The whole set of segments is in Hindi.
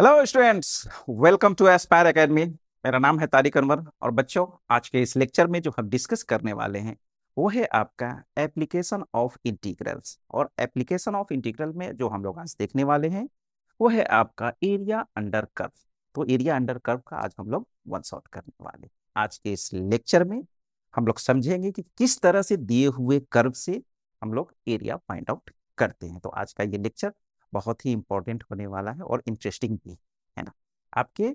Hello students welcome to Aspire Academy मेरा नाम है तारिक अनवर और बच्चों आज के इस लेक्चर में जो हम डिस्कस करने वाले हैं वो है आपका एप्लीकेशन ऑफ इंटीग्रल्स और एप्लीकेशन ऑफ इंटीग्रल में जो हम लोग आज देखने वाले हैं वो है आपका एरिया अंडर कर्व तो एरिया अंडर कर्व का आज हम लोग वन शॉट करने वाले आज के इस लेक्चर में हम लोग समझेंगे कि किस तरह से दिए हुए कर्व से हम लोग एरिया फाइंड आउट करते हैं तो आज का ये लेक्चर बहुत ही इंपॉर्टेंट होने वाला है और इंटरेस्टिंग भी है ना आपके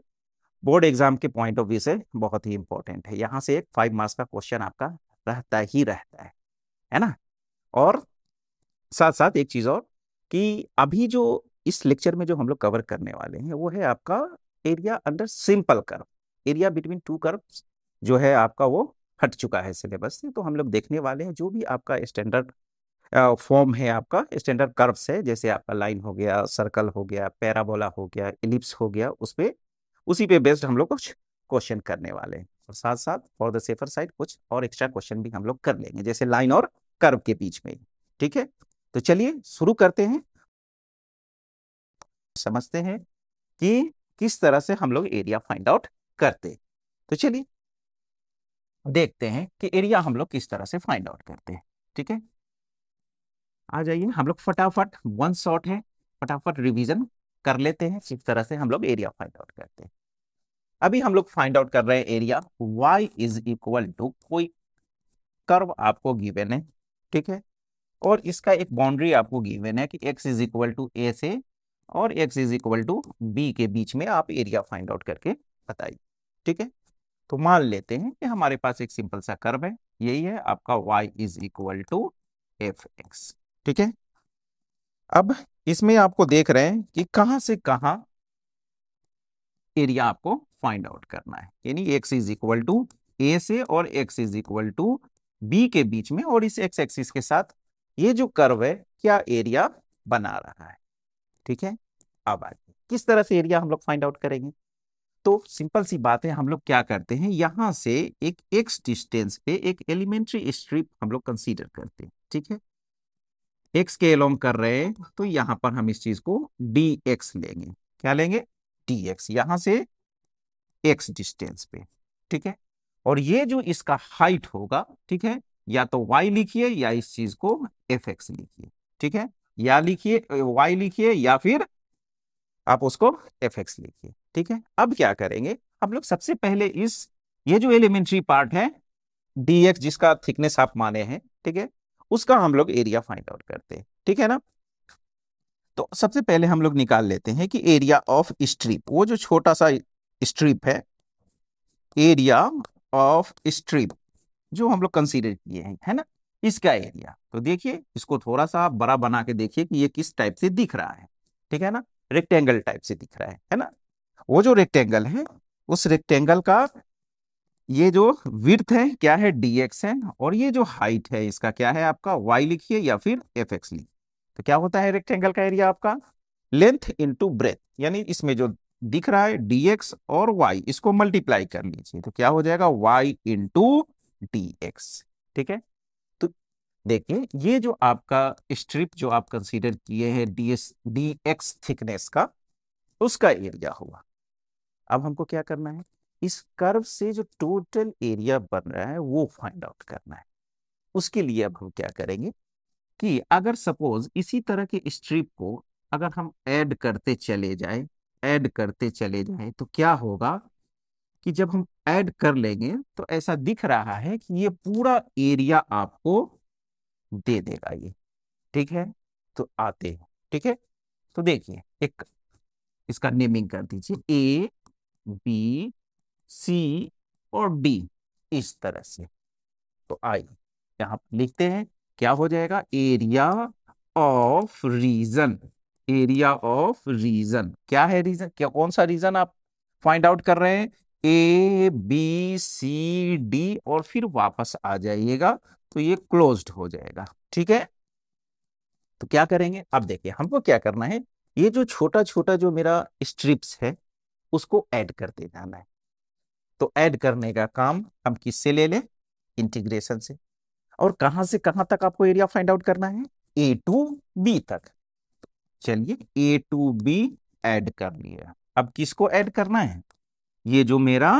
बोर्ड एग्जाम के पॉइंट ऑफ व्यू से बहुत ही इंपॉर्टेंट है यहाँ से एक फाइव मार्क्स का क्वेश्चन आपका रहता ही रहता है है ना और साथ साथ एक चीज़ और कि अभी जो इस लेक्चर में जो हम लोग कवर करने वाले हैं वो है आपका area under simple curve area between two curve जो है आपका वो हट चुका है सिलेबस से तो हम लोग देखने वाले हैं जो भी आपका स्टैंडर्ड फॉर्म है आपका स्टैंडर्ड कर्व्स है जैसे आपका लाइन हो गया सर्कल हो गया पैराबोला हो गया इलिप्स हो गया उस पर उसी पे बेस्ड हम लोग कुछ क्वेश्चन करने वाले हैं और साथ साथ फॉर द सेफर साइड कुछ और एक्स्ट्रा क्वेश्चन भी हम लोग कर लेंगे जैसे लाइन और कर्व के बीच में ठीक है तो चलिए शुरू करते हैं समझते हैं कि किस तरह से हम लोग एरिया फाइंड आउट करते तो चलिए देखते हैं कि एरिया हम लोग किस तरह से फाइंड आउट करते हैं ठीक है आ जाइए हम लोग फटाफट वन शॉट है फटाफट रिवीजन कर लेते हैं इस तरह से हम लोग एरिया फाइंड आउट करते हैं अभी हम लोग फाइंड आउट कर रहे हैं area y is equal to कोई कर्व आपको गिवेन है ठीक है और इसका एक बाउंड्री आपको गिवेन है कि x is equal to a से और x is equal to b के बीच में आप एरिया फाइंड आउट करके बताइए ठीक है तो मान लेते हैं कि हमारे पास एक सिंपल सा कर्व है यही है आपका y is equal to f x ठीक है अब इसमें आपको देख रहे हैं कि कहां से कहां एरिया आपको फाइंड आउट करना है यानी x is equal to a से और x is equal to b के बीच में और इस एक्स एक्सिस के साथ ये जो कर्व है क्या एरिया बना रहा है ठीक है अब आगे किस तरह से एरिया हम लोग फाइंड आउट करेंगे तो सिंपल सी बात है हम लोग क्या करते हैं यहां से एक एक्स डिस्टेंस पे एक एलिमेंट्री स्ट्रिप हम लोग कंसीडर करते हैं ठीक है एक्स के एलोंग कर रहे हैं तो यहां पर हम इस चीज को डी एक्स लेंगे क्या लेंगे डी एक्स यहां से एक्स डिस्टेंस पे ठीक है और ये जो इसका हाइट होगा ठीक है या तो y लिखिए या इस चीज को एफ एक्स लिखिए ठीक है या लिखिए y लिखिए या फिर आप उसको एफ एक्स लिखिए ठीक है अब क्या करेंगे हम लोग सबसे पहले इस ये जो एलिमेंट्री पार्ट है डी एक्स जिसका थिकनेस आप माने हैं ठीक है उसका हम लोग एरिया फाइंड आउट करते हैं ठीक है ना तो सबसे पहले हम लोग निकाल लेते हैं कि एरिया ऑफ स्ट्रिप वो जो छोटा सा स्ट्रिप है एरिया ऑफ स्ट्रिप जो हम लोग कंसीडर किए हैं है ना इसका एरिया तो देखिए इसको थोड़ा सा आप बड़ा बना के देखिए कि ये किस टाइप से दिख रहा है ठीक है ना रेक्टेंगल टाइप से दिख रहा है है ना वो जो रेक्टेंगल है उस रेक्टेंगल का ये जो विर्थ है क्या है डी एक्स है और ये जो हाइट है इसका क्या है आपका वाई लिखिए या फिर एफ एक्स लिखिए तो क्या होता है रेक्टेंगल का एरिया आपका लेंथ इंटू ब्रेथ यानी इसमें जो दिख रहा है डी एक्स और वाई इसको मल्टीप्लाई कर लीजिए तो क्या हो जाएगा वाई इंटू डी एक्स ठीक है तो देखिए ये जो आपका स्ट्रिप जो आप कंसीडर किए हैं d s d x thickness का उसका एरिया हुआ अब हमको क्या करना है इस कर्व से जो टोटल एरिया बन रहा है वो फाइंड आउट करना है उसके लिए अब हम क्या करेंगे कि अगर सपोज इसी तरह के स्ट्रिप को अगर हम ऐड करते चले जाए ऐड करते चले जाए तो क्या होगा कि जब हम ऐड कर लेंगे तो ऐसा दिख रहा है कि ये पूरा एरिया आपको दे देगा ये ठीक है तो आते हैं ठीक है तो देखिए एक इसका नेमिंग कर दीजिए ए बी सी और डी इस तरह से तो आई यहां लिखते हैं क्या हो जाएगा area of region area of region क्या है रीजन क्या कौन सा रीजन आप फाइंड आउट कर रहे हैं ए बी सी डी और फिर वापस आ जाइएगा तो ये क्लोज्ड हो जाएगा ठीक है तो क्या करेंगे अब देखिए हमको क्या करना है ये जो छोटा छोटा जो मेरा स्ट्रिप्स है उसको ऐड करते जाना है तो ऐड करने का काम हम किससे ले लें इंटीग्रेशन से और कहां से कहां तक आपको एरिया फाइंड आउट करना है ए टू बी तक चलिए ए टू बी एड कर लिया अब किसको ऐड करना है ये जो मेरा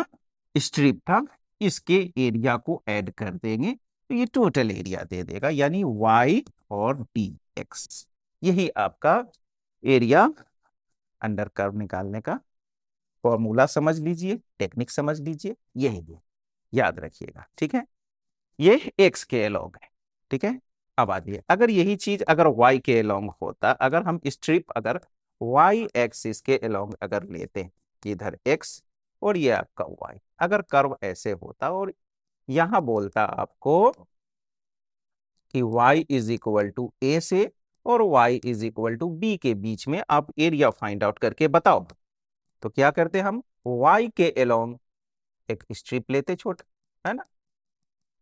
स्ट्रिप था इसके एरिया को ऐड कर देंगे तो ये टोटल एरिया दे देगा यानी वाई और डी एक्स यही आपका एरिया अंडर कर्व निकालने का फॉर्मूला समझ लीजिए टेक्निक समझ लीजिए यही है याद रखिएगा ठीक है ये एक्स के एलोंग है ठीक है अब आ जाइए अगर यही चीज अगर वाई के एलोंग होता अगर हम स्ट्रिप अगर वाई एक्सिस के एलोंग अगर लेते हैं इधर एक्स और ये आपका वाई अगर कर्व ऐसे होता और यहां बोलता आपको कि y is equal to a से और y is equal to b के बीच में आप एरिया फाइंड आउट करके बताओ तो क्या करते हम वाई के अलोंग एक स्ट्रिप लेते छोटा है ना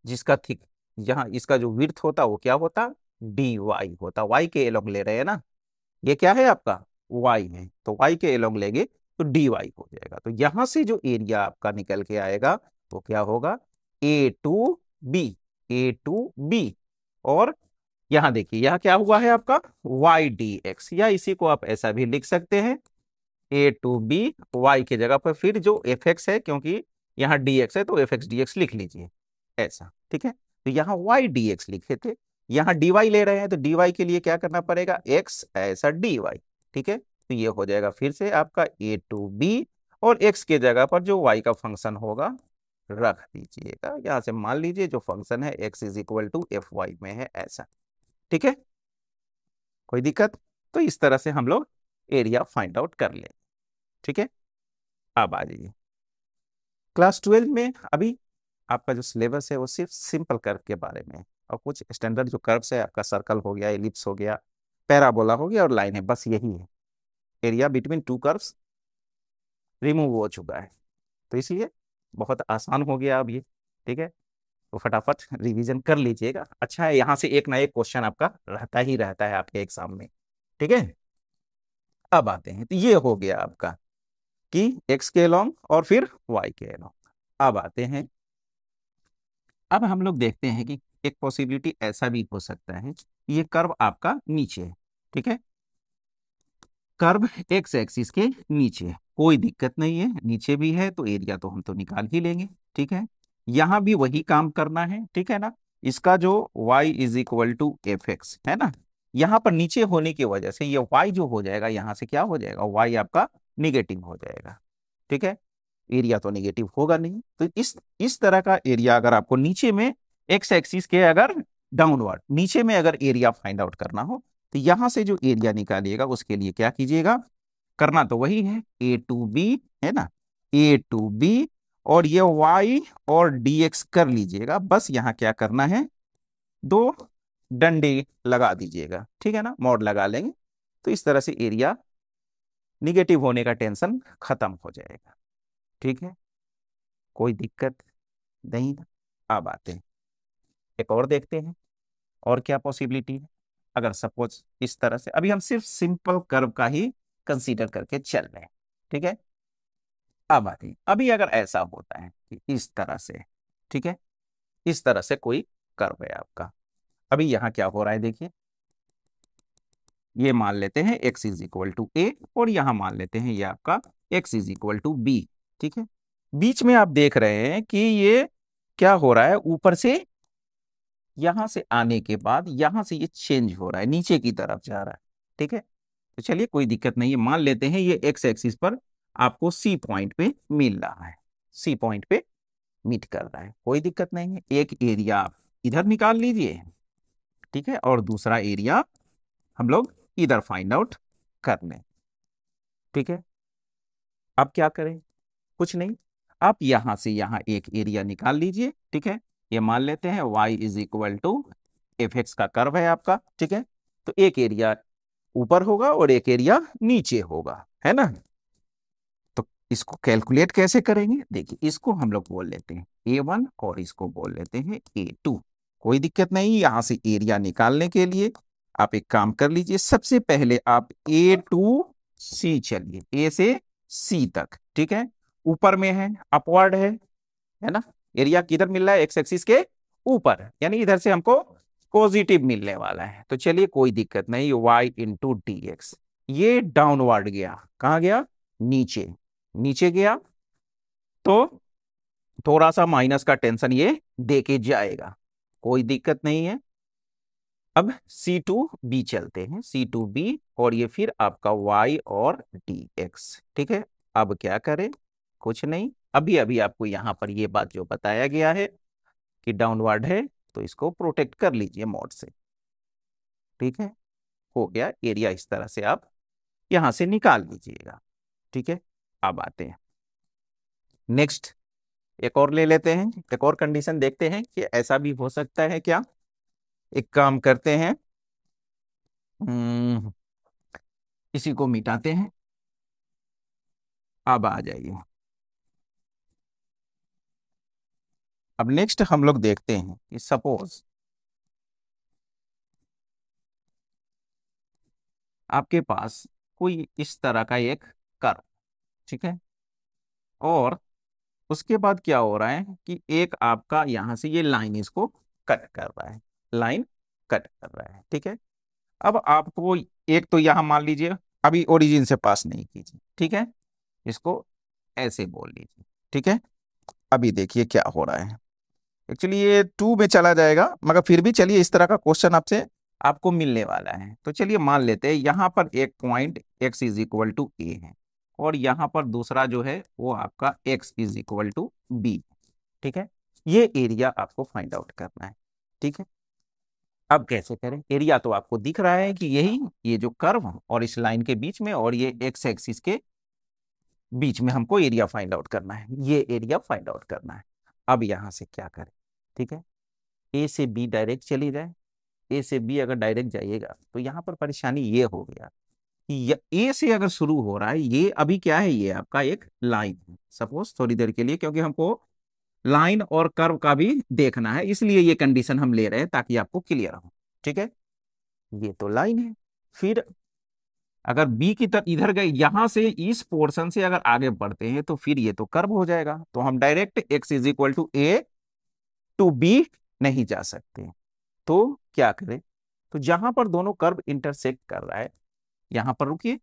जिसका थिक यहाँ इसका जो विर्थ होता वो क्या होता डी वाई होता वाई के अलोंग ले रहे हैं ना ये क्या है आपका वाई है तो वाई के एलोंग लेंगे तो डी वाई हो जाएगा तो यहां से जो एरिया आपका निकल के आएगा वो क्या होगा a to b a to b और यहां देखिए यह क्या हुआ है आपका वाई डी एक्स या इसी को आप ऐसा भी लिख सकते हैं ए टू बी वाई की जगह पर फिर जो एफ एक्स है क्योंकि यहाँ डी एक्स है तो एफ एक्स डी एक्स लिख लीजिए ऐसा ठीक है तो यहाँ वाई डी एक्स लिखे थे यहाँ डी वाई ले रहे हैं तो डी वाई के लिए क्या करना पड़ेगा एक्स ऐसा डी वाई ठीक है तो ये हो जाएगा फिर से आपका ए टू बी और एक्स के जगह पर जो वाई का फंक्शन होगा रख दीजिएगा यहाँ से मान लीजिए जो फंक्शन है x is equal to f y में है ऐसा ठीक है कोई दिक्कत तो इस तरह से हम लोग एरिया फाइंड आउट कर लेंगे ठीक है अब आ जाइए क्लास ट्वेल्व में अभी आपका जो सिलेबस है वो सिर्फ सिंपल कर्व के बारे में और कुछ स्टैंडर्ड जो कर्व्स है आपका सर्कल हो गया एलिप्स हो गया पैराबोला हो गया और लाइन है बस यही है area between two curves remove हो चुका है तो इसलिए बहुत आसान हो गया अब ये ठीक है तो फटाफट रिवीजन कर लीजिएगा अच्छा है यहाँ से एक ना एक क्वेश्चन आपका रहता ही रहता है आपके एग्जाम में ठीक है अब आते हैं तो ये हो गया आपका कि एक्स के लॉन्ग और फिर वाई के लॉन्ग अब आते हैं अब हम लोग देखते हैं कि एक पॉसिबिलिटी ऐसा भी हो सकता है ये कर्व आपका नीचे है ठीक है कर्व एक्स एक्सिस के नीचे है कोई दिक्कत नहीं है नीचे भी है तो एरिया तो हम तो निकाल ही लेंगे ठीक है यहां भी वही काम करना है ठीक है ना इसका जो y is equal to f x है ना यहाँ पर नीचे होने की वजह से ये y जो हो जाएगा यहां से क्या हो जाएगा y आपका निगेटिव हो जाएगा ठीक है एरिया तो निगेटिव होगा नहीं तो इस इस तरह का एरिया अगर आपको नीचे में एक्स एक्सिस के अगर डाउनवर्ड नीचे में अगर एरिया फाइंड आउट करना हो तो यहां से जो एरिया निकालिएगा उसके लिए क्या कीजिएगा करना तो वही है ए टू बी है ना ए टू बी और ये y और dx कर लीजिएगा बस यहाँ क्या करना है दो डंडे लगा दीजिएगा ठीक है ना मोड लगा लेंगे तो इस तरह से एरिया निगेटिव होने का टेंशन खत्म हो जाएगा ठीक है कोई दिक्कत नहीं ना अब आते हैं एक और देखते हैं और क्या पॉसिबिलिटी है अगर सपोज इस तरह से अभी हम सिर्फ सिंपल कर्व का ही कंसीडर करके चल रहे हैं ठीक है अब आते हैं अभी अगर ऐसा होता है कि इस तरह से ठीक है इस तरह से कोई कर्व है आपका अभी यहाँ क्या हो रहा है देखिए ये मान लेते हैं x is equal to a और यहां मान लेते हैं ये आपका x is equal to b ठीक है बीच में आप देख रहे हैं कि ये क्या हो रहा है ऊपर से यहां से आने के बाद यहां से ये चेंज हो रहा है नीचे की तरफ जा रहा है ठीक है तो चलिए कोई दिक्कत नहीं है मान लेते हैं ये एक्स एक्सिस पर आपको सी पॉइंट पे मिल रहा है सी पॉइंट पे मीट कर रहा है कोई दिक्कत नहीं है एक एरिया आप इधर निकाल लीजिए ठीक है और दूसरा एरिया हम लोग इधर फाइंड आउट कर लें ठीक है अब क्या करें कुछ नहीं आप यहां से यहां एक एरिया निकाल लीजिए ठीक है ये मान लेते हैं y is equal to f x का कर्व है आपका ठीक है तो एक एरिया ऊपर होगा और एक एरिया नीचे होगा है ना तो इसको कैलकुलेट कैसे करेंगे देखिए इसको हम लोग बोल लेते हैं ए वन और इसको बोल लेते हैं ए टू कोई दिक्कत नहीं यहां से एरिया निकालने के लिए आप एक काम कर लीजिए सबसे पहले आप ए टू सी चलिए ए से सी तक ठीक है ऊपर में है अपवर्ड है है ना एरिया किधर मिल रहा है एक्स एक्सिस के ऊपर यानी इधर से हमको पॉजिटिव मिलने वाला है तो चलिए कोई दिक्कत नहीं वाई इंटू डी एक्स ये डाउनवर्ड गया कहा गया नीचे नीचे गया तो थोड़ा सा माइनस का टेंशन ये देके जाएगा कोई दिक्कत नहीं है अब सी टू बी चलते हैं सी टू बी और ये फिर आपका वाई और डी एक्स ठीक है अब क्या करें कुछ नहीं अभी अभी आपको यहाँ पर ये बात जो बताया गया है कि डाउनवर्ड है तो इसको प्रोटेक्ट कर लीजिए मोड से ठीक है हो गया एरिया इस तरह से आप यहां से निकाल लीजिएगा ठीक है अब आते हैं नेक्स्ट एक और ले लेते हैं एक और कंडीशन देखते हैं कि ऐसा भी हो सकता है क्या एक काम करते हैं हम्म, इसी को मिटाते हैं अब आ जाइए अब नेक्स्ट हम लोग देखते हैं कि सपोज आपके पास कोई इस तरह का एक कर ठीक है और उसके बाद क्या हो रहा है कि एक आपका यहां से ये लाइन इसको कट कर रहा है लाइन कट कर रहा है ठीक है अब आपको एक तो यहाँ मान लीजिए अभी ओरिजिन से पास नहीं कीजिए ठीक है इसको ऐसे बोल लीजिए ठीक है अभी देखिए क्या हो रहा है एक्चुअली ये टू में चला जाएगा मगर फिर भी चलिए इस तरह का क्वेश्चन आपसे आपको मिलने वाला है तो चलिए मान लेते हैं यहाँ पर एक point x is equal to a है और यहाँ पर दूसरा जो है वो आपका x is equal to b ठीक है ये एरिया आपको फाइंड आउट करना है ठीक है अब कैसे करें एरिया तो आपको दिख रहा है कि यही ये जो कर्व और इस लाइन के बीच में और ये एक्स एक्सिस के बीच में हमको एरिया फाइंड आउट करना है ये एरिया फाइंड आउट करना है अब यहां से क्या करें ठीक है ए से बी डायरेक्ट चली जाए ए से बी अगर डायरेक्ट जाइएगा तो यहां पर परेशानी ये हो गया कि ए से अगर शुरू हो रहा है ये अभी क्या है ये आपका एक लाइन है सपोज थोड़ी देर के लिए क्योंकि हमको लाइन और कर्व का भी देखना है इसलिए ये कंडीशन हम ले रहे हैं ताकि आपको क्लियर हो ठीक है ये तो लाइन है फिर अगर बी की तरफ इधर गए यहां से इस पोर्शन से अगर आगे बढ़ते हैं तो फिर ये तो कर्व हो जाएगा तो हम direct x is equal to a to b नहीं जा सकते तो क्या करें तो जहां पर दोनों कर्व इंटरसेक्ट कर रहा है यहां पर रुकिए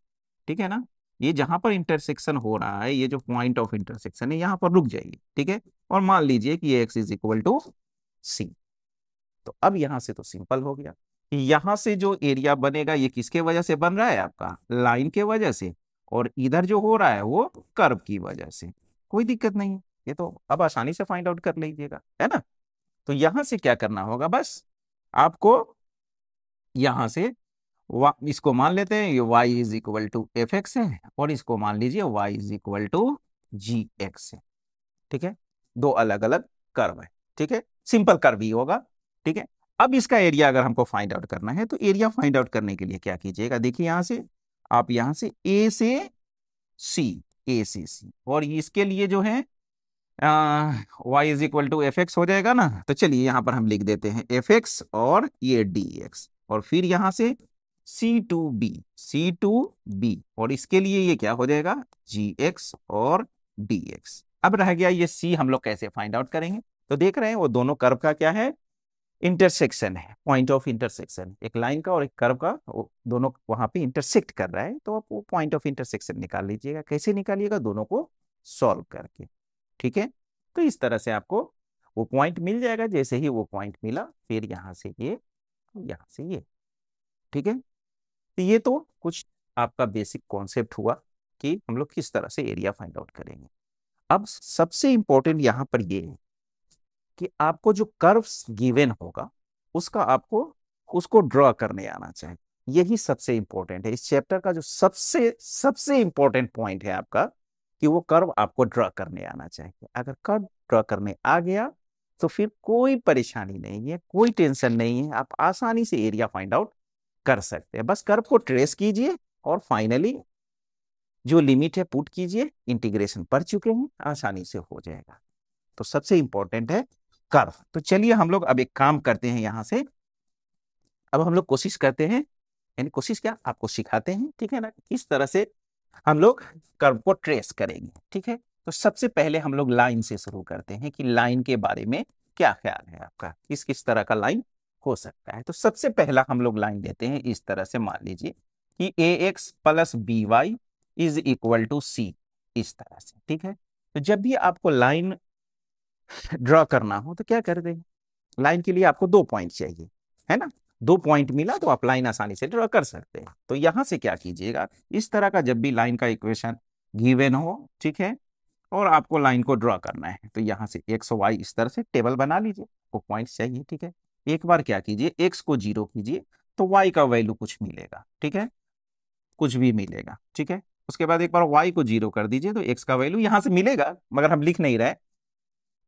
ठीक है ना ये जहां पर इंटरसेक्शन हो रहा है ये जो पॉइंट ऑफ इंटरसेक्शन है यहां पर रुक जाइए ठीक है और मान लीजिए कि x is equal to c तो अब यहां से तो सिंपल हो गया यहां से जो एरिया बनेगा ये किसके वजह से बन रहा है आपका लाइन के वजह से और इधर जो हो रहा है वो कर्व की वजह से कोई दिक्कत नहीं है ये तो अब आसानी से फाइंड आउट कर लीजिएगा है ना तो यहां से क्या करना होगा बस आपको यहां से इसको मान लेते हैं ये y is equal to f x है और इसको मान लीजिए y is equal to g x है ठीक है दो अलग अलग कर्व है ठीक है सिंपल कर्व ही होगा ठीक है अब इसका एरिया अगर हमको फाइंड आउट करना है तो एरिया फाइंड आउट करने के लिए क्या कीजिएगा देखिए यहाँ से आप यहाँ से ए से सी ए से सी और इसके लिए जो है y is equal to f x हो जाएगा ना तो चलिए यहाँ पर हम लिख देते हैं एफ एक्स और ये डी एक्स और फिर यहाँ से c to b c to b और इसके लिए ये क्या हो जाएगा जी एक्स और डी एक्स अब रह गया ये सी हम लोग कैसे फाइंड आउट करेंगे तो देख रहे हैं वो दोनों कर्व का क्या है इंटरसेक्शन है पॉइंट ऑफ इंटरसेक्शन एक लाइन का और एक कर्व का दोनों वहां पे इंटरसेक्ट कर रहा है तो आप वो पॉइंट ऑफ इंटरसेक्शन निकाल लीजिएगा कैसे निकालिएगा दोनों को सॉल्व करके ठीक है तो इस तरह से आपको वो पॉइंट मिल जाएगा जैसे ही वो पॉइंट मिला फिर यहाँ से ये यहाँ से ये ठीक है तो ये तो कुछ आपका बेसिक कॉन्सेप्ट हुआ कि हम लोग किस तरह से एरिया फाइंड आउट करेंगे अब सबसे इंपॉर्टेंट यहां पर ये है कि आपको जो कर्व्स गिवेन होगा उसका आपको उसको ड्रॉ करने आना चाहिए यही सबसे इंपॉर्टेंट है इस चैप्टर का जो सबसे सबसे इंपॉर्टेंट पॉइंट है आपका कि वो कर्व आपको ड्रॉ करने आना चाहिए अगर कर्व ड्रॉ करने आ गया तो फिर कोई परेशानी नहीं है कोई टेंशन नहीं है आप आसानी से एरिया फाइंड आउट कर सकते हैं बस कर्व को ट्रेस कीजिए और फाइनली जो लिमिट है पुट कीजिए इंटीग्रेशन पढ़ चुके हैं आसानी से हो जाएगा तो सबसे इंपॉर्टेंट है कर्व तो चलिए हम लोग अब एक काम करते हैं यहाँ से अब हम लोग कोशिश करते हैं यानी कोशिश क्या आपको सिखाते हैं ठीक है ना इस तरह से हम लोग कर्व को ट्रेस करेंगे ठीक है तो सबसे पहले हम लोग लाइन से शुरू करते हैं कि लाइन के बारे में क्या ख्याल है आपका किस किस तरह का लाइन हो सकता है तो सबसे पहला हम लोग लाइन देते हैं इस तरह से मान लीजिए कि a x plus b y is equal to c इस तरह से ठीक है तो जब भी आपको लाइन ड्रॉ करना हो तो क्या कर देंगे लाइन के लिए आपको दो पॉइंट चाहिए है ना दो पॉइंट मिला तो आप लाइन आसानी से ड्रॉ कर सकते हैं तो यहां से क्या कीजिएगा इस तरह का जब भी लाइन का इक्वेशन गिवेन हो ठीक है और आपको लाइन को ड्रॉ करना है तो यहाँ से एक्स वाई इस तरह से टेबल बना लीजिए आपको पॉइंट चाहिए ठीक है एक बार क्या कीजिए एक्स को जीरो कीजिए तो वाई का वैल्यू कुछ मिलेगा ठीक है कुछ भी मिलेगा ठीक है उसके बाद एक बार वाई को जीरो कर दीजिए तो एक्स का वैल्यू यहां से मिलेगा मगर हम लिख नहीं रहे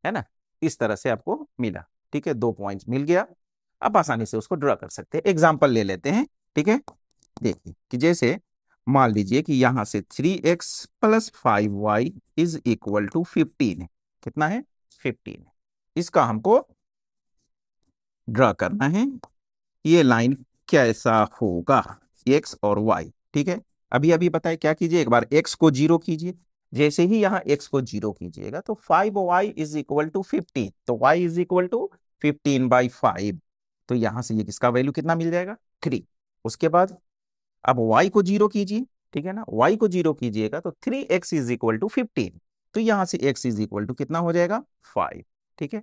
है ना इस तरह से आपको मिला ठीक है दो पॉइंट मिल गया आप आसानी से उसको ड्रा कर सकते हैं एग्जाम्पल ले लेते हैं ठीक है देखिए कि जैसे मान लीजिए कि यहां से three x plus five y is equal to fifteen कितना है फिफ्टीन इसका हमको ड्रा करना है ये लाइन कैसा होगा एक्स और वाई ठीक है अभी अभी बताए क्या कीजिए एक बार एक्स को जीरो कीजिए जैसे ही यहाँ एक्स को जीरो कीजिएगा तो five y is equal to fifteen तो y is equal to fifteen by five तो यहाँ से ये किसका वैल्यू कितना मिल जाएगा थ्री उसके बाद अब वाई को जीरो कीजिए ठीक है ना वाई को जीरो कीजिएगा तो three x is equal to fifteen तो यहाँ से एक्स इज इक्वल टू कितना हो जाएगा फाइव ठीक है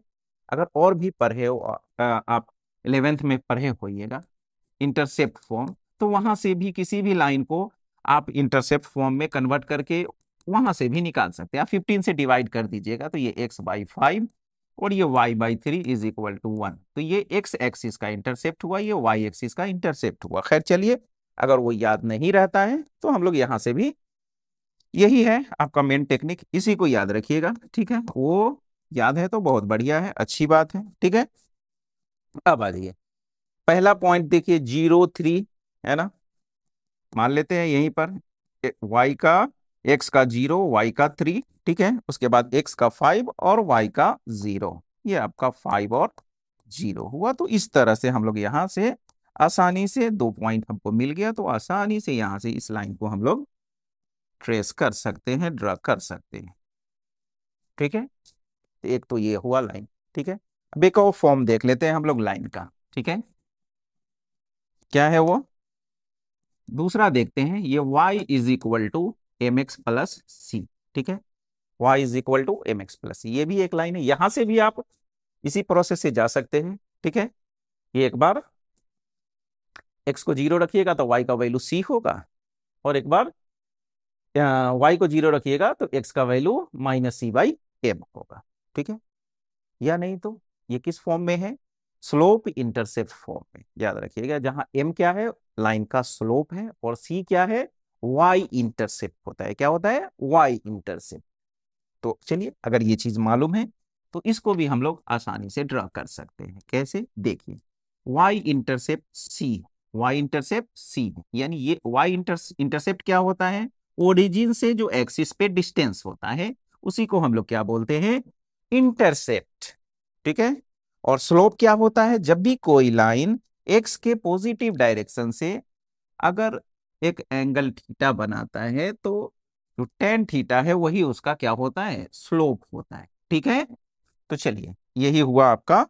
अगर और भी पढ़े हो आप इलेवेंथ में पढ़े होइएगा इंटरसेप्ट फॉर्म तो वहां से भी किसी भी लाइन को आप इंटरसेप्ट फॉर्म में कन्वर्ट करके वहां से भी निकाल सकते हैं आप फिफ्टीन से डिवाइड कर दीजिएगा तो ये एक्स बाई फाइव और ये y by three is equal to one तो ये एक्स एक्सिस का इंटरसेप्ट हुआ ये वाई एक्सिस का इंटरसेप्ट हुआ खैर चलिए अगर वो याद नहीं रहता है तो हम लोग यहाँ से भी यही है आपका मेन टेक्निक इसी को याद रखिएगा ठीक है वो याद है तो बहुत बढ़िया है अच्छी बात है ठीक है अब आ जाइए पहला पॉइंट देखिए जीरो थ्री है ना मान लेते हैं यहीं पर वाई का एक्स का जीरो वाई का थ्री ठीक है उसके बाद x का फाइव और y का जीरो ये आपका फाइव और जीरो हुआ तो इस तरह से हम लोग यहाँ से आसानी से दो पॉइंट हमको मिल गया तो आसानी से यहाँ से इस लाइन को हम लोग ट्रेस कर सकते हैं ड्रा कर सकते हैं ठीक है तो एक तो ये हुआ लाइन ठीक है अब एक और फॉर्म देख लेते हैं हम लोग लाइन का ठीक है क्या है वो दूसरा देखते हैं ये y is equal to m x plus c ठीक है y is equal to m x plus ये भी एक लाइन है यहां से भी आप इसी प्रोसेस से जा सकते हैं ठीक है ये एक बार x को जीरो रखिएगा तो y का वैल्यू c होगा और एक बार y को जीरो रखिएगा तो x का value minus c by m होगा ठीक है या नहीं तो ये किस फॉर्म में है स्लोप इंटरसेप्ट फॉर्म में याद रखिएगा जहां एम क्या है लाइन का स्लोप है और सी क्या है वाई इंटरसेप्ट होता है क्या होता है वाई इंटरसेप्ट तो चलिए अगर ये चीज मालूम है तो इसको भी हम लोग आसानी से ड्रा कर सकते हैं कैसे देखिए y intercept c y intercept c यानी ये वाई इंटरसेप्ट क्या होता है ओरिजिन से जो एक्सिस पे डिस्टेंस होता है उसी को हम लोग क्या बोलते हैं इंटरसेप्ट ठीक है और स्लोप क्या होता है जब भी कोई लाइन एक्स के पॉजिटिव डायरेक्शन से अगर एक एंगल थीटा बनाता है तो जो टेन थीटा है वही उसका क्या होता है स्लोप होता है ठीक है तो चलिए यही हुआ आपका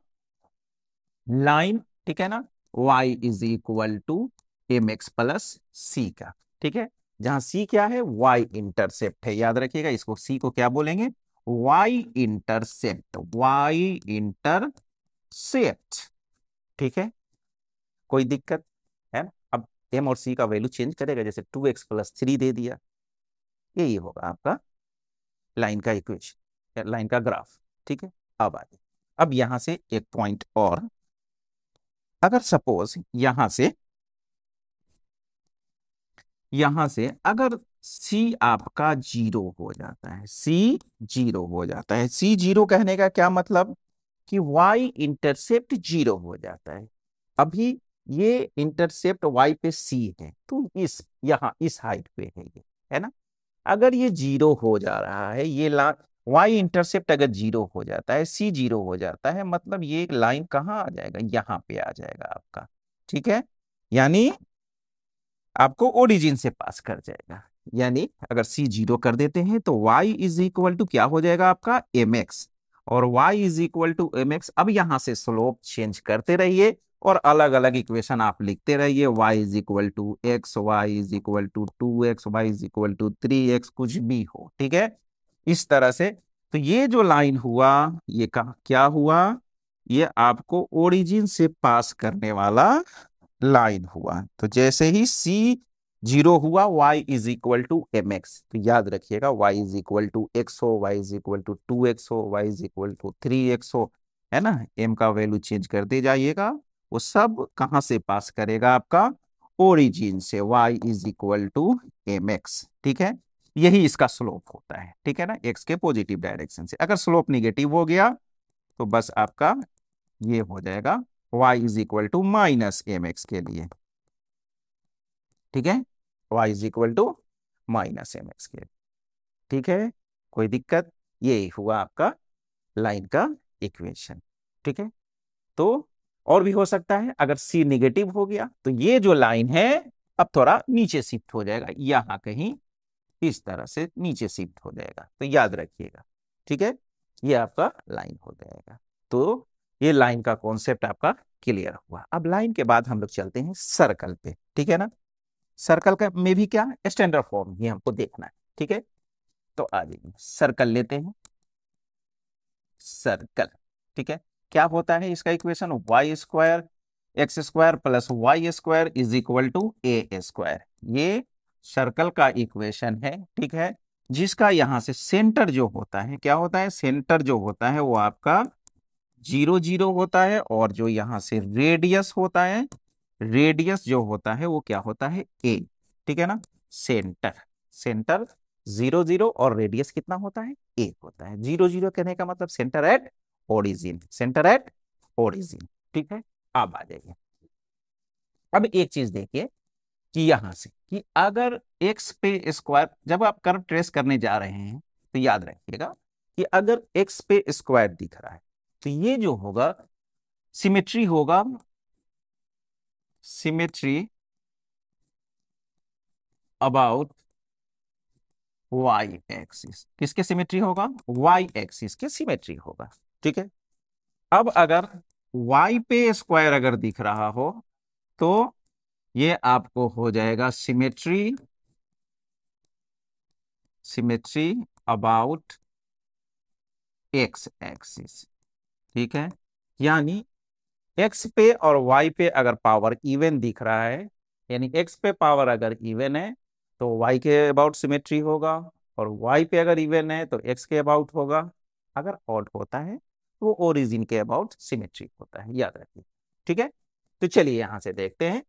लाइन ठीक है ना y is equal to m x plus c का ठीक है जहां सी क्या है वाई इंटरसेप्ट है याद रखिएगा इसको सी को क्या बोलेंगे वाई इंटरसेप्ट वाई इंटरसेप्ट ठीक है कोई दिक्कत है अब एम और सी का वैल्यू चेंज करेगा जैसे टू एक्स प्लस थ्री दे दिया यही होगा आपका लाइन का इक्वेशन लाइन का ग्राफ ठीक है अब आगे अब यहां से एक पॉइंट और अगर सपोज यहां से यहां से अगर सी आपका जीरो हो जाता है सी जीरो हो जाता है सी जीरो कहने का क्या मतलब कि वाई इंटरसेप्ट जीरो हो जाता है अभी ये इंटरसेप्ट वाई पे सी है तो इस यहाँ इस हाइट पे है ये है ना अगर ये जीरो हो जा रहा है ये ला वाई इंटरसेप्ट अगर जीरो हो जाता है सी जीरो हो जाता है मतलब ये लाइन कहाँ आ जाएगा यहाँ पे आ जाएगा आपका ठीक है यानी आपको ओरिजिन से पास कर जाएगा यानी अगर सी जीरो कर देते हैं तो वाई इज इक्वल टू क्या हो जाएगा आपका एम एक्स और y is equal to m x अब यहां से स्लोप चेंज करते रहिए और अलग अलग इक्वेशन आप लिखते रहिए y is equal to x y is equal to two x y is equal to three x कुछ भी हो ठीक है इस तरह से तो ये जो लाइन हुआ ये कहा क्या हुआ ये आपको ओरिजिन से पास करने वाला लाइन हुआ तो जैसे ही सी जीरो हुआ y is equal to m x तो याद रखिएगा y is equal to x हो y is equal to two x हो y is equal to three x हो है ना एम का वैल्यू चेंज करते जाइएगा वो सब कहाँ से पास करेगा आपका ओरिजिन से y is equal to m x ठीक है यही इसका स्लोप होता है ठीक है ना x के पॉजिटिव डायरेक्शन से अगर स्लोप निगेटिव हो गया तो बस आपका ये हो जाएगा y is equal to minus m x के लिए ठीक है y is equal to minus m x के ठीक है कोई दिक्कत ये हुआ आपका लाइन का इक्वेशन ठीक है तो और भी हो सकता है अगर सी निगेटिव हो गया तो ये जो लाइन है अब थोड़ा नीचे शिफ्ट हो जाएगा यहां कहीं इस तरह से नीचे शिफ्ट हो जाएगा तो याद रखिएगा ठीक है ये आपका लाइन हो जाएगा तो ये लाइन का कॉन्सेप्ट आपका क्लियर हुआ अब लाइन के बाद हम लोग चलते हैं सर्कल पे ठीक है ना सर्कल का में भी क्या स्टैंडर्ड फॉर्म ये हमको देखना है ठीक है तो आ जाइए सर्कल लेते हैं सर्कल ठीक है क्या होता है इसका equation y square x square plus y square is equal to a square ये सर्कल का इक्वेशन है ठीक है जिसका यहाँ से सेंटर जो होता है क्या होता है सेंटर जो होता है वो आपका जीरो जीरो होता है और जो यहाँ से रेडियस होता है रेडियस जो होता है वो क्या होता है ए ठीक है ना सेंटर सेंटर जीरो जीरो और रेडियस कितना होता है ए होता है जीरो जीरो कहने का मतलब centre at origin centre at origin ठीक है अब आ जाइए अब एक चीज देखिए कि यहां से कि अगर एक्स पे स्क्वायर जब आप कर्व ट्रेस करने जा रहे हैं तो याद रखिएगा कि अगर एक्स पे स्क्वायर दिख रहा है तो ये जो होगा सिमेट्री होगा symmetry about y एक्सिस किसके सिमेट्री होगा y एक्सिस के सिमेट्री होगा ठीक है अब अगर y पे स्क्वायर अगर दिख रहा हो तो ये आपको हो जाएगा symmetry symmetry about x axis ठीक है यानी एक्स पे और वाई पे अगर पावर इवन दिख रहा है यानी एक्स पे पावर अगर इवन है तो वाई के अबाउट सिमेट्री होगा और वाई पे अगर इवन है तो एक्स के अबाउट होगा अगर ऑड होता है तो वो ओरिजिन के अबाउट सिमेट्रिक होता है याद रखिए ठीक है तो चलिए यहां से देखते हैं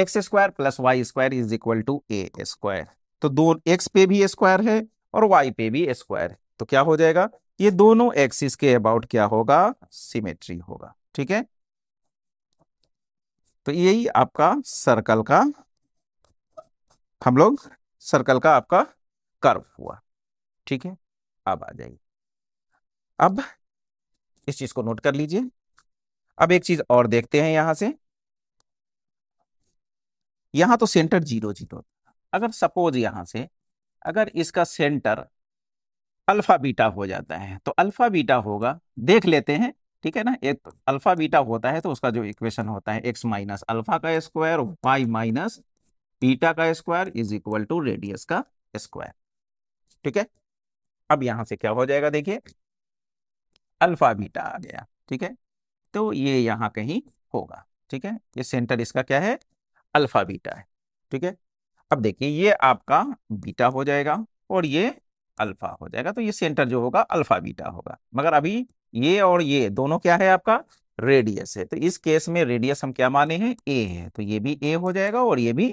x square plus y square is equal to a square तो दो एक्स पे भी स्क्वायर है और वाई पे भी स्क्वायर है तो क्या हो जाएगा ये दोनों एक्सिस के अबाउट क्या होगा सिमेट्री होगा ठीक है तो यही आपका सर्कल का हम लोग सर्कल का आपका कर्व हुआ ठीक है अब आ जाइए अब इस चीज को नोट कर लीजिए अब एक चीज और देखते हैं यहां से यहां तो सेंटर जीरो जीरो अगर सपोज यहां से अगर इसका सेंटर अल्फा बीटा हो जाता है तो अल्फा बीटा होगा देख लेते हैं ठीक है ना एक तो अल्फा बीटा होता है तो उसका जो इक्वेशन होता है एक्स माइनस अल्फा का स्क्वायर वाई माइनस बीटा का square is equal to radius का स्क्वायर ठीक है अब यहां से क्या हो जाएगा देखिए अल्फा बीटा आ गया ठीक है तो ये यहाँ कहीं होगा ठीक है ये सेंटर इसका क्या है अल्फा बीटा है ठीक है अब देखिए ये आपका बीटा हो जाएगा और ये अल्फा हो जाएगा तो ये सेंटर जो होगा अल्फा बीटा होगा मगर अभी ये और ये दोनों क्या है आपका रेडियस है तो इस केस में रेडियस हम क्या माने हैं ए है तो ये भी ए हो जाएगा और ये भी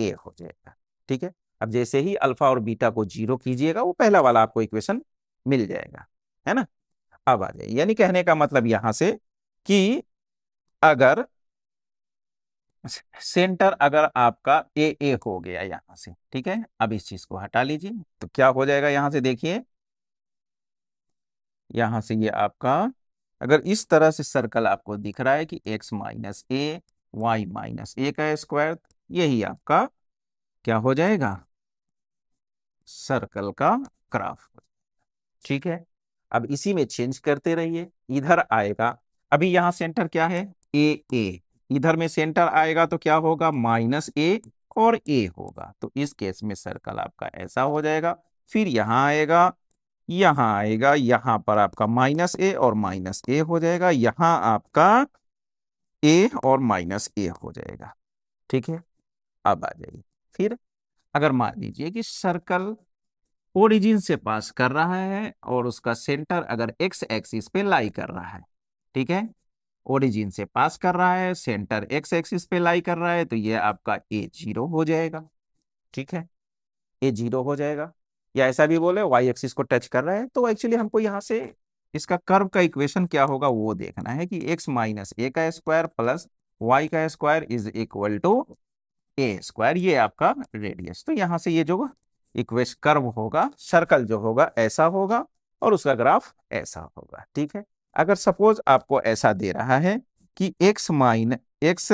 ए हो जाएगा ठीक है अब जैसे ही अल्फा और बीटा को जीरो कीजिएगा वो पहला वाला आपको इक्वेशन मिल जाएगा है ना अब आ जाए यानी कहने का मतलब यहां से कि अगर सेंटर अगर आपका ए ए हो गया यहां से ठीक है अब इस चीज को हटा लीजिए तो क्या हो जाएगा यहां से देखिए यहां से ये आपका अगर इस तरह से सर्कल आपको दिख रहा है कि x minus a y minus a का स्क्वायर यही आपका क्या हो जाएगा सर्कल का क्राफ ठीक है अब इसी में चेंज करते रहिए इधर आएगा अभी यहाँ सेंटर क्या है ए ए इधर में सेंटर आएगा तो क्या होगा माइनस ए और ए होगा तो इस केस में सर्कल आपका ऐसा हो जाएगा फिर यहां आएगा यहाँ आएगा यहां पर आपका माइनस ए और माइनस ए हो जाएगा यहां आपका ए और माइनस ए हो जाएगा ठीक है अब आ जाइए फिर अगर मान लीजिए कि सर्कल ओरिजिन से पास कर रहा है और उसका सेंटर अगर एक्स एक्सिस पे लाई कर रहा है ठीक है ओरिजिन से पास कर रहा है सेंटर एक्स एक्सिस पे लाई कर रहा है तो ये आपका ए जीरो हो जाएगा ठीक है ए जीरो हो जाएगा या ऐसा भी बोले वाई एक्सिस को टच कर रहा है तो एक्चुअली हमको यहाँ से इसका कर्व का इक्वेशन क्या होगा वो देखना है कि एक्स माइनस ए का स्क्वायर प्लस वाई का square is equal to a square ये आपका रेडियस तो यहाँ से ये जो इक्वेश कर्व होगा सर्कल जो होगा ऐसा होगा और उसका ग्राफ ऐसा होगा ठीक है अगर सपोज आपको ऐसा दे रहा है कि एक्स माइन एक्स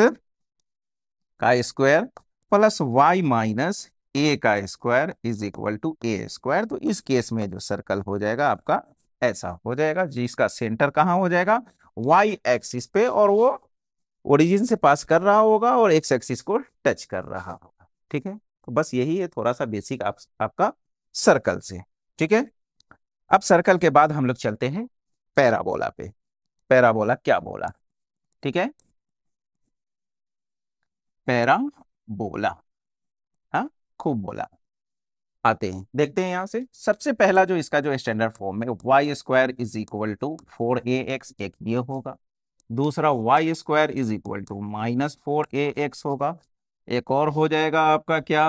का square plus y minus a का square is equal to a square तो इस केस में जो सर्कल हो जाएगा आपका ऐसा हो जाएगा जिसका सेंटर कहाँ हो जाएगा वाई एक्सिस पे और वो ओरिजिन से पास कर रहा होगा और एक्स एक्सिस को टच कर रहा होगा ठीक है तो बस यही है थोड़ा सा बेसिक आप, आपका सर्कल से ठीक है अब सर्कल के बाद हम लोग चलते हैं पैराबोला पे पैराबोला क्या बोला ठीक है पैराबोला खूब बोला आते हैं देखते हैं यहां से सबसे पहला जो इसका जो स्टैंडर्ड फॉर्म है y square is equal to four a x एक ये होगा दूसरा y square is equal to minus four a x होगा एक और हो जाएगा आपका क्या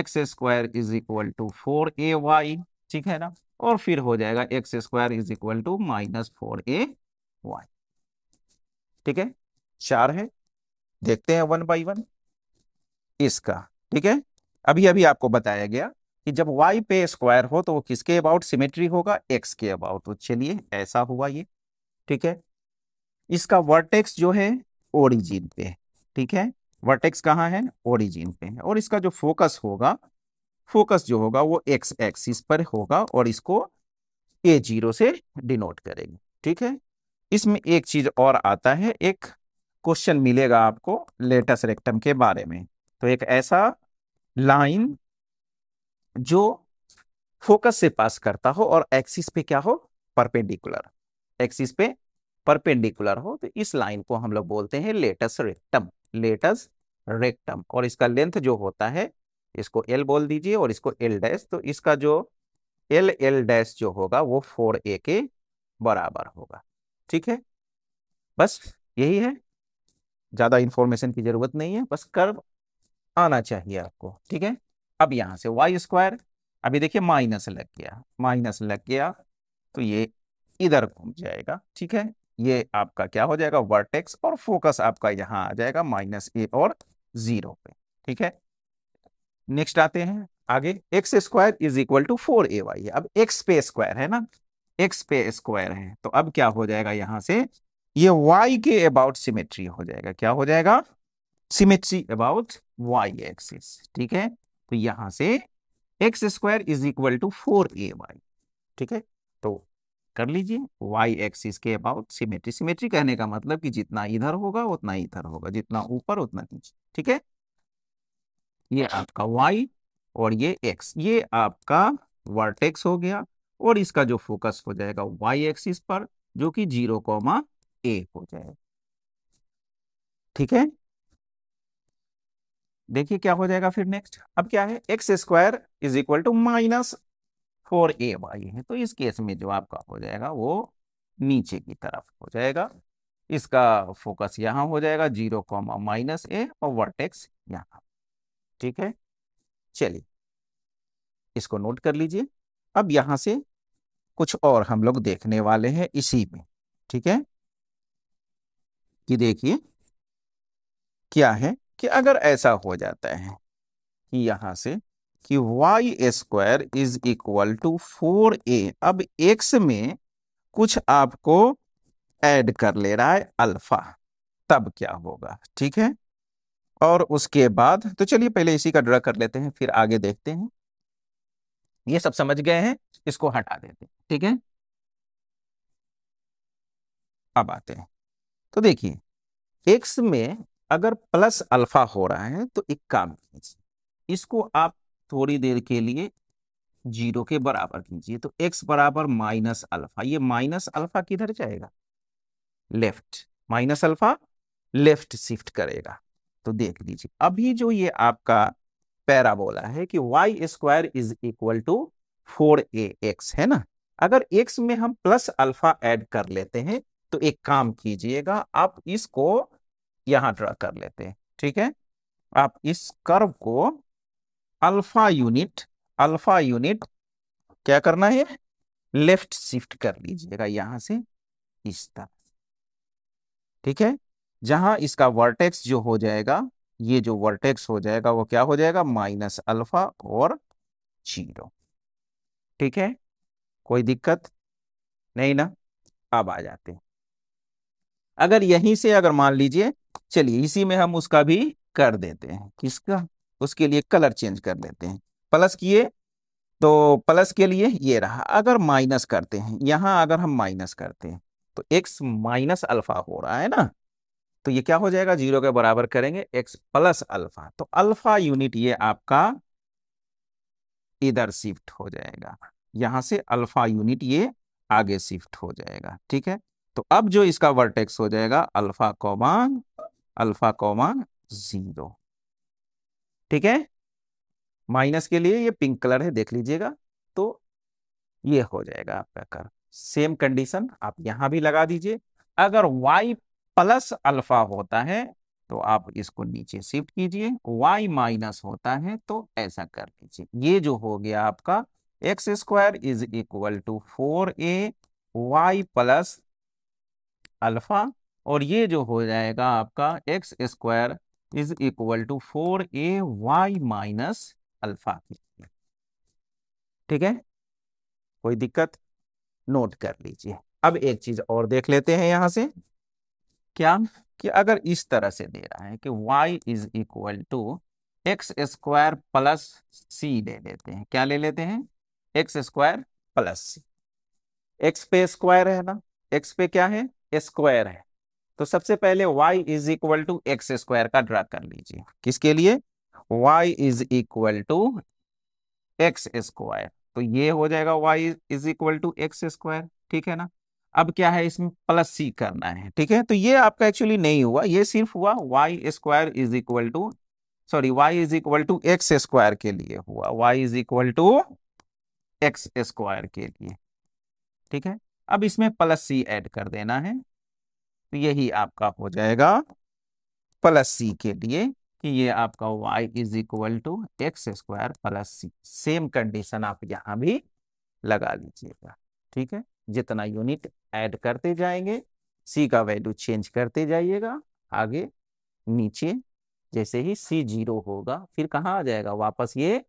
x square is equal to four a y ठीक है ना और फिर हो जाएगा x square is equal to minus four a y ठीक है चार है देखते हैं वन बाई वन इसका ठीक है अभी अभी आपको बताया गया कि जब वाई पे स्क्वायर हो तो वो किसके अबाउट सिमेट्री होगा एक्स के अबाउट तो चलिए ऐसा हुआ ये ठीक है इसका वर्टेक्स जो है ओरिजिन पे ठीक है वर्टेक्स कहाँ है ओरिजिन पे है और इसका जो फोकस होगा फोकस जो होगा वो एक्स एक्सिस पर होगा और इसको ए जीरो से डिनोट करेंगे ठीक है इसमें एक चीज और आता है एक क्वेश्चन मिलेगा आपको लेटस रेक्टम के बारे में तो एक ऐसा लाइन जो फोकस से पास करता हो और एक्सिस पे क्या हो परपेंडिकुलर एक्सिस पे परपेंडिकुलर हो तो इस लाइन को हम लोग बोलते हैं लेटस रेक्टम लेटस रेक्टम और इसका लेंथ जो होता है इसको एल बोल दीजिए और इसको एल डैश तो इसका जो एल एल डैश जो होगा वो फोर ए के बराबर होगा ठीक है बस यही है ज़्यादा इंफॉर्मेशन की ज़रूरत नहीं है बस कर्व आना चाहिए आपको ठीक है अब यहां से वाई स्क्वायर अभी देखिए माइनस लग गया माइनस लग गया तो ये इधर घूम जाएगा ठीक है ये आपका क्या हो जाएगा वर्टेक्स और फोकस आपका यहाँ आ जाएगा माइनस ए और जीरो पे ठीक है नेक्स्ट आते हैं आगे x square is equal to four a y अब एक्स पे स्क्वायर है ना एक्स पे स्क्वायर है तो अब क्या हो जाएगा यहां से ये वाई के अबाउट सिमेट्री हो जाएगा क्या हो जाएगा सिमेट्री अबाउट वाई एक्सिस ठीक है तो यहां से x square is equal to four a y ठीक है तो कर लीजिए वाई एक्सिस के अबाउट सिमेट्री सिमेट्री कहने का मतलब कि जितना इधर होगा उतना इधर होगा जितना ऊपर उतना नीचे ठीक है ये आपका वाई और ये एक्स ये आपका वर्टेक्स हो गया और इसका जो फोकस हो जाएगा वाई एक्सिस पर जो कि जीरो कॉमा ए हो जाएगा ठीक है देखिए क्या हो जाएगा फिर नेक्स्ट अब क्या है x square is equal to minus four a y है तो इस केस में जो आपका हो जाएगा वो नीचे की तरफ हो जाएगा इसका फोकस यहां हो जाएगा जीरो कॉमा माइनस ए और वर्टेक्स यहां ठीक है चलिए इसको नोट कर लीजिए अब यहां से कुछ और हम लोग देखने वाले हैं इसी में ठीक है कि देखिए क्या है कि अगर ऐसा हो जाता है कि से कि y square is equal to four a अब एक्स में कुछ आपको ऐड कर ले रहा है अल्फा तब क्या होगा ठीक है और उसके बाद तो चलिए पहले इसी का ड्रा कर लेते हैं फिर आगे देखते हैं ये सब समझ गए हैं इसको हटा देते हैं ठीक है अब आते हैं तो देखिए एक्स में अगर प्लस अल्फा हो रहा है तो एक काम कीजिए इसको आप थोड़ी देर के लिए जीरो के बराबर कीजिए तो एक्स बराबर माइनस अल्फा ये माइनस अल्फा किधर जाएगा left minus alpha left shift करेगा तो देख लीजिए अभी जो ये आपका पैराबोला है कि y square is equal to four a x है ना अगर एक्स में हम प्लस अल्फा ऐड कर लेते हैं तो एक काम कीजिएगा आप इसको यहां ड्रा कर लेते हैं ठीक है आप इस कर्व को अल्फा यूनिट अल्फा यूनिट क्या करना है लेफ्ट शिफ्ट कर लीजिएगा यहां से इस तरह ठीक है जहां इसका वर्टेक्स जो हो जाएगा ये जो वर्टेक्स हो जाएगा वो क्या हो जाएगा माइनस अल्फा और जीरो ठीक है कोई दिक्कत नहीं ना अब आ जाते हैं अगर यहीं से अगर मान लीजिए चलिए इसी में हम उसका भी कर देते हैं किसका उसके लिए कलर चेंज कर देते हैं प्लस किए तो प्लस के लिए ये रहा अगर माइनस करते हैं यहां अगर हम माइनस करते हैं तो एक्स माइनस अल्फा हो रहा है ना तो ये क्या हो जाएगा जीरो के बराबर करेंगे एक्स प्लस अल्फा तो अल्फा यूनिट ये आपका इधर शिफ्ट हो जाएगा यहां से अल्फा यूनिट ये आगे शिफ्ट हो जाएगा ठीक है तो अब जो इसका वर्टेक्स हो जाएगा alpha comma alpha comma zero ठीक है माइनस के लिए ये पिंक कलर है देख लीजिएगा तो ये हो जाएगा आपका कर सेम कंडीशन आप यहां भी लगा दीजिए अगर y प्लस अल्फा होता है तो आप इसको नीचे शिफ्ट कीजिए y माइनस होता है तो ऐसा कर लीजिए ये जो हो गया आपका x square is equal to four a y plus alpha और ये जो हो जाएगा आपका x square is equal to four a y minus alpha ठीक है कोई दिक्कत नोट कर लीजिए अब एक चीज और देख लेते हैं यहां से क्या कि अगर इस तरह से दे रहा है कि y is equal to x square plus c ले लेते हैं क्या ले लेते हैं x square plus c x पे स्क्वायर है ना एक्स पे क्या है स्क्वायर है तो सबसे पहले y is equal to x square का ड्रा कर लीजिए किसके लिए y is equal to x square तो ये हो जाएगा y is equal to x square ठीक है ना अब क्या है इसमें प्लस सी करना है ठीक है तो ये आपका एक्चुअली नहीं हुआ ये सिर्फ हुआ y square is equal to sorry y is equal to x square के लिए हुआ y is equal to x square के लिए ठीक है अब इसमें प्लस सी एड कर देना है तो यही आपका हो जाएगा प्लस सी के लिए कि ये आपका y is equal to x square plus c same condition आप यहाँ भी लगा लीजिएगा ठीक है जितना यूनिट ऐड करते जाएंगे सी का वैल्यू चेंज करते जाइएगा आगे नीचे जैसे ही सी जीरो होगा फिर कहाँ आ जाएगा वापस ये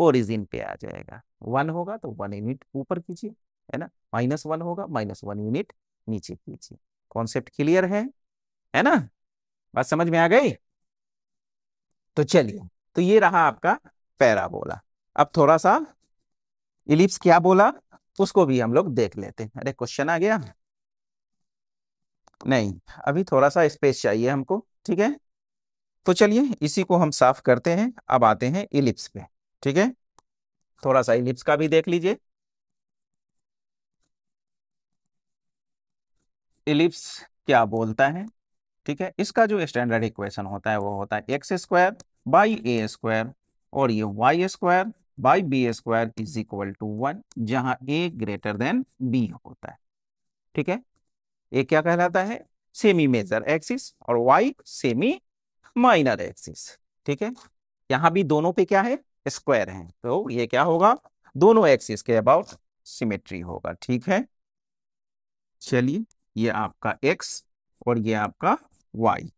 ओरिजिन पे आ जाएगा वन होगा तो वन यूनिट ऊपर कीजिए है ना माइनस वन होगा माइनस वन यूनिट नीचे कीजिए कॉन्सेप्ट क्लियर है है ना बात समझ में आ गई तो चलिए तो ये रहा आपका पैराबोला अब थोड़ा सा इलिप्स क्या बोला उसको भी हम लोग देख लेते हैं अरे क्वेश्चन आ गया नहीं अभी थोड़ा सा स्पेस चाहिए हमको ठीक है तो चलिए इसी को हम साफ करते हैं अब आते हैं इलिप्स पे ठीक है थोड़ा सा इलिप्स का भी देख लीजिए इलिप्स क्या बोलता है ठीक है इसका जो स्टैंडर्ड इक्वेशन होता है वो होता है x square by a square और ये y square by b square is equal to one जहां ए ग्रेटर देन बी होता है ठीक है ये क्या कहलाता है सेमी मेजर एक्सिस और वाई सेमी माइनर एक्सिस ठीक है यहां भी दोनों पे क्या है स्क्वायर है तो ये क्या होगा दोनों एक्सिस के अबाउट सिमेट्री होगा ठीक है चलिए ये आपका एक्स और ये आपका वाई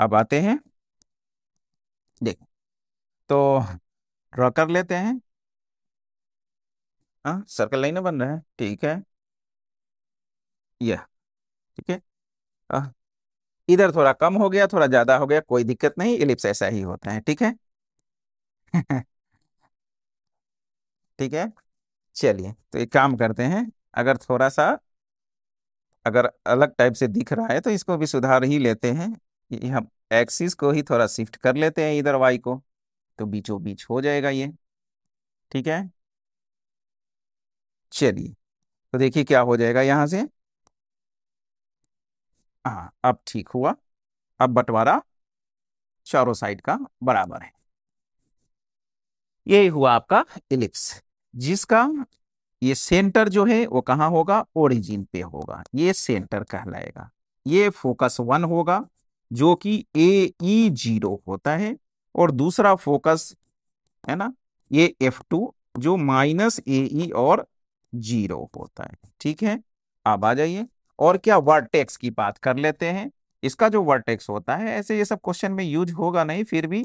अब आते हैं देख तो ड्रॉ कर लेते हैं आ, सर्कल लाइन बन रहा है ठीक है यह ठीक है इधर थोड़ा कम हो गया थोड़ा ज़्यादा हो गया कोई दिक्कत नहीं इलिप्स ऐसा ही होता है ठीक है ठीक है चलिए तो एक काम करते हैं अगर थोड़ा सा अगर अलग टाइप से दिख रहा है तो इसको भी सुधार ही लेते हैं हम एक्सिस को ही थोड़ा शिफ्ट कर लेते हैं इधर वाई को तो बीचों बीच हो जाएगा ये ठीक है चलिए तो देखिए क्या हो जाएगा यहां से हाँ अब ठीक हुआ अब बंटवारा चारों साइड का बराबर है यही हुआ आपका इलिप्स जिसका ये सेंटर जो है वो कहाँ होगा ओरिजिन पे होगा ये सेंटर कहलाएगा ये फोकस वन होगा जो कि ए ई जीरो होता है और दूसरा फोकस है ना ये एफ टू जो माइनस ए ई और जीरो होता है ठीक है आप आ जाइए और क्या वर्टेक्स की बात कर लेते हैं इसका जो वर्टेक्स होता है ऐसे ये सब क्वेश्चन में यूज होगा नहीं फिर भी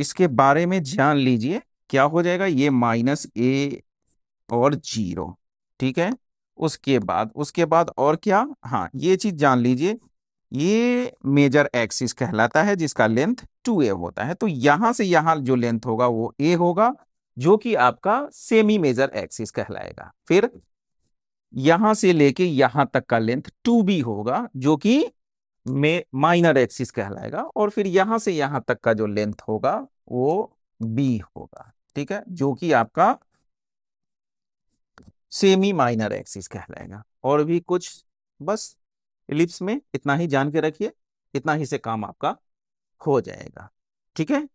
इसके बारे में जान लीजिए क्या हो जाएगा ये माइनस ए और जीरो ठीक है उसके बाद उसके बाद और क्या हाँ ये चीज जान लीजिए ये मेजर एक्सिस कहलाता है जिसका लेंथ टू ए होता है तो यहां से यहां जो लेंथ होगा वो ए होगा जो कि आपका सेमी मेजर एक्सिस कहलाएगा फिर यहां से लेके यहां तक का लेंथ टू बी होगा जो कि में माइनर एक्सिस कहलाएगा और फिर यहां से यहां तक का जो लेंथ होगा वो बी होगा ठीक है जो कि आपका सेमी माइनर एक्सिस कहलाएगा और भी कुछ बस इलिप्स में इतना ही जान के रखिए इतना ही से काम आपका हो जाएगा ठीक है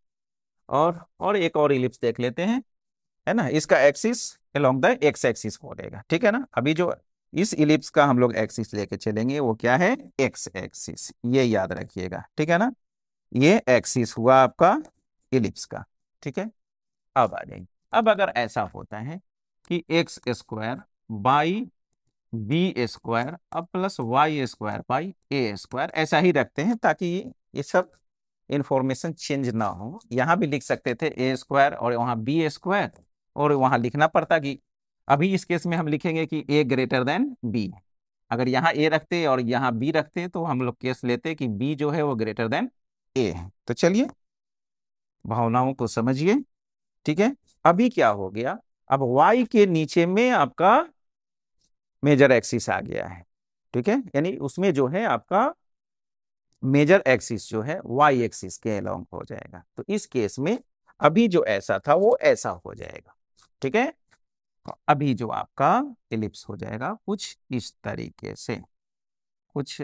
और और एक और इलिप्स देख लेते हैं है ना इसका axis along the x axis हो जाएगा ठीक है ना अभी जो इस इलिप्स का हम लोग एक्सिस लेके चलेंगे वो क्या है एक्स एक्सिस ये याद रखिएगा ठीक है ना ये एक्सिस हुआ आपका इलिप्स का ठीक है अब आ जाएंगे अब अगर ऐसा होता है कि x square by b square अब plus y square by a square ऐसा ही रखते हैं ताकि ये सब इंफॉर्मेशन चेंज ना हो यहाँ भी लिख सकते थे ए स्क्वायर और वहाँ बी स्क्वायर और वहाँ लिखना पड़ता कि अभी इस केस में हम लिखेंगे कि ए ग्रेटर देन बी अगर यहाँ ए रखते और यहाँ बी रखते तो हम लोग केस लेते कि बी जो है वो ग्रेटर देन ए है तो चलिए भावनाओं को समझिए ठीक है अभी क्या हो गया अब वाई के नीचे में आपका मेजर एक्सिस आ गया है ठीक है यानी उसमें जो है आपका मेजर एक्सिस जो है वाई एक्सिस के अलॉन्ग हो जाएगा तो इस केस में अभी जो ऐसा था वो ऐसा हो जाएगा ठीक है तो अभी जो आपका इलिप्स हो जाएगा कुछ इस तरीके से कुछ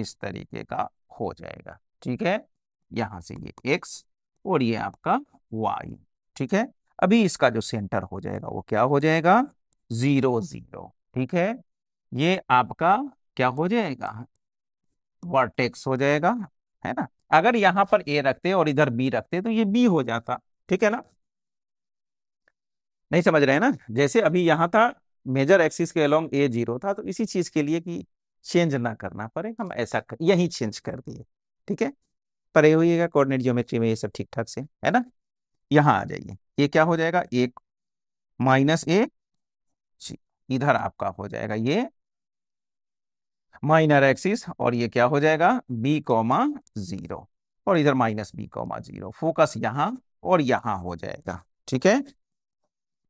इस तरीके का हो जाएगा ठीक है यहां से ये एक्स और ये आपका वाई ठीक है अभी इसका जो सेंटर हो जाएगा वो क्या हो जाएगा जीरो जीरो ठीक है ये आपका क्या हो जाएगा वर्टेक्स हो जाएगा है ना अगर यहां पर ए रखते और इधर बी रखते तो ये बी हो जाता ठीक है ना नहीं समझ रहे हैं ना जैसे अभी यहां था मेजर एक्सिस के अलोंग ए जीरो था तो इसी चीज के लिए कि चेंज ना करना पड़े हम ऐसा कर, यही चेंज कर दिए ठीक है परे हुईगा कोऑर्डिनेट ज्योमेट्री में ये सब ठीक ठाक से है ना यहां आ जाइए ये क्या हो जाएगा एक माइनस ए इधर आपका हो जाएगा ये माइनर एक्सिस और ये क्या हो जाएगा बी कॉमा जीरो और इधर minus b comma zero focus यहां और यहां हो जाएगा ठीक है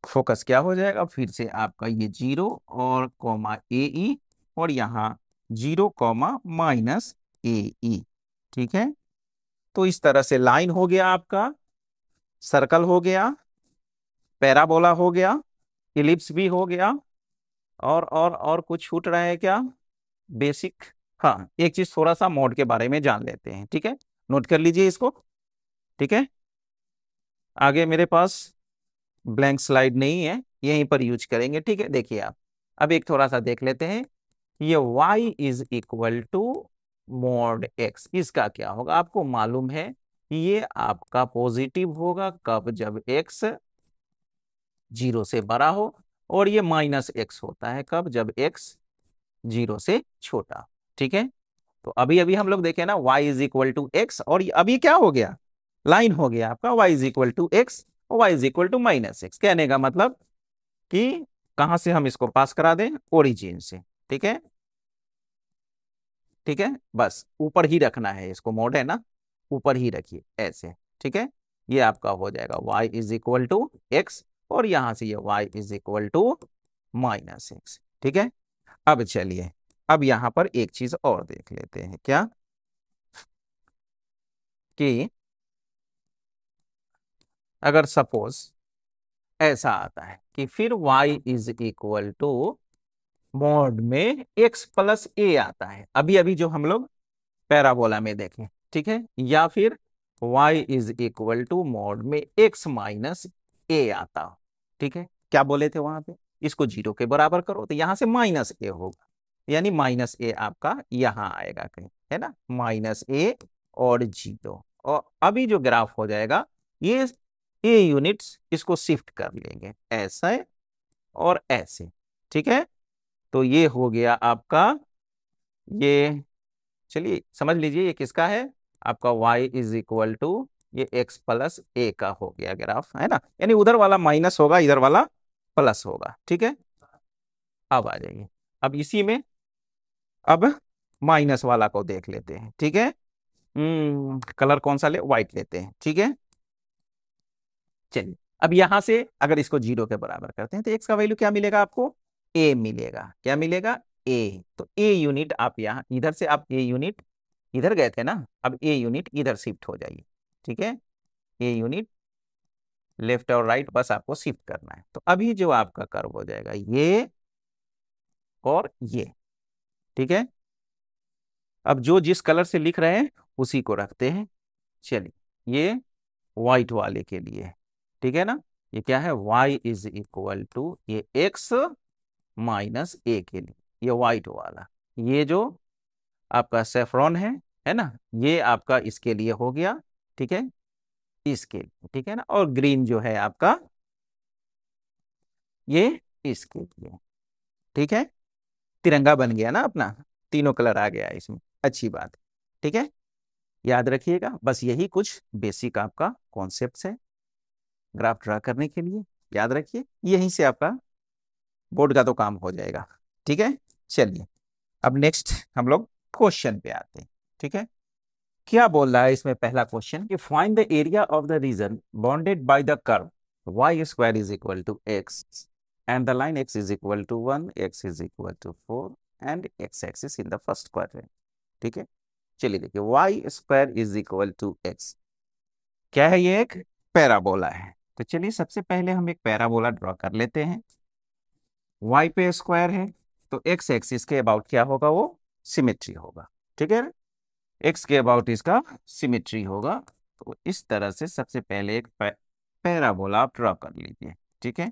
फोकस क्या हो जाएगा फिर से आपका ये जीरो और कॉमा ए ई और यहां zero comma minus a e ठीक है तो इस तरह से लाइन हो गया आपका सर्कल हो गया पैराबोला हो गया इलिप्स भी हो गया और और और कुछ छूट रहा है क्या बेसिक हाँ एक चीज थोड़ा सा मोड के बारे में जान लेते हैं ठीक है नोट कर लीजिए इसको ठीक है आगे मेरे पास ब्लैंक स्लाइड नहीं है यहीं पर यूज करेंगे ठीक है देखिए आप अब एक थोड़ा सा देख लेते हैं ये y is equal to mod x इसका क्या होगा आपको मालूम है ये आपका पॉजिटिव होगा कब जब एक्स जीरो से बड़ा हो और ये माइनस एक्स होता है कब जब एक्स जीरो से छोटा ठीक है तो अभी अभी हम लोग देखे ना y is equal to x और अभी क्या हो गया लाइन हो गया आपका y is equal to x और is equal to minus x कहने का मतलब कि कहां से हम इसको पास करा दें ओरिजिन से ठीक है ठीक है बस ऊपर ही रखना है इसको मोड है ना ऊपर ही रखिए ऐसे ठीक है ये आपका हो जाएगा y is equal to x और यहां से ये y is equal to minus x ठीक है अब चलिए अब यहां पर एक चीज और देख लेते हैं क्या कि अगर सपोज ऐसा आता है कि फिर y is equal to mod में x प्लस ए आता है अभी अभी जो हम लोग पैराबोला में देखें ठीक है या फिर y is equal to mod में x माइनस ए आता ठीक है क्या बोले थे वहां पे इसको जीरो के बराबर करो तो यहां से माइनस ए होगा यानी माइनस ए आपका यहां आएगा कहीं है ना माइनस ए और जीरो और अभी जो ग्राफ हो जाएगा ये ए यूनिट्स इसको शिफ्ट कर लेंगे ऐसे और ऐसे ठीक है तो ये हो गया आपका ये चलिए समझ लीजिए ये किसका है आपका वाई इज इक्वल टू ये एक्स प्लस ए का हो गया ग्राफ है ना यानी उधर वाला माइनस होगा इधर वाला प्लस होगा ठीक है अब आ जाइए अब इसी में अब माइनस वाला को देख लेते हैं ठीक है कलर हम्म, कौन सा ले व्हाइट लेते हैं ठीक है चलिए अब यहां से अगर इसको जीरो के बराबर करते हैं तो एक्स का वैल्यू क्या मिलेगा आपको ए मिलेगा क्या मिलेगा ए तो ए यूनिट आप यहां इधर से आप ए यूनिट इधर गए थे ना अब ए यूनिट इधर शिफ्ट हो जाइए ठीक है ए यूनिट लेफ्ट और राइट बस आपको शिफ्ट करना है तो अभी जो आपका कर्व हो जाएगा ये और ये ठीक है अब जो जिस कलर से लिख रहे हैं उसी को रखते हैं चलिए ये वाइट वाले के लिए ठीक है ना ये क्या है y इज इक्वल टू ये x माइनस ए के लिए ये वाइट वाला ये जो आपका सेफ्रॉन है है ना ये आपका इसके लिए हो गया ठीक है इसके लिए ठीक है ना और ग्रीन जो है आपका ये इसके लिए ठीक है तिरंगा बन गया ना अपना तीनों कलर आ गया इसमें अच्छी बात ठीक है याद रखिएगा बस यही कुछ बेसिक आपका कॉन्सेप्ट है ग्राफ ड्रा करने के लिए याद रखिए यहीं से आपका बोर्ड का तो काम हो जाएगा ठीक है चलिए अब नेक्स्ट हम लोग क्वेश्चन पे आते हैं ठीक है क्या बोल रहा है इसमें पहला क्वेश्चन कि find the area of the region bounded by the curve y square is equal to x and the line x is equal to one x is equal to four and x axis in the first क्वार ठीक है चलिए देखिए y square is equal to x क्या है ये एक पैराबोला है तो चलिए सबसे पहले हम एक पैराबोला ड्रॉ कर लेते हैं वाई पे स्क्वायर है तो एक्स एक्सिस के अबाउट क्या होगा वो सिमेट्री होगा ठीक है एक्स के अबाउट इसका सिमेट्री होगा तो इस तरह से सबसे पहले एक पैराबोला आप ड्रॉ कर लीजिए ठीक है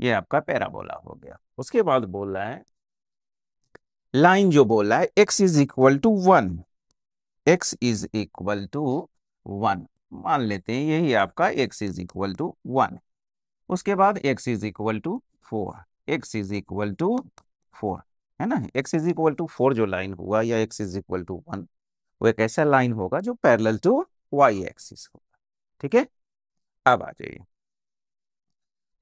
ये आपका पैराबोला हो गया उसके बाद बोल रहा है लाइन जो बोल रहा है x is equal to one x is equal to one मान लेते हैं यही आपका x is equal to one उसके बाद x is equal to four x is equal to four है ना x is equal to four जो लाइन हुआ या x is equal to one वो एक ऐसा लाइन होगा जो पैरल टू वाई एक्सिस होगा ठीक है अब आ जाइए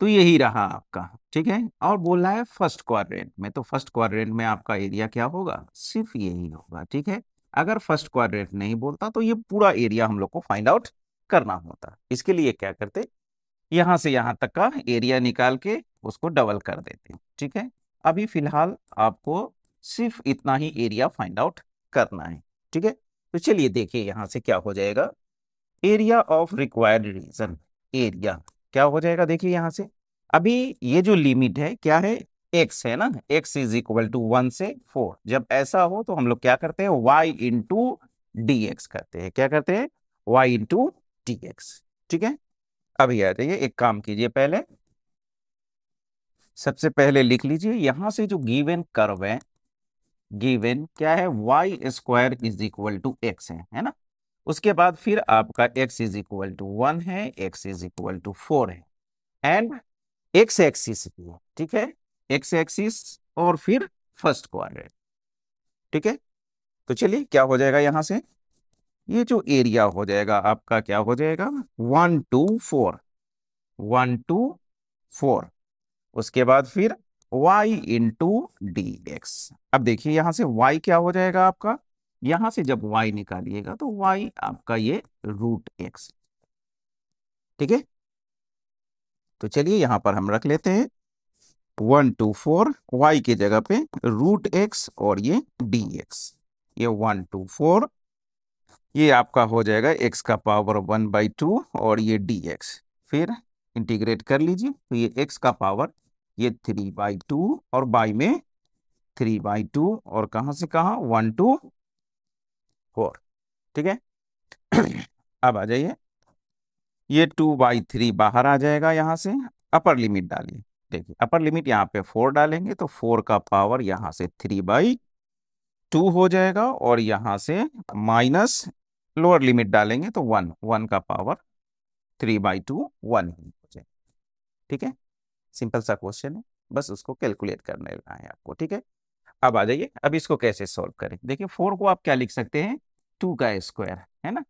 तो यही रहा आपका ठीक है और बोला है फर्स्ट क्वाड्रेंट में तो फर्स्ट क्वाड्रेंट में आपका एरिया क्या होगा सिर्फ यही होगा ठीक है अगर फर्स्ट क्वाड्रेंट नहीं बोलता तो ये पूरा एरिया हम लोग को फाइंड आउट करना होता इसके लिए क्या करते यहां से यहां तक का एरिया निकाल के उसको डबल कर देते ठीक है अभी फिलहाल आपको सिर्फ इतना ही एरिया फाइंड आउट करना है ठीक है तो चलिए देखिए यहां से क्या हो जाएगा area of required region area क्या हो जाएगा देखिए यहां से अभी ये जो लिमिट है क्या है एक्स है ना x is equal to one से फोर जब ऐसा हो तो हम लोग क्या करते हैं वाई इंटू डी एक्स करते हैं क्या करते हैं वाई इंटू डी एक्स ठीक है अभी आ जाइए एक काम कीजिए पहले सबसे पहले लिख लीजिए यहां से जो गिवन कर्व है गिवन क्या है y square is equal to x है है ना उसके बाद फिर आपका x is equal to one है x is equal to four है एंड एक्स एक्सिस ठीक है एक्स एक्सिस और फिर फर्स्ट क्वार ठीक है तो चलिए क्या हो जाएगा यहां से ये जो एरिया हो जाएगा आपका क्या हो जाएगा one to four one to four उसके बाद फिर y इंटू डी एक्स अब देखिए यहां से y क्या हो जाएगा आपका यहां से जब y निकालिएगा तो y आपका ये रूट एक्स ठीक है तो चलिए यहां पर हम रख लेते हैं वन टू फोर वाई की जगह पे रूट एक्स और ये डी एक्स ये वन टू फोर ये आपका हो जाएगा एक्स का पावर वन बाई टू और ये डी एक्स फिर इंटीग्रेट कर लीजिए तो ये एक्स का पावर ये थ्री बाई टू और बाई में थ्री बाई टू और कहा से कहा वन टू फोर ठीक है अब आ जाइए ये टू बाई थ्री बाहर आ जाएगा यहां से अपर लिमिट डालिए देखिए अपर लिमिट यहाँ पे फोर डालेंगे तो फोर का पावर यहां से थ्री बाई टू हो जाएगा और यहां से माइनस लोअर लिमिट डालेंगे तो वन वन का power three by two one ही हो जाएगा ठीक है सिंपल सा क्वेश्चन है बस उसको कैलकुलेट करने है आपको ठीक है अब आ जाइए अब इसको कैसे सॉल्व करें देखिए फोर को आप क्या लिख सकते हैं टू का स्क्वायर है ना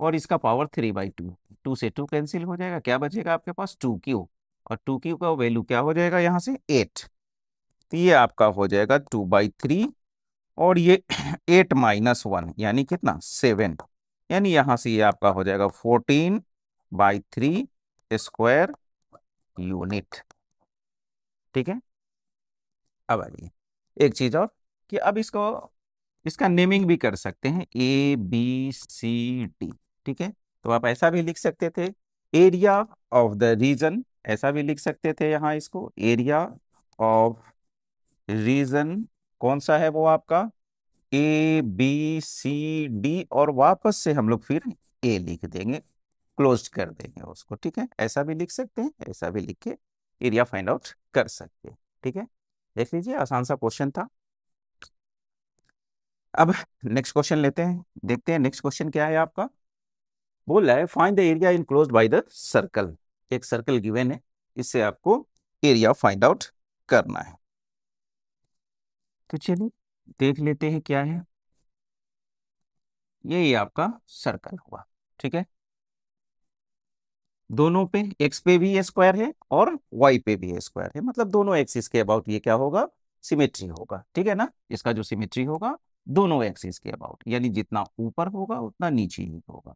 और इसका power three by two two से टू कैंसिल हो जाएगा क्या बचेगा आपके पास टू क्यू और टू क्यू का वैल्यू क्या हो जाएगा यहाँ से एट तो ये आपका हो जाएगा टू बाई थ्री और ये एट माइनस वन यानी कितना सेवन यानी यहाँ से ये आपका हो जाएगा fourteen by three square unit ठीक है अब आइए एक चीज और कि अब इसको इसका नेमिंग भी कर सकते हैं ए बी सी डी ठीक है तो आप ऐसा भी लिख सकते थे एरिया ऑफ द रीजन ऐसा भी लिख सकते थे यहां इसको एरिया ऑफ रीजन कौन सा है वो आपका ए बी सी डी और वापस से हम लोग फिर ए लिख देंगे क्लोज कर देंगे उसको ठीक है ऐसा भी लिख सकते हैं ऐसा भी लिख के एरिया फाइंड आउट कर सकते हैं ठीक है देख लीजिए आसान सा क्वेश्चन था अब नेक्स्ट क्वेश्चन लेते हैं देखते हैं नेक्स्ट क्वेश्चन क्या है आपका बोल रहा है find the area enclose by the circle एक सर्कल गिवेन है इससे आपको एरिया फाइंड आउट करना है तो चलिए देख लेते हैं क्या है यही आपका सर्कल हुआ ठीक है दोनों पे एक्स पे भी स्क्वायर है और वाई पे भी स्क्वायर है मतलब दोनों एक्सिस के अबाउट ये क्या होगा सिमेट्री होगा ठीक है ना इसका जो सिमेट्री होगा दोनों एक्सिस के अबाउट यानी जितना ऊपर होगा उतना नीचे ही होगा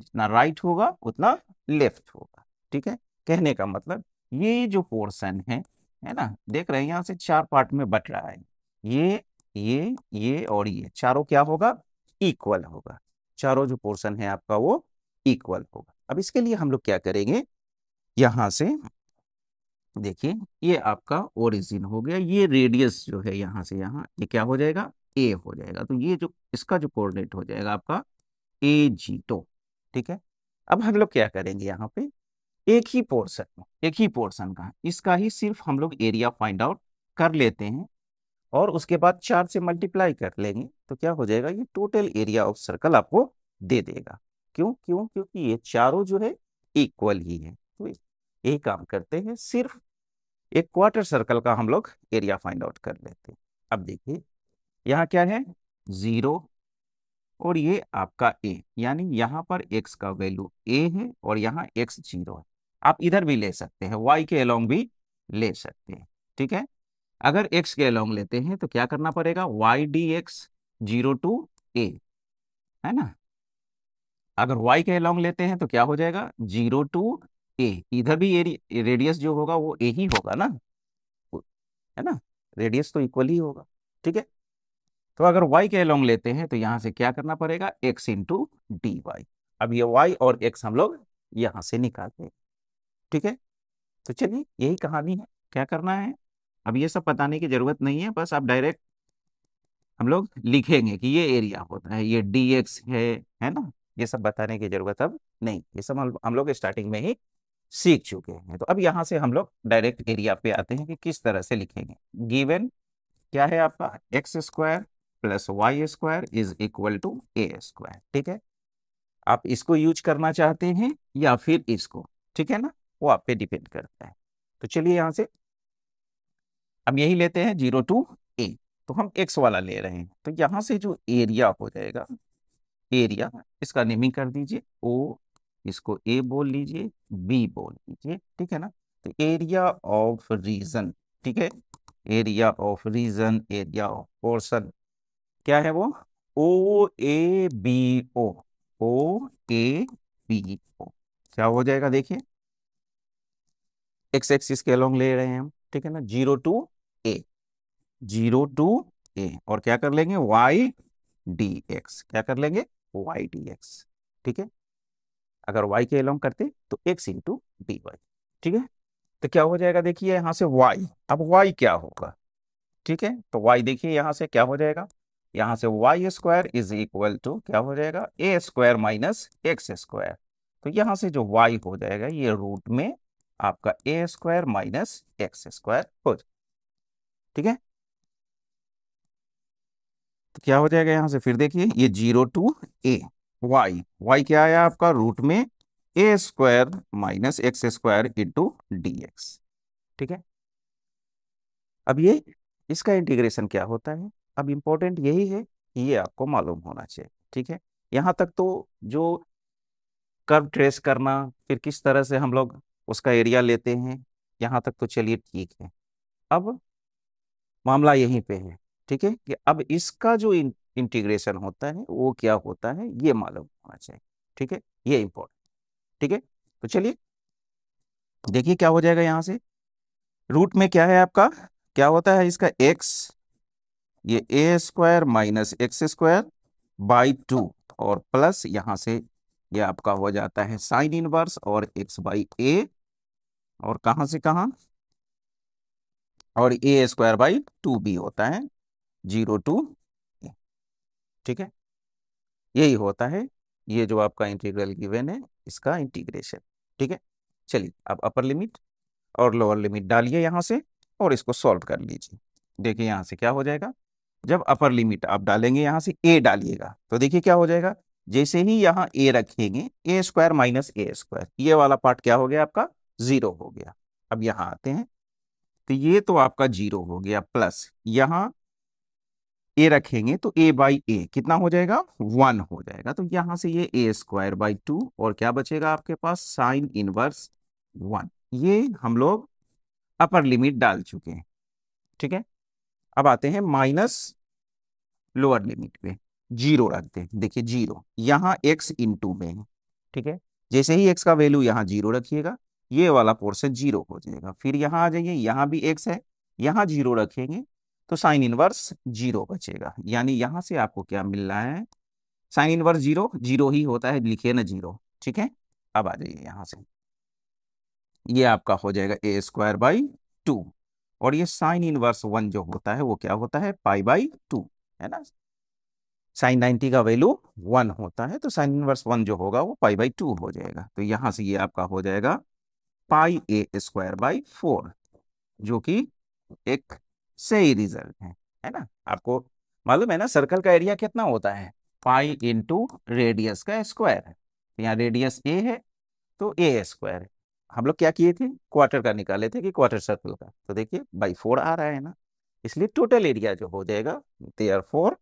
जितना राइट होगा उतना लेफ्ट होगा ठीक है कहने का मतलब ये जो पोर्सन है है ना देख रहे हैं यहाँ से चार पार्ट में बट रहा है ये ये ये और ये चारों क्या होगा इक्वल होगा चारों जो पोर्सन है आपका वो इक्वल होगा अब इसके लिए हम लोग क्या करेंगे यहां से देखिए ये आपका ओरिजिन हो गया ये रेडियस जो है यहाँ से यहाँ ये क्या हो जाएगा ए हो जाएगा तो ये जो इसका जो कोऑर्डिनेट हो जाएगा आपका ए जी तो, ठीक है अब हम लोग क्या करेंगे यहाँ पे एक ही पोर्शन में एक ही पोर्शन का इसका ही सिर्फ हम लोग एरिया फाइंड आउट कर लेते हैं और उसके बाद चार से मल्टीप्लाई कर लेंगे तो क्या हो जाएगा ये टोटल एरिया ऑफ सर्कल आपको दे देगा क्यों क्यों क्योंकि ये चारों जो है इक्वल ही है तो यही काम करते हैं सिर्फ एक क्वार्टर सर्कल का हम लोग एरिया फाइंड आउट कर लेते हैं अब देखिए यहाँ क्या है जीरो और ये आपका ए यानी यहाँ पर एक्स का वैल्यू ए है और यहाँ एक्स जीरो है आप इधर भी ले सकते हैं वाई के अलोंग भी ले सकते हैं ठीक है अगर एक्स के अलोंग लेते हैं तो क्या करना पड़ेगा y d x zero to a है ना अगर वाई के अलॉन्ग लेते हैं तो क्या हो जाएगा जीरो टू ए इधर भी रेडियस जो होगा वो ए ही होगा ना है ना रेडियस तो इक्वल ही होगा ठीक है तो अगर y के अलॉन्ग लेते हैं तो यहाँ से क्या करना पड़ेगा x इंटू डी वाई अब ये y और x हम लोग यहाँ से निकालते हैं ठीक है तो चलिए यही कहानी है क्या करना है अब ये सब बताने की जरूरत नहीं है बस आप डायरेक्ट हम लोग लिखेंगे कि ये एरिया होता है ये डी एक्स है है ना ये सब बताने की जरूरत अब नहीं ये सब हम, हम लोग स्टार्टिंग में ही सीख चुके हैं तो अब यहाँ से हम लोग डायरेक्ट एरिया पे आते हैं कि किस तरह से लिखेंगे गिवन क्या है आपका x square plus y square is equal to a square ठीक है आप इसको यूज करना चाहते हैं या फिर इसको ठीक है ना वो आप पे डिपेंड करता है तो चलिए यहाँ से अब यही लेते हैं जीरो टू ए तो हम एक्स वाला ले रहे हैं तो यहाँ से जो एरिया हो जाएगा एरिया इसका नेमिंग कर दीजिए ओ इसको ए बोल लीजिए बी बोल लीजिए ठीक है ना तो एरिया ऑफ रीजन ठीक है area of region area of portion क्या है वो ओ A B O O A B ओ क्या हो जाएगा देखिए एक्स एक्सिस के अलोंग ले रहे हैं हम ठीक है ना zero to a zero to a और क्या कर लेंगे वाई डी एक्स क्या कर लेंगे वाई डी एक्स ठीक है अगर वाई के अलॉन्ग करते तो एक्स इंटू डी वाई ठीक है तो क्या हो जाएगा देखिए यहां से वाई अब वाई क्या होगा ठीक है तो वाई देखिए यहां से क्या हो जाएगा यहां से y square is equal to क्या हो जाएगा a square minus x square तो यहां से जो वाई हो जाएगा ये रूट में आपका a square minus x square हो जाएगा ठीक है तो क्या हो जाएगा यहां से फिर देखिए ये zero to a y y क्या आया आपका रूट में a square minus x square into D x ठीक है अब ये इसका इंटीग्रेशन क्या होता है अब इम्पोर्टेंट यही है ये आपको मालूम होना चाहिए ठीक है यहां तक तो जो कर्व ट्रेस करना फिर किस तरह से हम लोग उसका एरिया लेते हैं यहाँ तक तो चलिए ठीक है अब मामला यहीं पे है ठीक है कि अब इसका जो इंटीग्रेशन होता है वो क्या होता है ये मालूम होना चाहिए ठीक है ये इंपॉर्टेंट ठीक है तो चलिए देखिए क्या हो जाएगा यहां से रूट में क्या है आपका क्या होता है इसका एक्स ये a square minus x square by two और प्लस यहां से ये आपका हो जाता है साइन इनवर्स और एक्स बाई ए और कहां से कहां और a square by two b होता है जीरो टू ठीक है यही होता है ये जो आपका इंटीग्रल गिवन है इसका इंटीग्रेशन ठीक है चलिए अब अपर लिमिट और लोअर लिमिट डालिए यहाँ से और इसको सॉल्व कर लीजिए देखिए यहाँ से क्या हो जाएगा जब अपर लिमिट आप डालेंगे यहाँ से ए डालिएगा तो देखिए क्या हो जाएगा जैसे ही यहाँ ए रखेंगे a square minus a square ये वाला पार्ट क्या हो गया आपका जीरो हो गया अब यहाँ आते हैं तो ये तो आपका जीरो हो गया प्लस यहाँ ए रखेंगे तो ए बाई ए कितना हो जाएगा वन हो जाएगा तो यहां से ये ए स्क्वायर बाई टू और क्या बचेगा आपके पास साइन इनवर्स वन ये हम लोग अपर लिमिट डाल चुके हैं ठीक है अब आते हैं माइनस लोअर लिमिट पे जीरो रखते हैं देखिए जीरो यहाँ एक्स टू में ठीक है जैसे ही एक्स का वैल्यू यहाँ जीरो रखिएगा ये वाला पोर्शन जीरो हो जाएगा फिर यहाँ आ जाइए यहाँ भी एक्स है यहाँ जीरो रखेंगे तो साइन इनवर्स जीरो बचेगा यानी यहां से आपको क्या मिल रहा है साइन इनवर्स जीरो जीरो ही होता है लिखिए ना जीरो ठीक है अब आ जाइए यहां से ये आपका हो जाएगा ए स्क्वायर बाई टू और ये साइन इनवर्स वन जो होता है वो क्या होता है पाई बाई टू है ना साइन नाइन्टी का वैल्यू वन होता है तो साइन इनवर्स वन जो होगा वो पाई बाई टू हो जाएगा तो यहां से ये आपका हो जाएगा pi a square by four जो कि एक सही रिजल्ट है है ना आपको मालूम है ना सर्कल का एरिया कितना होता है पाई इंटू रेडियस का स्क्वायर है तो यहाँ रेडियस ए है तो ए स्क्वायर है हम लोग क्या किए थे क्वार्टर का निकाले थे कि क्वार्टर सर्कल का तो देखिए बाई फोर आ रहा है ना इसलिए टोटल एरिया जो हो जाएगा तेयर फोर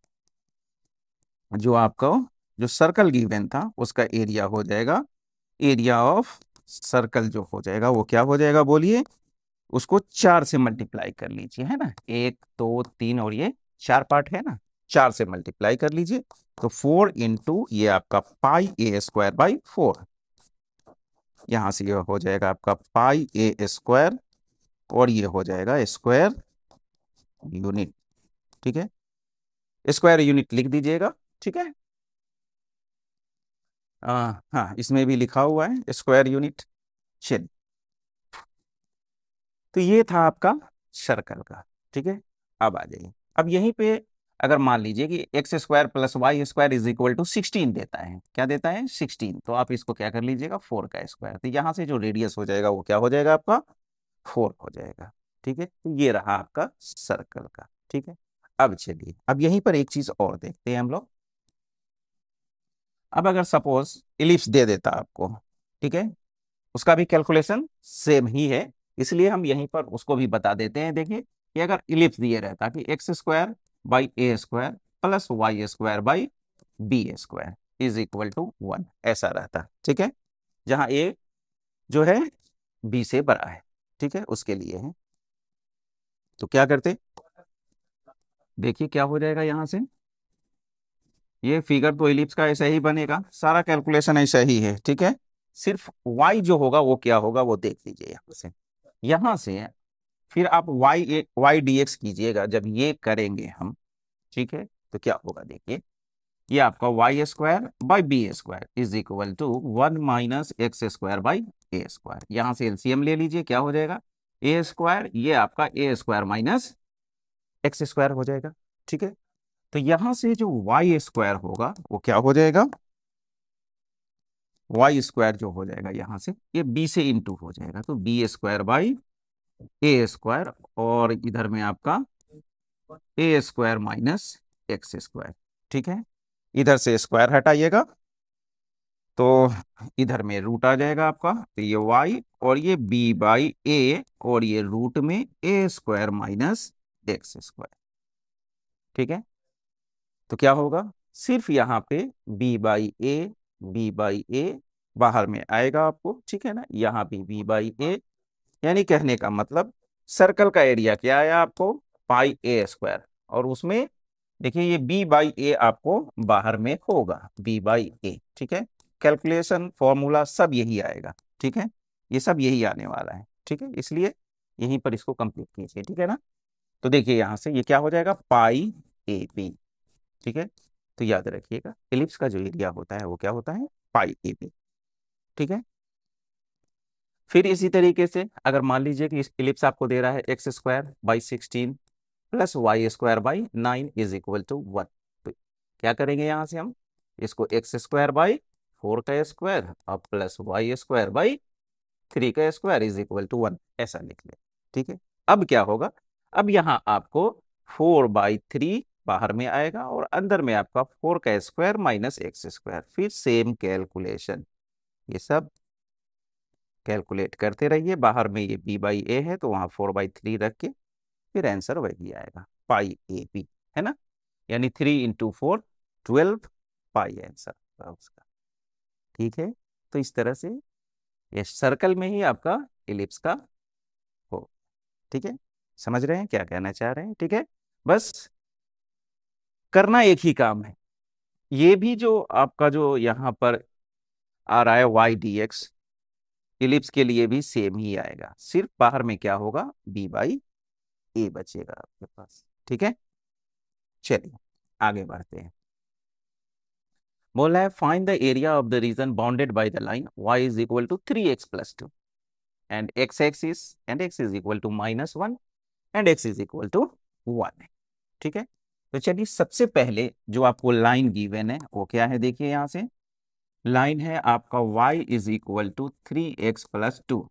जो आपको जो सर्कल गिवन था उसका एरिया हो जाएगा एरिया ऑफ सर्कल जो हो जाएगा वो क्या हो जाएगा बोलिए उसको चार से मल्टीप्लाई कर लीजिए है ना एक दो तीन और ये चार पार्ट है ना चार से मल्टीप्लाई कर लीजिए तो फोर इंटू ये आपका pi a square by four यहां से ये हो जाएगा आपका पाई ए स्क्वायर और ये हो जाएगा स्क्वायर यूनिट ठीक है स्क्वायर यूनिट लिख दीजिएगा ठीक है हाँ इसमें भी लिखा हुआ है स्क्वायर यूनिट चल तो ये था आपका सर्कल का ठीक है अब आ जाइए अब यहीं पे अगर मान लीजिए कि x square plus y square is equal to sixteen देता है क्या देता है सिक्सटीन तो आप इसको क्या कर लीजिएगा फोर का स्क्वायर तो यहाँ से जो रेडियस हो जाएगा वो क्या हो जाएगा आपका फोर हो जाएगा ठीक है तो ये रहा आपका सर्कल का ठीक है अब चलिए अब यहीं पर एक चीज और देखते हैं हम लोग अब अगर सपोज इलिप्स दे देता आपको ठीक है उसका भी कैलकुलेशन सेम ही है इसलिए हम यहीं पर उसको भी बता देते हैं देखिए कि अगर इलिप्स दिए रहता कि x square by a square plus y square by b square is equal to one ऐसा रहता ठीक है जहां ए जो है बी से बड़ा है ठीक है उसके लिए है तो क्या करते देखिए क्या हो जाएगा यहां से ये फिगर तो इलिप्स का ऐसा ही बनेगा सारा कैलकुलेशन ऐसा ही है ठीक है सिर्फ y जो होगा वो क्या होगा वो देख लीजिए यहाँ से यहां से फिर आप y डी एक्स कीजिएगा जब ये करेंगे हम ठीक है तो क्या होगा देखिए ये आपका y square by b square is equal to one minus x square by a square यहाँ से एलसीएम ले लीजिए क्या हो जाएगा ए स्क्वायर ये आपका a square minus x square हो जाएगा ठीक है तो यहाँ से जो वाई स्क्वायर होगा वो क्या हो जाएगा वाई स्क्वायर जो हो जाएगा यहाँ से ये बी से इनटू हो जाएगा तो b square by a square और इधर में आपका a square minus x square ठीक है इधर से स्क्वायर हटाइएगा तो इधर में रूट आ जाएगा आपका तो ये वाई और ये बी बाई ए और ये रूट में a square minus x square ठीक है तो क्या होगा सिर्फ यहाँ पे b by a b by a बाहर में आएगा आपको ठीक है ना यहाँ भी बी बाई ए यानी कहने का मतलब सर्कल का एरिया क्या आया आपको पाई ए स्क्वायर और उसमें देखिए ये बी बाई ए आपको बाहर में होगा बी बाई ए ठीक है कैलकुलेशन फॉर्मूला सब यही आएगा ठीक है ये सब यही आने वाला है ठीक है इसलिए यहीं पर इसको कंप्लीट कीजिए ठीक है ना तो देखिए यहाँ से ये क्या हो जाएगा पाई ए बी ठीक है तो याद रखिएगा इलिप्स का जो एरिया होता है वो क्या होता है पाई ए बी ठीक है फिर इसी तरीके से अगर मान लीजिए कि इलिप्स आपको दे रहा है x square by sixteen plus y square by nine is equal to one तो क्या करेंगे यहां से हम इसको एक्स स्क्वायर बाई फोर का स्क्वायर और plus y square by three का square is equal to one ऐसा लिख लें ठीक है अब क्या होगा अब यहां आपको फोर बाई थ्री बाहर में आएगा और अंदर में आपका फोर का स्क्वायर माइनस एक्स स्क्वायर फिर सेम कैलकुलेशन ये सब कैलकुलेट करते रहिए बाहर में ये बी बाई ए है तो वहाँ फोर बाई थ्री रख के फिर आंसर वही आएगा पाई ए बी है ना यानी three into four twelve pi answer उसका ठीक है तो इस तरह से ये सर्कल में ही आपका इलिप्स का हो ठीक है समझ रहे हैं क्या कहना चाह रहे हैं ठीक है बस करना एक ही काम है ये भी जो आपका जो यहाँ पर आ रहा है वाई डी एक्स इलिप्स के लिए भी सेम ही आएगा सिर्फ बाहर में क्या होगा बी बाई ए बचेगा आपके पास ठीक है चलिए आगे बढ़ते हैं बोला है find the area of the region bounded by the line y is equal to three x plus two and x is and x is equal to minus one and x is equal to one ठीक है तो चलिए सबसे पहले जो आपको लाइन गिवन है वो क्या है देखिए यहाँ से लाइन है आपका y is equal to three x plus two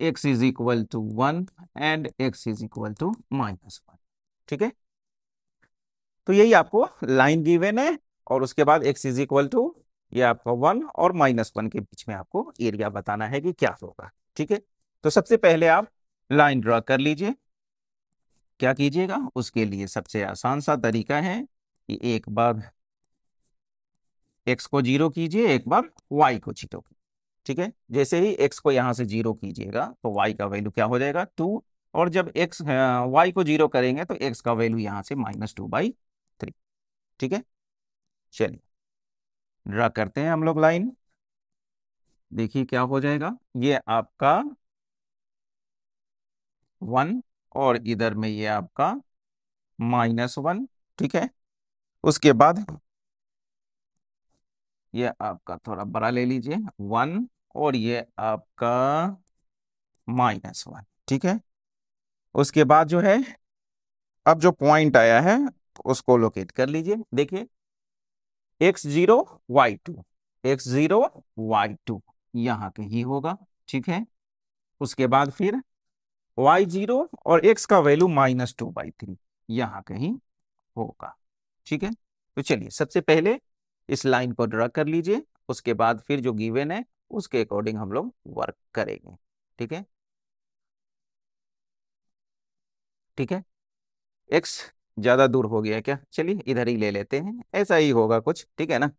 x is equal to one and x is equal to minus one ठीक है तो यही आपको लाइन गिवन है और उसके बाद x इज इक्वल टू ये आपका वन और माइनस वन के बीच में आपको एरिया बताना है कि क्या होगा ठीक है तो सबसे पहले आप लाइन ड्रॉ कर लीजिए क्या कीजिएगा उसके लिए सबसे आसान सा तरीका है कि एक बार एक्स को जीरो कीजिए एक बार वाई को जीरो ठीक है जैसे ही एक्स को यहां से जीरो कीजिएगा तो वाई का वैल्यू क्या हो जाएगा टू और जब एक्स वाई हाँ, को जीरो करेंगे तो एक्स का वैल्यू यहां से माइनस टू बाई थ्री ठीक है चलिए ड्रा करते हैं हम लोग लाइन देखिए क्या हो जाएगा ये आपका वन और इधर में ये आपका माइनस वन ठीक है उसके बाद ये आपका थोड़ा बड़ा ले लीजिए वन और ये आपका माइनस वन ठीक है उसके बाद जो है अब जो पॉइंट आया है उसको लोकेट कर लीजिए देखिए x zero y two x zero y two यहाँ कहीं होगा ठीक है उसके बाद फिर वाई जीरो और एक्स का value minus two by three यहाँ कहीं होगा ठीक है तो चलिए सबसे पहले इस लाइन को ड्रा कर लीजिए उसके बाद फिर जो गिवेन है उसके अकॉर्डिंग हम लोग वर्क करेंगे ठीक है ठीक है एक्स ज्यादा दूर हो गया क्या चलिए इधर ही ले लेते हैं ऐसा ही होगा कुछ ठीक है ना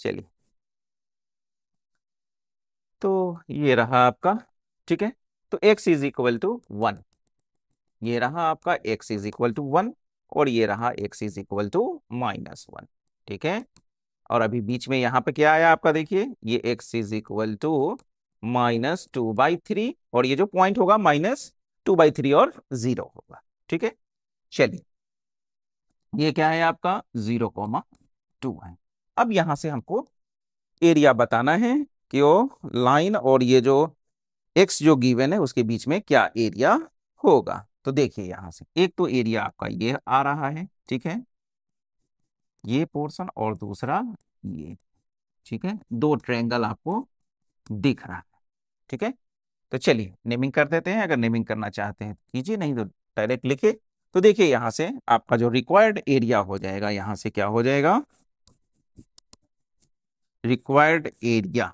चलिए तो ये रहा आपका ठीक है तो x is equal to one ये रहा आपका x is equal to one और ये रहा x is equal to minus one ठीक है और अभी बीच में यहां पे क्या आया आपका देखिए ये x is equal to minus two by three और ये जो पॉइंट होगा माइनस टू बाई थ्री और जीरो होगा ठीक है चलिए ये क्या है आपका जीरो कॉमा टू है अब यहां से हमको एरिया बताना है कि वो लाइन और ये जो एक्स जो गिवन है उसके बीच में क्या एरिया होगा तो देखिए यहां से एक तो एरिया आपका ये आ रहा है ठीक है ये पोर्शन और दूसरा ये ठीक है दो ट्रेंगल आपको दिख रहा है ठीक है तो चलिए नेमिंग कर देते हैं अगर नेमिंग करना चाहते हैं तो कीजिए नहीं तो डायरेक्ट लिखे तो देखिए यहां से आपका जो रिक्वायर्ड एरिया हो जाएगा यहां से क्या हो जाएगा रिक्वायर्ड एरिया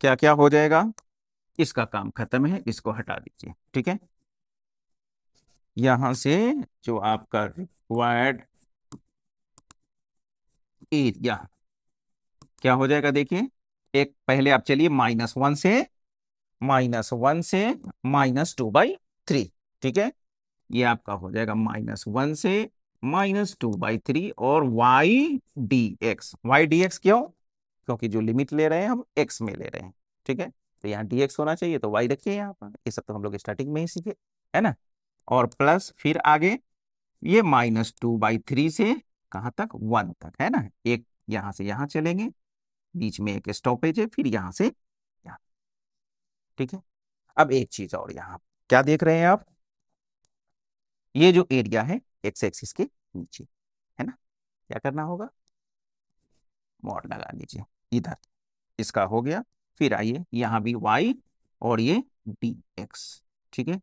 क्या क्या हो जाएगा इसका काम खत्म है इसको हटा दीजिए ठीक है यहां से जो आपका रिक्वायर्ड एरिया क्या हो जाएगा देखिए एक पहले आप चलिए माइनस वन से माइनस वन से माइनस टू बाई थ्री ठीक है ये आपका हो जाएगा माइनस वन से माइनस टू बाई थ्री और y d x y d x क्यों क्योंकि जो लिमिट ले रहे हैं हम एक्स में ले रहे हैं ठीक है तो यहाँ डी एक्स होना चाहिए तो वाई रखिए यहाँ पर ये सब तो हम लोग स्टार्टिंग में ही सीखे है ना और प्लस फिर आगे ये माइनस टू बाई थ्री से कहाँ तक वन तक है ना एक यहाँ से यहाँ चलेंगे बीच में एक स्टॉपेज है फिर यहाँ से यहाँ ठीक है अब एक चीज और यहाँ क्या देख रहे हैं आप ये जो एरिया है एक्स एक्सिस के नीचे है ना क्या करना होगा मोड लगा लीजिए इधर इसका हो गया फिर आइए यहाँ भी वाई और ये डी एक्स ठीक है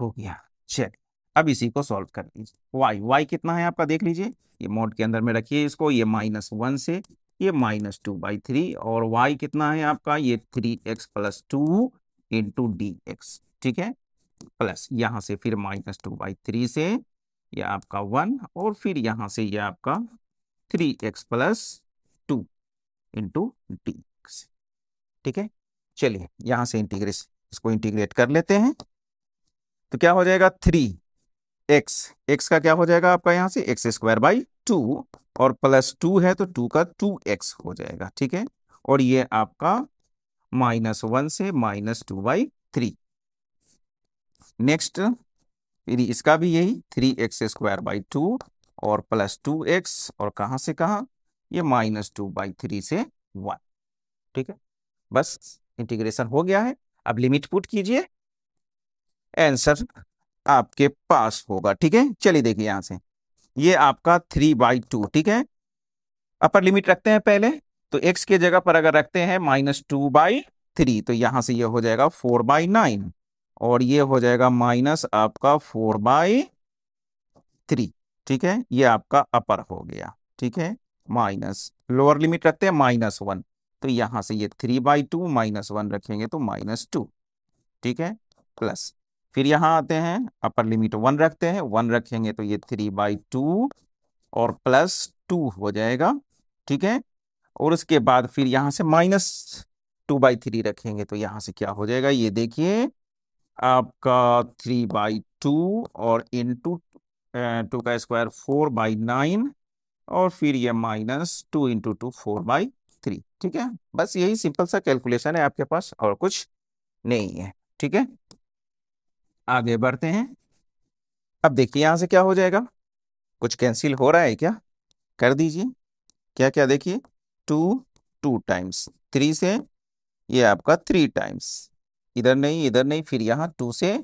हो गया चलिए अब इसी को सॉल्व कर लीजिए वाई वाई कितना है आपका देख लीजिए ये मोड के अंदर में रखिए इसको ये माइनस वन से ये माइनस टू बाई थ्री और वाई कितना है आपका ये three x plus two into D x ठीक है प्लस यहां से फिर माइनस टू बाई थ्री से ये आपका वन और फिर यहां से ये आपका three x plus two into d ठीक है चलिए यहां से इंटीग्रेस इसको इंटीग्रेट कर लेते हैं तो क्या हो जाएगा थ्री एक्स एक्स का क्या हो जाएगा आपका यहां से एक्स स्क्वायर बाई टू और प्लस टू है तो टू का टू एक्स हो जाएगा ठीक है और ये आपका माइनस वन से minus two by three next फिर इसका भी यही three x square by two और प्लस टू एक्स और कहां से कहा ये माइनस टू बाई थ्री से वन ठीक है बस इंटीग्रेशन हो गया है अब लिमिट पुट कीजिए आंसर आपके पास होगा ठीक है चलिए देखिए यहां से ये आपका थ्री बाई टू ठीक है अपर लिमिट रखते हैं पहले तो एक्स के जगह पर अगर रखते हैं माइनस टू बाई थ्री तो यहां से ये हो जाएगा फोर बाई नाइन और ये हो जाएगा माइनस आपका फोर बाई थ्री ठीक है ये आपका अपर हो गया ठीक है माइनस लोअर लिमिट रखते हैं माइनस वन तो यहां से ये three by two minus one रखेंगे तो माइनस टू ठीक है प्लस फिर यहां आते हैं अपर लिमिट वन रखते हैं वन रखेंगे तो ये थ्री बाई टू और प्लस टू हो जाएगा ठीक है और उसके बाद फिर यहां से माइनस टू बाई थ्री रखेंगे तो यहां से क्या हो जाएगा ये देखिए आपका थ्री बाई टू और इन टू टू का स्क्वायर फोर बाई नाइन और फिर ये minus two into two four by ठीक है बस यही सिंपल सा कैलकुलेशन है आपके पास और कुछ नहीं है ठीक है आगे बढ़ते हैं अब देखिए यहाँ से क्या हो जाएगा कुछ कैंसिल हो रहा है क्या कर दीजिए क्या क्या देखिए टू टू टाइम्स थ्री से ये आपका थ्री टाइम्स इधर नहीं इधर नहीं फिर यहाँ टू से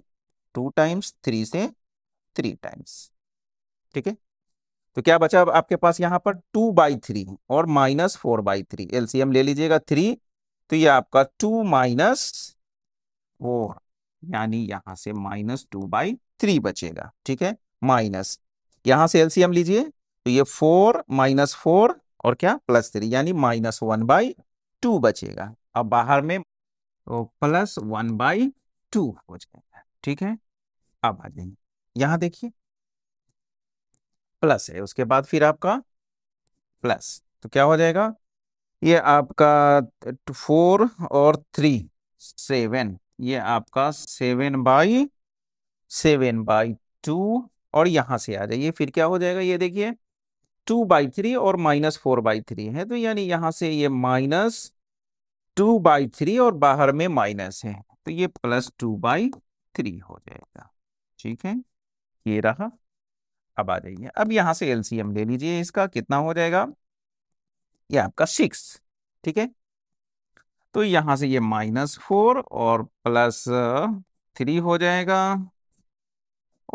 टू टाइम्स थ्री से थ्री टाइम्स ठीक है तो क्या बचा अब आपके पास यहाँ पर टू बाई थ्री और minus four by three LCM ले लीजिएगा थ्री तो ये आपका टू माइनस फोर यानी यहां से माइनस टू बाई थ्री बचेगा ठीक है माइनस यहाँ से एलसीएम लीजिए तो ये फोर माइनस फोर और क्या प्लस थ्री यानी माइनस वन बाई टू बचेगा अब बाहर में तो प्लस वन बाई टू हो जाएगा ठीक है अब आ जाइए यहां देखिए प्लस है उसके बाद फिर आपका प्लस तो क्या हो जाएगा ये आपका फोर और थ्री सेवन ये आपका seven by seven by two और यहां से आ जाइए फिर क्या हो जाएगा ये देखिए टू बाई थ्री और माइनस फोर बाई थ्री है तो यानी यहां से ये माइनस टू बाई थ्री और बाहर में माइनस है तो ये प्लस टू बाई थ्री हो जाएगा ठीक है ये रहा अब आ जाइए अब यहाँ से एलसीएम ले लीजिए इसका कितना हो जाएगा ये आपका सिक्स ठीक है तो यहां से ये माइनस फोर और प्लस थ्री हो जाएगा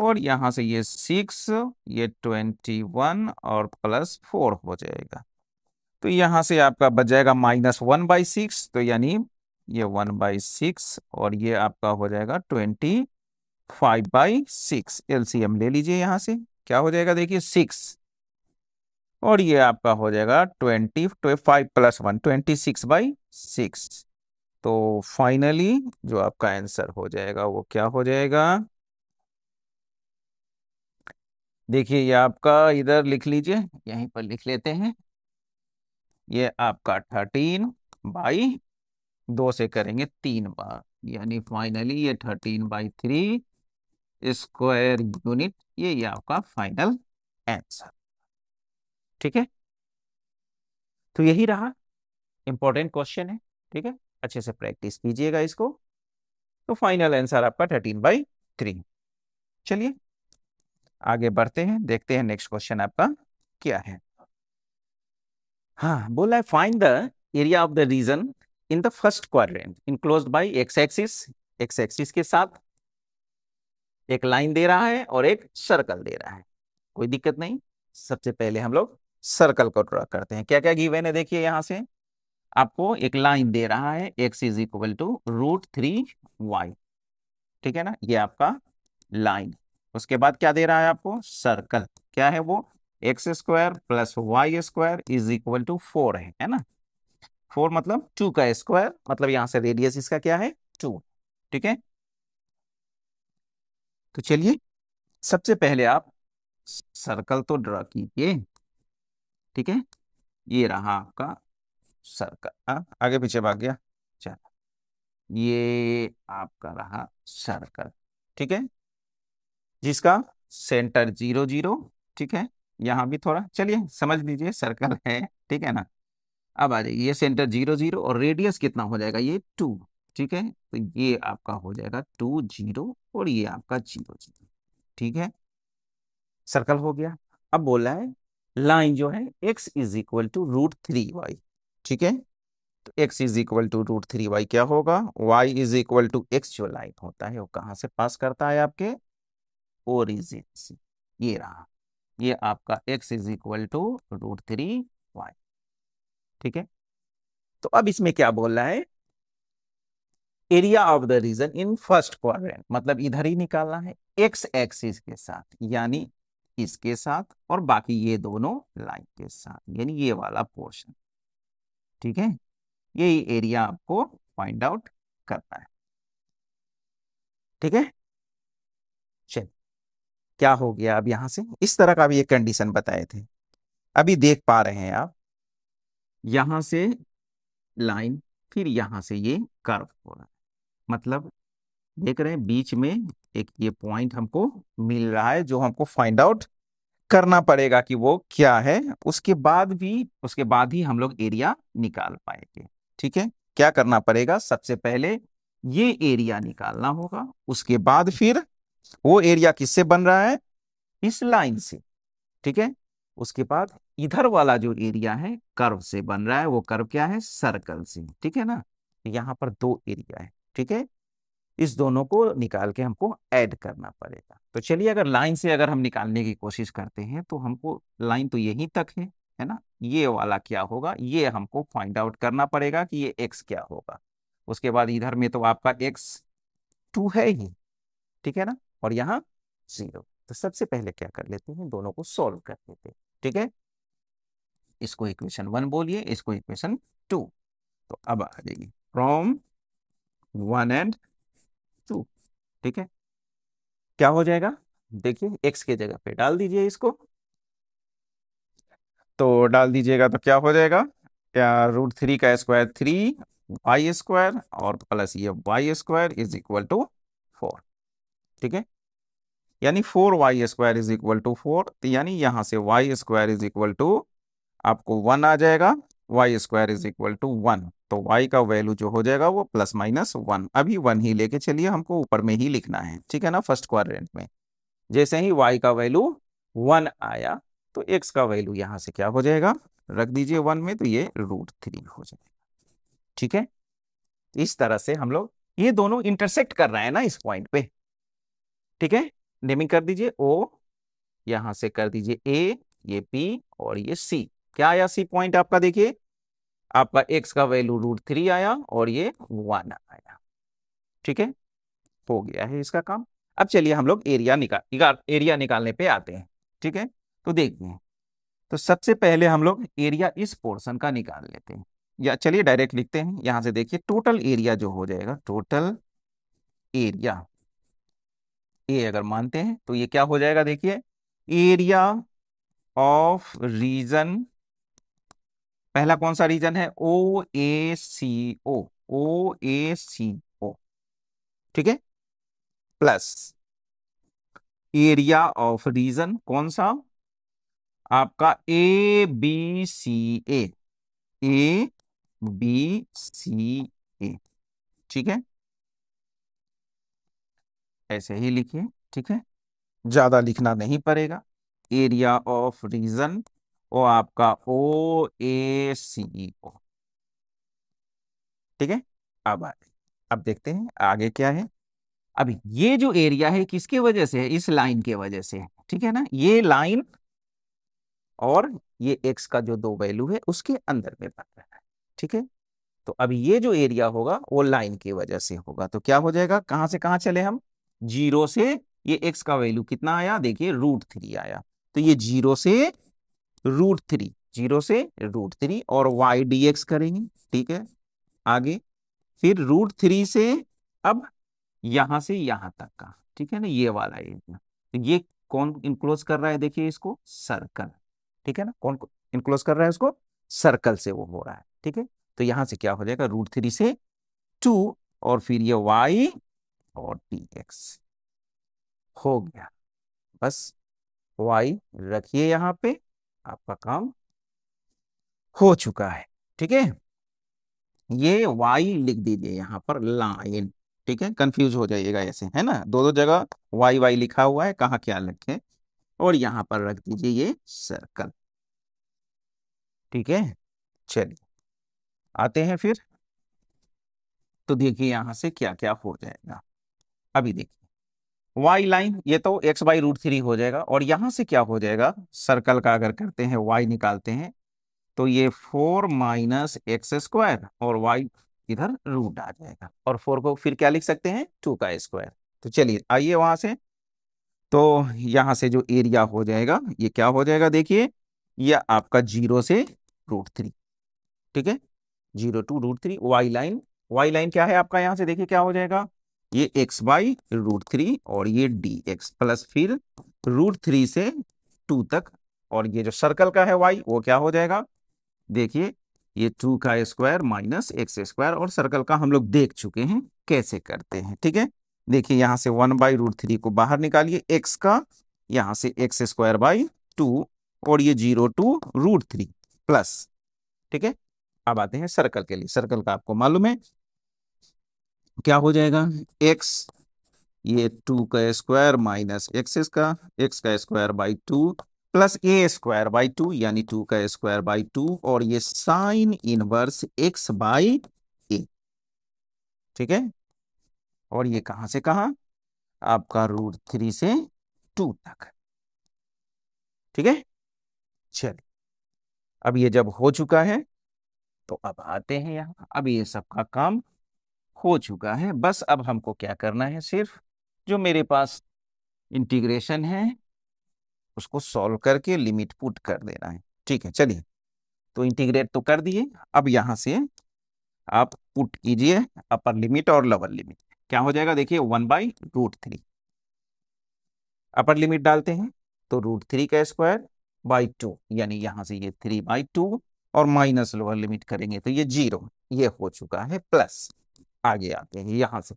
और यहां से ये सिक्स ये ट्वेंटी वन और प्लस फोर हो जाएगा तो यहां से आपका बच जाएगा माइनस वन बाई सिक्स तो यानी ये वन बाई सिक्स और ये आपका हो जाएगा twenty five by six LCM ले लीजिए यहाँ से क्या हो जाएगा देखिए सिक्स और ये आपका हो जाएगा twenty five plus one twenty six by six तो फाइनली तो जो आपका आंसर हो जाएगा वो क्या हो जाएगा देखिए ये आपका इधर लिख लीजिए यहीं पर लिख लेते हैं ये आपका थर्टीन बाई दो से करेंगे तीन बार यानी फाइनली ये thirteen by three square unit ये आपका फाइनल आंसर ठीक है तो यही रहा इंपॉर्टेंट क्वेश्चन है ठीक है अच्छे से प्रैक्टिस कीजिएगा इसको तो फाइनल आंसर आपका थर्टीन बाई थ्री चलिए आगे बढ़ते हैं देखते हैं नेक्स्ट क्वेश्चन आपका क्या है हाँ बोला है find the area of the region in the first क्वार enclose by x axis x axis के साथ एक लाइन दे रहा है और एक सर्कल दे रहा है कोई दिक्कत नहीं सबसे पहले हम लोग सर्कल को ड्रॉ करते हैं क्या क्या गिवन है देखिए यहाँ से आपको एक लाइन दे रहा है x is equal to root three y ठीक है ना ये आपका लाइन उसके बाद क्या दे रहा है आपको सर्कल क्या है वो x square plus y square is equal to four है है ना फोर मतलब टू का स्क्वायर मतलब यहाँ से रेडियस इसका क्या है टू ठीक है तो चलिए सबसे पहले आप सर्कल तो ड्रा कीजिए ठीक है ये रहा आपका सर्कल आ, हाँ, आगे पीछे भाग गया चलो ये आपका रहा सर्कल ठीक है जिसका सेंटर जीरो जीरो ठीक है यहाँ भी थोड़ा चलिए समझ लीजिए सर्कल है ठीक है ना अब आ जाइए ये सेंटर जीरो जीरो और रेडियस कितना हो जाएगा ये टू ठीक है तो ये आपका हो जाएगा टू जीरो और ये आपका जीरो जीरो ठीक है सर्कल हो गया अब बोला है लाइन जो है x is equal to root three y ठीक है तो x is equal to root three y क्या होगा y is equal to x जो लाइन होता है वो कहां से पास करता है आपके ओरिजिन से ये रहा ये आपका x is equal to root three y ठीक है तो अब इसमें क्या बोल रहा है area of the region in first quadrant मतलब इधर ही निकालना है एक्स एक्सिस के साथ यानी इसके साथ और बाकी ये दोनों लाइन के साथ यानी ये वाला पोर्शन ठीक है यही एरिया आपको फाइंड आउट करना है ठीक है चलिए क्या हो गया अब यहां से इस तरह का भी ये कंडीशन बताए थे अभी देख पा रहे हैं आप यहां से लाइन फिर यहां से ये कर्व हो रहा है मतलब देख रहे हैं बीच में एक ये पॉइंट हमको मिल रहा है जो हमको फाइंड आउट करना पड़ेगा कि वो क्या है उसके बाद भी उसके बाद ही हम लोग एरिया निकाल पाएंगे ठीक है क्या करना पड़ेगा सबसे पहले ये एरिया निकालना होगा उसके बाद फिर वो एरिया किससे बन रहा है इस लाइन से ठीक है उसके बाद इधर वाला जो एरिया है कर्व से बन रहा है वो कर्व क्या है सर्कल से ठीक है ना यहाँ पर दो एरिया है ठीक है इस दोनों को निकाल के हमको ऐड करना पड़ेगा तो चलिए अगर लाइन से अगर हम निकालने की कोशिश करते हैं तो हमको लाइन तो यहीं तक है है ना ये वाला क्या होगा ये हमको फाइंड आउट करना पड़ेगा कि ये एक्स क्या होगा उसके बाद इधर में तो आपका एक्स टू है ही ठीक है ना और यहाँ जीरो तो सबसे पहले क्या कर लेते हैं दोनों को सॉल्व कर लेते हैं ठीक है इसको इक्वेशन वन बोलिए इसको इक्वेशन टू तो अब आ जाइए फ्रॉम वन एंड टू ठीक है क्या हो जाएगा देखिए एक्स के जगह पे डाल दीजिए इसको तो डाल दीजिएगा तो क्या हो जाएगा क्या रूट थ्री का स्क्वायर थ्री वाई स्क्वायर और प्लस ये y square is equal to four ठीक है यानी four y square is equal to four यानी यहां से y square is equal to आपको वन आ जाएगा y square is equal to one तो y का वैल्यू जो हो जाएगा वो प्लस माइनस वन अभी वन ही लेके चलिए हमको ऊपर में ही लिखना है ठीक है ना फर्स्ट क्वारेंट में जैसे ही y का वैल्यू वन आया तो x का वैल्यू यहां से क्या हो जाएगा रख दीजिए वन में तो ये रूट थ्री हो जाएगा ठीक है इस तरह से हम लोग ये दोनों इंटरसेक्ट कर रहे हैं ना इस पॉइंट पे ठीक है नेमिंग कर दीजिए ओ यहां से कर दीजिए ए ये पी और ये सी क्या आया सी पॉइंट आपका देखिए आपका एक्स का वैल्यू रूट थ्री आया और ये वन आया ठीक है हो गया है इसका काम अब चलिए हम लोग एरिया निकाल एरिया निकालने पे आते हैं ठीक है तो देखिए तो सबसे पहले हम लोग एरिया इस पोर्शन का निकाल लेते हैं या चलिए डायरेक्ट लिखते हैं यहां से देखिए टोटल एरिया जो हो जाएगा टोटल एरिया ये अगर मानते हैं तो ये क्या हो जाएगा देखिए एरिया ऑफ रीजन पहला कौन सा रीजन है ओ ए सी ओ ओ ए सी ओ ठीक है प्लस एरिया ऑफ रीजन कौन सा आपका A B C A A B सी ए ठीक है ऐसे ही लिखिए ठीक है ज्यादा लिखना नहीं पड़ेगा एरिया ऑफ रीजन वो आपका ओ ए सी ओ ठीक है अब आ अब देखते हैं आगे क्या है अब ये जो एरिया है किसके वजह से है इस लाइन के वजह से है ठीक है ना ये लाइन और ये एक्स का जो दो वैल्यू है उसके अंदर में बन रहा है ठीक है तो अब ये जो एरिया होगा वो लाइन की वजह से होगा तो क्या हो जाएगा कहां से कहां चले हम जीरो से ये एक्स का वैल्यू कितना आया देखिए रूट थ्री आया तो ये जीरो से रूट थ्री जीरो से रूट थ्री और वाई डी एक्स करेंगे ठीक है आगे फिर रूट थ्री से अब यहां से यहां तक का ठीक है ना ये वाला एरिया तो ये कौन इनक्लोज कर रहा है देखिए इसको सर्कल ठीक है ना कौन इनक्लोज कर रहा है इसको सर्कल से वो हो रहा है ठीक है तो यहां से क्या हो जाएगा रूट थ्री से टू और फिर ये वाई और डी एक्स हो गया बस वाई रखिए यहां पे आपका काम हो चुका है ठीक है ये वाई लिख दीजिए यहां पर लाइन ठीक है कंफ्यूज हो जाइएगा ऐसे है ना दो दो जगह वाई वाई लिखा हुआ है कहा क्या लिखे और यहां पर रख दीजिए ये सर्कल ठीक है चलिए आते हैं फिर तो देखिए यहां से क्या क्या हो जाएगा अभी देखिए वाई लाइन ये तो एक्स बाई रूट थ्री हो जाएगा और यहाँ से क्या हो जाएगा सर्कल का अगर करते हैं वाई निकालते हैं तो ये फोर माइनस एक्स स्क्वायर और वाई इधर रूट आ जाएगा और फोर को फिर क्या लिख सकते हैं टू का स्क्वायर तो चलिए आइए वहां से तो यहाँ से जो एरिया हो जाएगा ये क्या हो जाएगा देखिए यह आपका जीरो से रूट थ्री ठीक है zero to root three y line y line क्या है आपका यहाँ से देखिए क्या हो जाएगा ये एक्स बाई रूट थ्री और ये डी एक्स प्लस फिर रूट थ्री से टू तक और ये जो सर्कल का है वाई वो क्या हो जाएगा देखिए ये टू का स्क्वायर माइनस एक्स स्क्वायर और सर्कल का हम लोग देख चुके हैं कैसे करते हैं ठीक है देखिए यहां से वन बाई रूट थ्री को बाहर निकालिए एक्स का यहां से एक्स स्क्वायर बाई टू और ये zero to root three plus ठीक है अब आते हैं सर्कल के लिए सर्कल का आपको मालूम है तो क्या हो जाएगा एक्स ये टू का स्क्वायर माइनस एक्स का एक्स का square by two plus a square by two यानी टू का स्क्वायर बाई टू और ये sine inverse x by a ठीक है और ये कहां से कहा आपका रूट थ्री से टू तक ठीक है चलिए अब ये जब हो चुका है तो अब आते हैं यहां अब ये सबका काम हो चुका है बस अब हमको क्या करना है सिर्फ जो मेरे पास इंटीग्रेशन है उसको सॉल्व करके लिमिट पुट कर देना है ठीक है चलिए तो इंटीग्रेट तो कर दिए अब यहां से आप पुट कीजिए अपर लिमिट और लोअर लिमिट क्या हो जाएगा देखिए one by root three upper limit डालते हैं तो रूट थ्री का स्क्वायर बाई टू यानी यहां से ये थ्री बाई टू और माइनस लोअर लिमिट करेंगे तो ये जीरो ये हो चुका है प्लस आगे आते हैं यहां से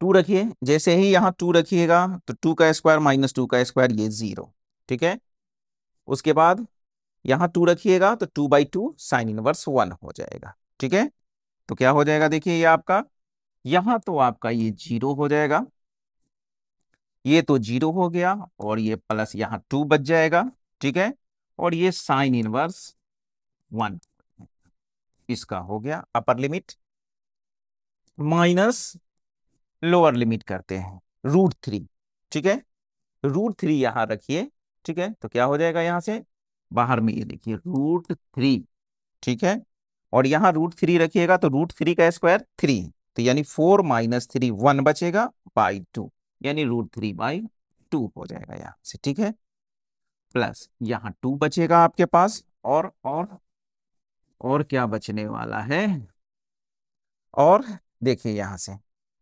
टू रखिए जैसे ही यहां टू रखिएगा तो टू का स्क्वायर माइनस टू का स्क्वायर ये जीरो ठीक है उसके बाद यहां टू रखिएगा तो two by two sine inverse one हो जाएगा ठीक है तो क्या हो जाएगा देखिए ये आपका यहां तो आपका ये जीरो हो जाएगा ये तो जीरो हो गया और ये प्लस यहां टू बच जाएगा ठीक है और ये साइन इनवर्स वन इसका हो गया upper limit minus lower limit करते हैं रूट थ्री ठीक है रूट थ्री यहां रखिए ठीक है तो क्या हो जाएगा यहां से बाहर में ये देखिए रूट थ्री ठीक है और यहाँ रूट थ्री रखिएगा तो रूट थ्री का स्क्वायर थ्री तो यानी फोर माइनस थ्री वन बचेगा बाई टू यानी रूट थ्री बाई टू हो जाएगा यहां से ठीक है प्लस यहां टू बचेगा आपके पास और और और क्या बचने वाला है और देखिए यहां से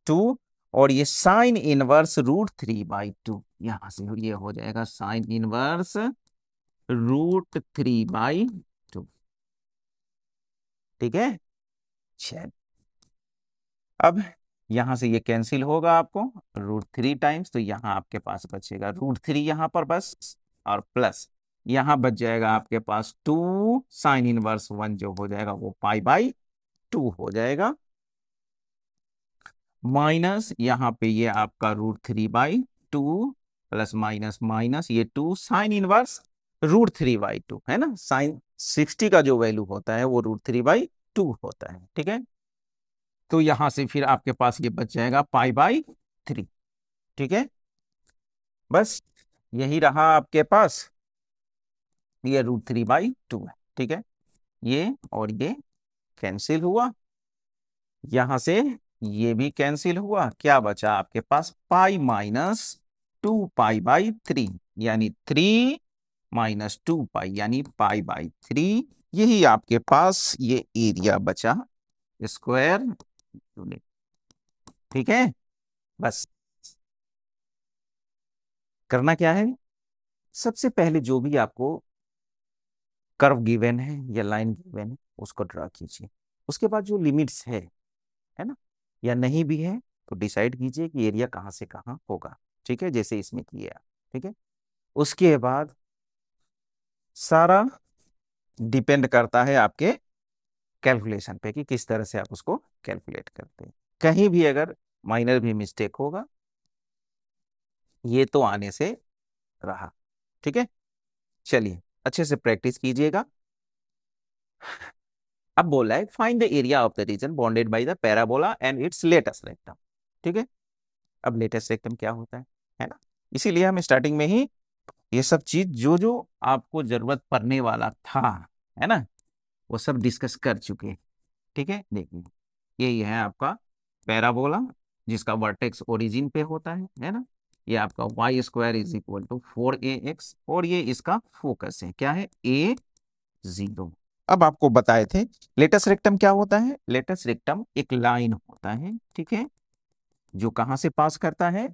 टू और ये sine inverse root three by two यहां से ये हो जाएगा sine inverse root three by two ठीक है छ अब यहां से ये कैंसिल होगा आपको रूट थ्री टाइम्स तो यहां आपके पास बचेगा रूट थ्री यहां पर बस और प्लस यहां बच जाएगा आपके पास टू साइन इनवर्स वन जो हो जाएगा वो पाई बाई टू हो जाएगा माइनस यहां पे ये आपका root three by two plus minus minus ये two sine inverse root three by two है ना साइन सिक्सटी का जो वैल्यू होता है वो रूट थ्री बाई टू होता है ठीक है तो यहां से फिर आपके पास ये बच जाएगा पाई बाई थ्री ठीक है बस यही रहा आपके पास ये रूट थ्री बाई टू है ठीक है ये और ये कैंसिल हुआ यहां से ये भी कैंसिल हुआ क्या बचा आपके पास pi minus two pi by three यानी थ्री माइनस टू पाई यानी पाई बाई थ्री यही आपके पास ये एरिया बचा स्क्वायर यूनिट ठीक है बस करना क्या है सबसे पहले जो भी आपको कर्व गिवेन है या लाइन गिवेन है उसको ड्रा कीजिए उसके बाद जो लिमिट्स है है ना या नहीं भी है तो डिसाइड कीजिए कि एरिया कहाँ से कहाँ होगा ठीक है जैसे इसमें किया ठीक है उसके बाद सारा डिपेंड करता है आपके कैलकुलेशन पे कि किस तरह से आप उसको कैलकुलेट करते हैं कहीं भी अगर माइनर भी मिस्टेक होगा ये तो आने से रहा ठीक है चलिए अच्छे से प्रैक्टिस कीजिएगा अब बोला है find the area of the region bounded by the parabola and its latus rectum ठीक है अब लेटेस्ट रेक्टम क्या होता है है ना इसीलिए हम स्टार्टिंग में ही ये सब चीज जो जो आपको जरूरत पड़ने वाला था है ना वो सब डिस्कस कर चुके ठीक है देखिए यही है आपका पैराबोला जिसका वर्टेक्स ओरिजिन पे होता है है ना ये आपका y square is equal to four a x और ये इसका फोकस है क्या है ए जीरो अब आपको बताए थे लेटेस्ट रेक्टम क्या होता है लेटेस्ट रेक्टम एक लाइन होता है ठीक है जो कहां से पास करता है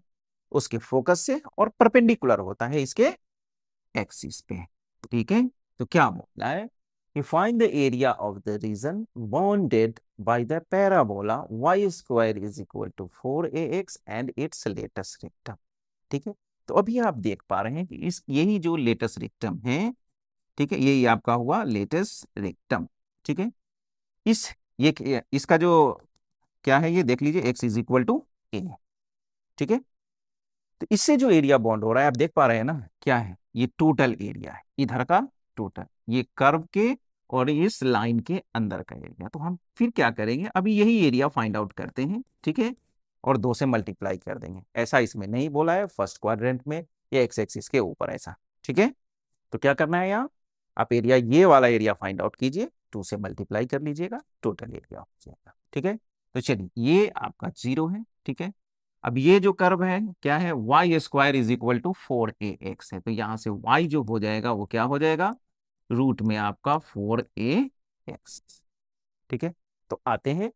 उसके फोकस से और परपेंडिकुलर होता है इसके एक्सिस पे ठीक है तो क्या बोलना है find the area of the region the by the parabola y square is equal to four a x and its latest rectum ठीक है तो अभी आप देख पा रहे हैं कि इस यही जो लेटेस्ट रिक्टम है ठीक है यही आपका हुआ लेटेस्ट रिक्टम ठीक है इस ये इसका जो क्या है ये देख लीजिए x is equal to a ठीक है तो इससे जो एरिया बॉन्ड हो रहा है आप देख पा रहे हैं ना क्या है ये टोटल एरिया है इधर का टोटल ये कर्व के और इस लाइन के अंदर का एरिया तो हम फिर क्या करेंगे अभी यही एरिया फाइंड आउट करते हैं ठीक है और दो से मल्टीप्लाई कर देंगे ऐसा इसमें नहीं बोला है फर्स्ट क्वाड्रेंट में या एक्स एक्सिस के ऊपर ऐसा ठीक है तो क्या करना है यहाँ आप एरिया ये वाला एरिया फाइंड आउट कीजिए टू से मल्टीप्लाई कर लीजिएगा टोटल एरिया हो जाएगा ठीक है तो चलिए ये आपका जीरो है ठीक है अब ये जो कर्व है क्या है y square is equal to four a x है तो यहाँ से वाई जो हो जाएगा वो क्या हो जाएगा रूट में आपका फोर ए एक्स ठीक है तो आते हैं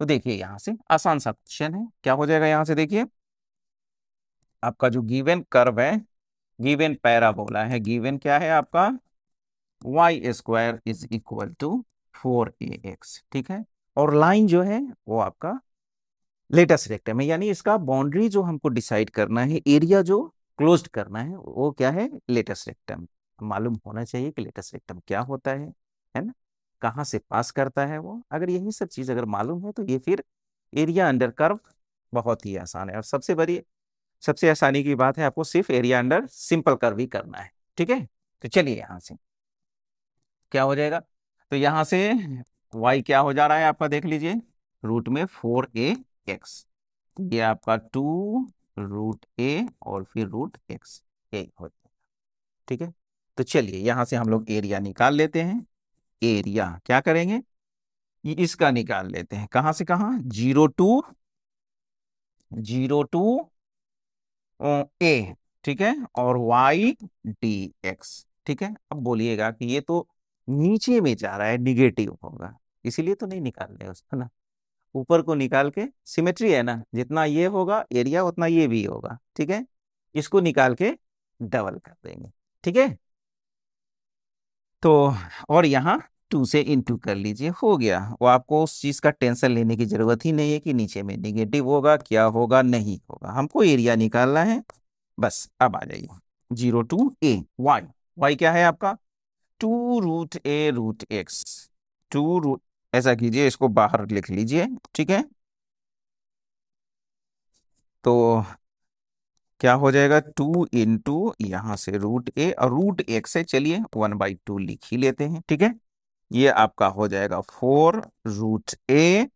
तो देखिए यहां से आसान सा क्वेश्चन है क्या हो जाएगा यहां से देखिए आपका जो गिवन कर्व है गिवन पैराबोला है गिवन क्या है आपका y square is equal to four a x ठीक है और लाइन जो है वो आपका लेटेस्ट रेक्टम है यानी इसका बाउंड्री जो हमको डिसाइड करना है एरिया जो क्लोज करना है वो क्या है लेटेस्ट रेक्टम मालूम होना चाहिए कि लेटेस्ट रेक्टम क्या होता है है ना कहाँ से पास करता है वो अगर यही सब चीज़ अगर मालूम है तो ये फिर एरिया अंडर कर्व बहुत ही आसान है और सबसे बड़ी सबसे आसानी की बात है आपको सिर्फ एरिया अंडर सिंपल कर्व ही करना है ठीक है तो चलिए यहाँ से क्या हो जाएगा तो यहाँ से y क्या हो जा रहा है आपका देख लीजिए रूट में फोर ए एक्स ये आपका टू रूट ए और फिर रूट एक्स ए हो जाएगा ठीक है तो चलिए यहाँ से हम लोग एरिया निकाल लेते हैं एरिया क्या करेंगे इसका निकाल लेते हैं कहां से कहा zero to zero to a ठीक है और वाई डी एक्स ठीक है अब बोलिएगा कि ये तो नीचे में जा रहा है निगेटिव होगा इसीलिए तो नहीं निकाल रहे उसको ना ऊपर को निकाल के सिमेट्री है ना जितना ये होगा एरिया उतना ये भी होगा ठीक है इसको निकाल के डबल कर देंगे ठीक है तो और यहां टू से इनटू कर लीजिए हो गया वो आपको उस चीज़ का टेंशन लेने की ज़रूरत ही नहीं है कि नीचे में निगेटिव होगा क्या होगा नहीं होगा हमको एरिया निकालना है बस अब आ जाइए zero to a y y क्या है आपका two root a root x two root ऐसा कीजिए इसको बाहर लिख लीजिए ठीक है तो क्या हो जाएगा टू इंटू यहाँ से रूट ए और रूट एक्स है चलिए वन बाई टू लिख ही लेते हैं ठीक है ये आपका हो जाएगा फोर रूट ए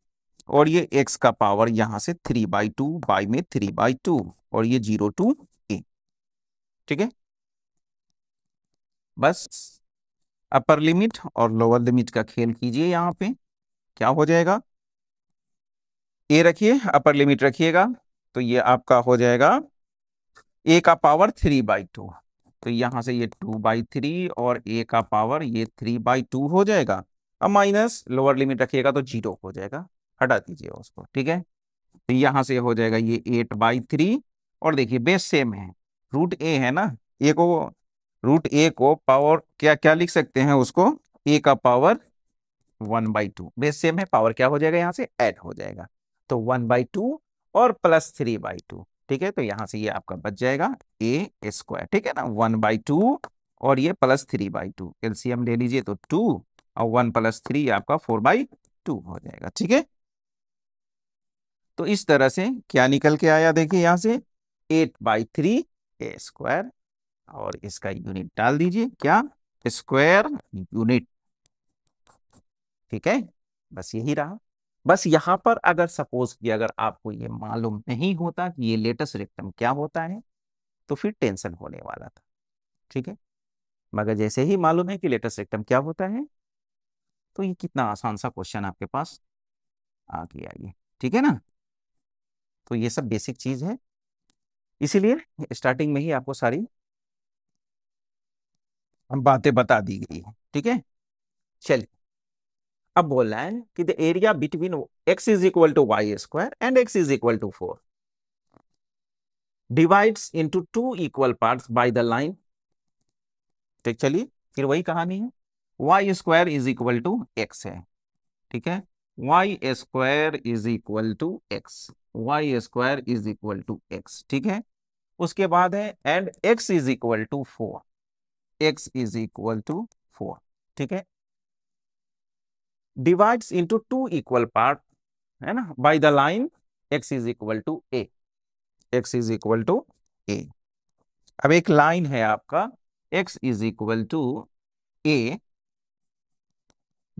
और ये एक्स का पावर यहां से थ्री बाई टू बाई में थ्री बाई टू और ये जीरो टू ए ठीक है बस अपर लिमिट और लोअर लिमिट का खेल कीजिए यहां पे क्या हो जाएगा ए रखिए अपर लिमिट रखिएगा तो ये आपका हो जाएगा ए का पावर थ्री बाई टू तो यहाँ से ये टू बाई थ्री और ए का पावर ये थ्री बाई टू हो जाएगा अब माइनस लोअर लिमिट रखिएगा तो जीरो हो जाएगा हटा दीजिए उसको ठीक है तो यहाँ से हो जाएगा ये एट बाई थ्री और देखिए बेस सेम है रूट ए है ना ए को रूट ए को पावर क्या क्या लिख सकते हैं उसको ए का power one by two base same है पावर क्या हो जाएगा यहाँ से एड हो जाएगा तो वन बाई टू और प्लस थ्री बाई टू ठीक है तो यहां से ये आपका बच जाएगा ए स्क्वायर ठीक है ना वन बाई टू और ये plus three by two LCM ले लीजिए तो टू और वन प्लस थ्री आपका फोर बाई टू हो जाएगा ठीक है तो इस तरह से क्या निकल के आया देखिए यहां से eight by three a square और इसका यूनिट डाल दीजिए क्या स्क्वायर यूनिट ठीक है बस यही रहा बस यहाँ पर अगर सपोज कि अगर आपको ये मालूम नहीं होता कि ये लेटेस्ट रेक्टम क्या होता है तो फिर टेंशन होने वाला था ठीक है मगर जैसे ही मालूम है कि लेटेस्ट रेक्टम क्या होता है तो ये कितना आसान सा क्वेश्चन आपके पास आ गया ये ठीक है ना तो ये सब बेसिक चीज है इसीलिए स्टार्टिंग में ही आपको सारी बातें बता दी गई है ठीक है चलिए अब बोल बोलना है कि the area between x is equal to y square and x is equal to four divides into two equal parts by the line ठीक चलिए फिर वही कहानी है y square is equal to x है ठीक है y square is equal to x y square is equal to x ठीक है उसके बाद है and x is equal to four x is equal to four ठीक है divides into two equal part है ना by the line x is equal to a x is equal to a अब एक लाइन है आपका x is equal to a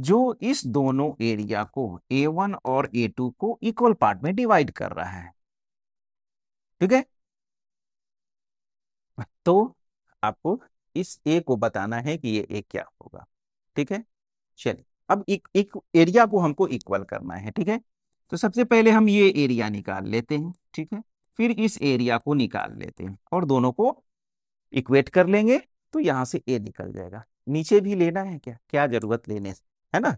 जो इस दोनों एरिया को ए वन और ए टू को इक्वल पार्ट में डिवाइड कर रहा है ठीक है तो आपको इस ए को बताना है कि ये ए क्या होगा ठीक है चलिए अब एक एक एरिया को हमको इक्वल करना है ठीक है तो सबसे पहले हम ये एरिया निकाल लेते हैं ठीक है फिर इस एरिया को निकाल लेते हैं और दोनों को इक्वेट कर लेंगे तो यहां से ए निकल जाएगा नीचे भी लेना है क्या क्या जरूरत लेने से है ना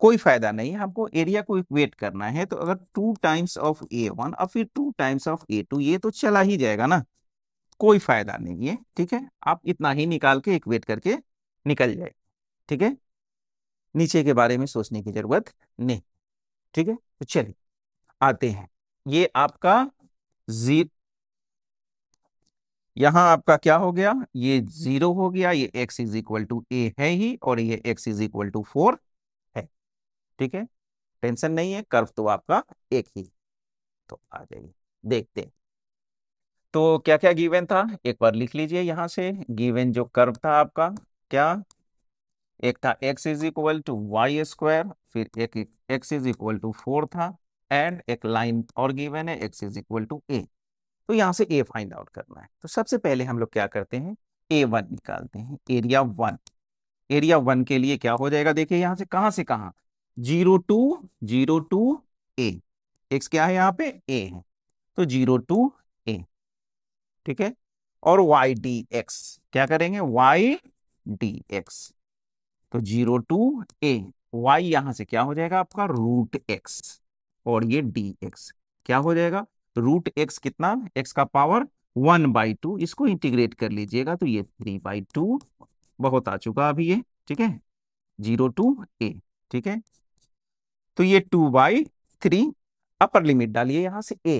कोई फायदा नहीं है हमको एरिया को इक्वेट करना है तो अगर two times of a one और फिर two times of a two ये तो चला ही जाएगा ना कोई फायदा नहीं है ठीक है आप इतना ही निकाल के इक्वेट करके निकल जाए ठीक है नीचे के बारे में सोचने की जरूरत नहीं ठीक है तो चलिए आते हैं ये आपका जी यहां आपका क्या हो गया ये जीरो हो गया ये x is equal to a है ही और ये x is equal to four है ठीक है टेंशन नहीं है कर्व तो आपका एक ही तो आ जाइए देखते हैं तो क्या क्या गिवन था एक बार लिख लीजिए यहां से गिवन जो कर्व था आपका क्या एक था x is equal to y square फिर एक x is equal to four था एंड एक लाइन और गिवन है x is equal to a तो यहाँ से ए फाइंड आउट करना है तो सबसे पहले हम लोग क्या करते हैं ए वन निकालते हैं एरिया वन एरिया वन के लिए क्या हो जाएगा देखिए यहाँ से कहाँ से कहाँ zero to zero to a x क्या है यहाँ पे ए है तो जीरो टू ए ठीक है और वाई डी एक्स क्या करेंगे वाई डी एक्स तो जीरो टू ए वाई यहां से क्या हो जाएगा आपका रूट एक्स और ये डी एक्स क्या हो जाएगा रूट एक्स कितना एक्स का पावर वन बाई टू इसको इंटीग्रेट कर लीजिएगा तो ये थ्री बाई टू बहुत आ चुका अभी ये ठीक है जीरो टू ए ठीक है तो ये two by three upper limit डालिए यहां से ए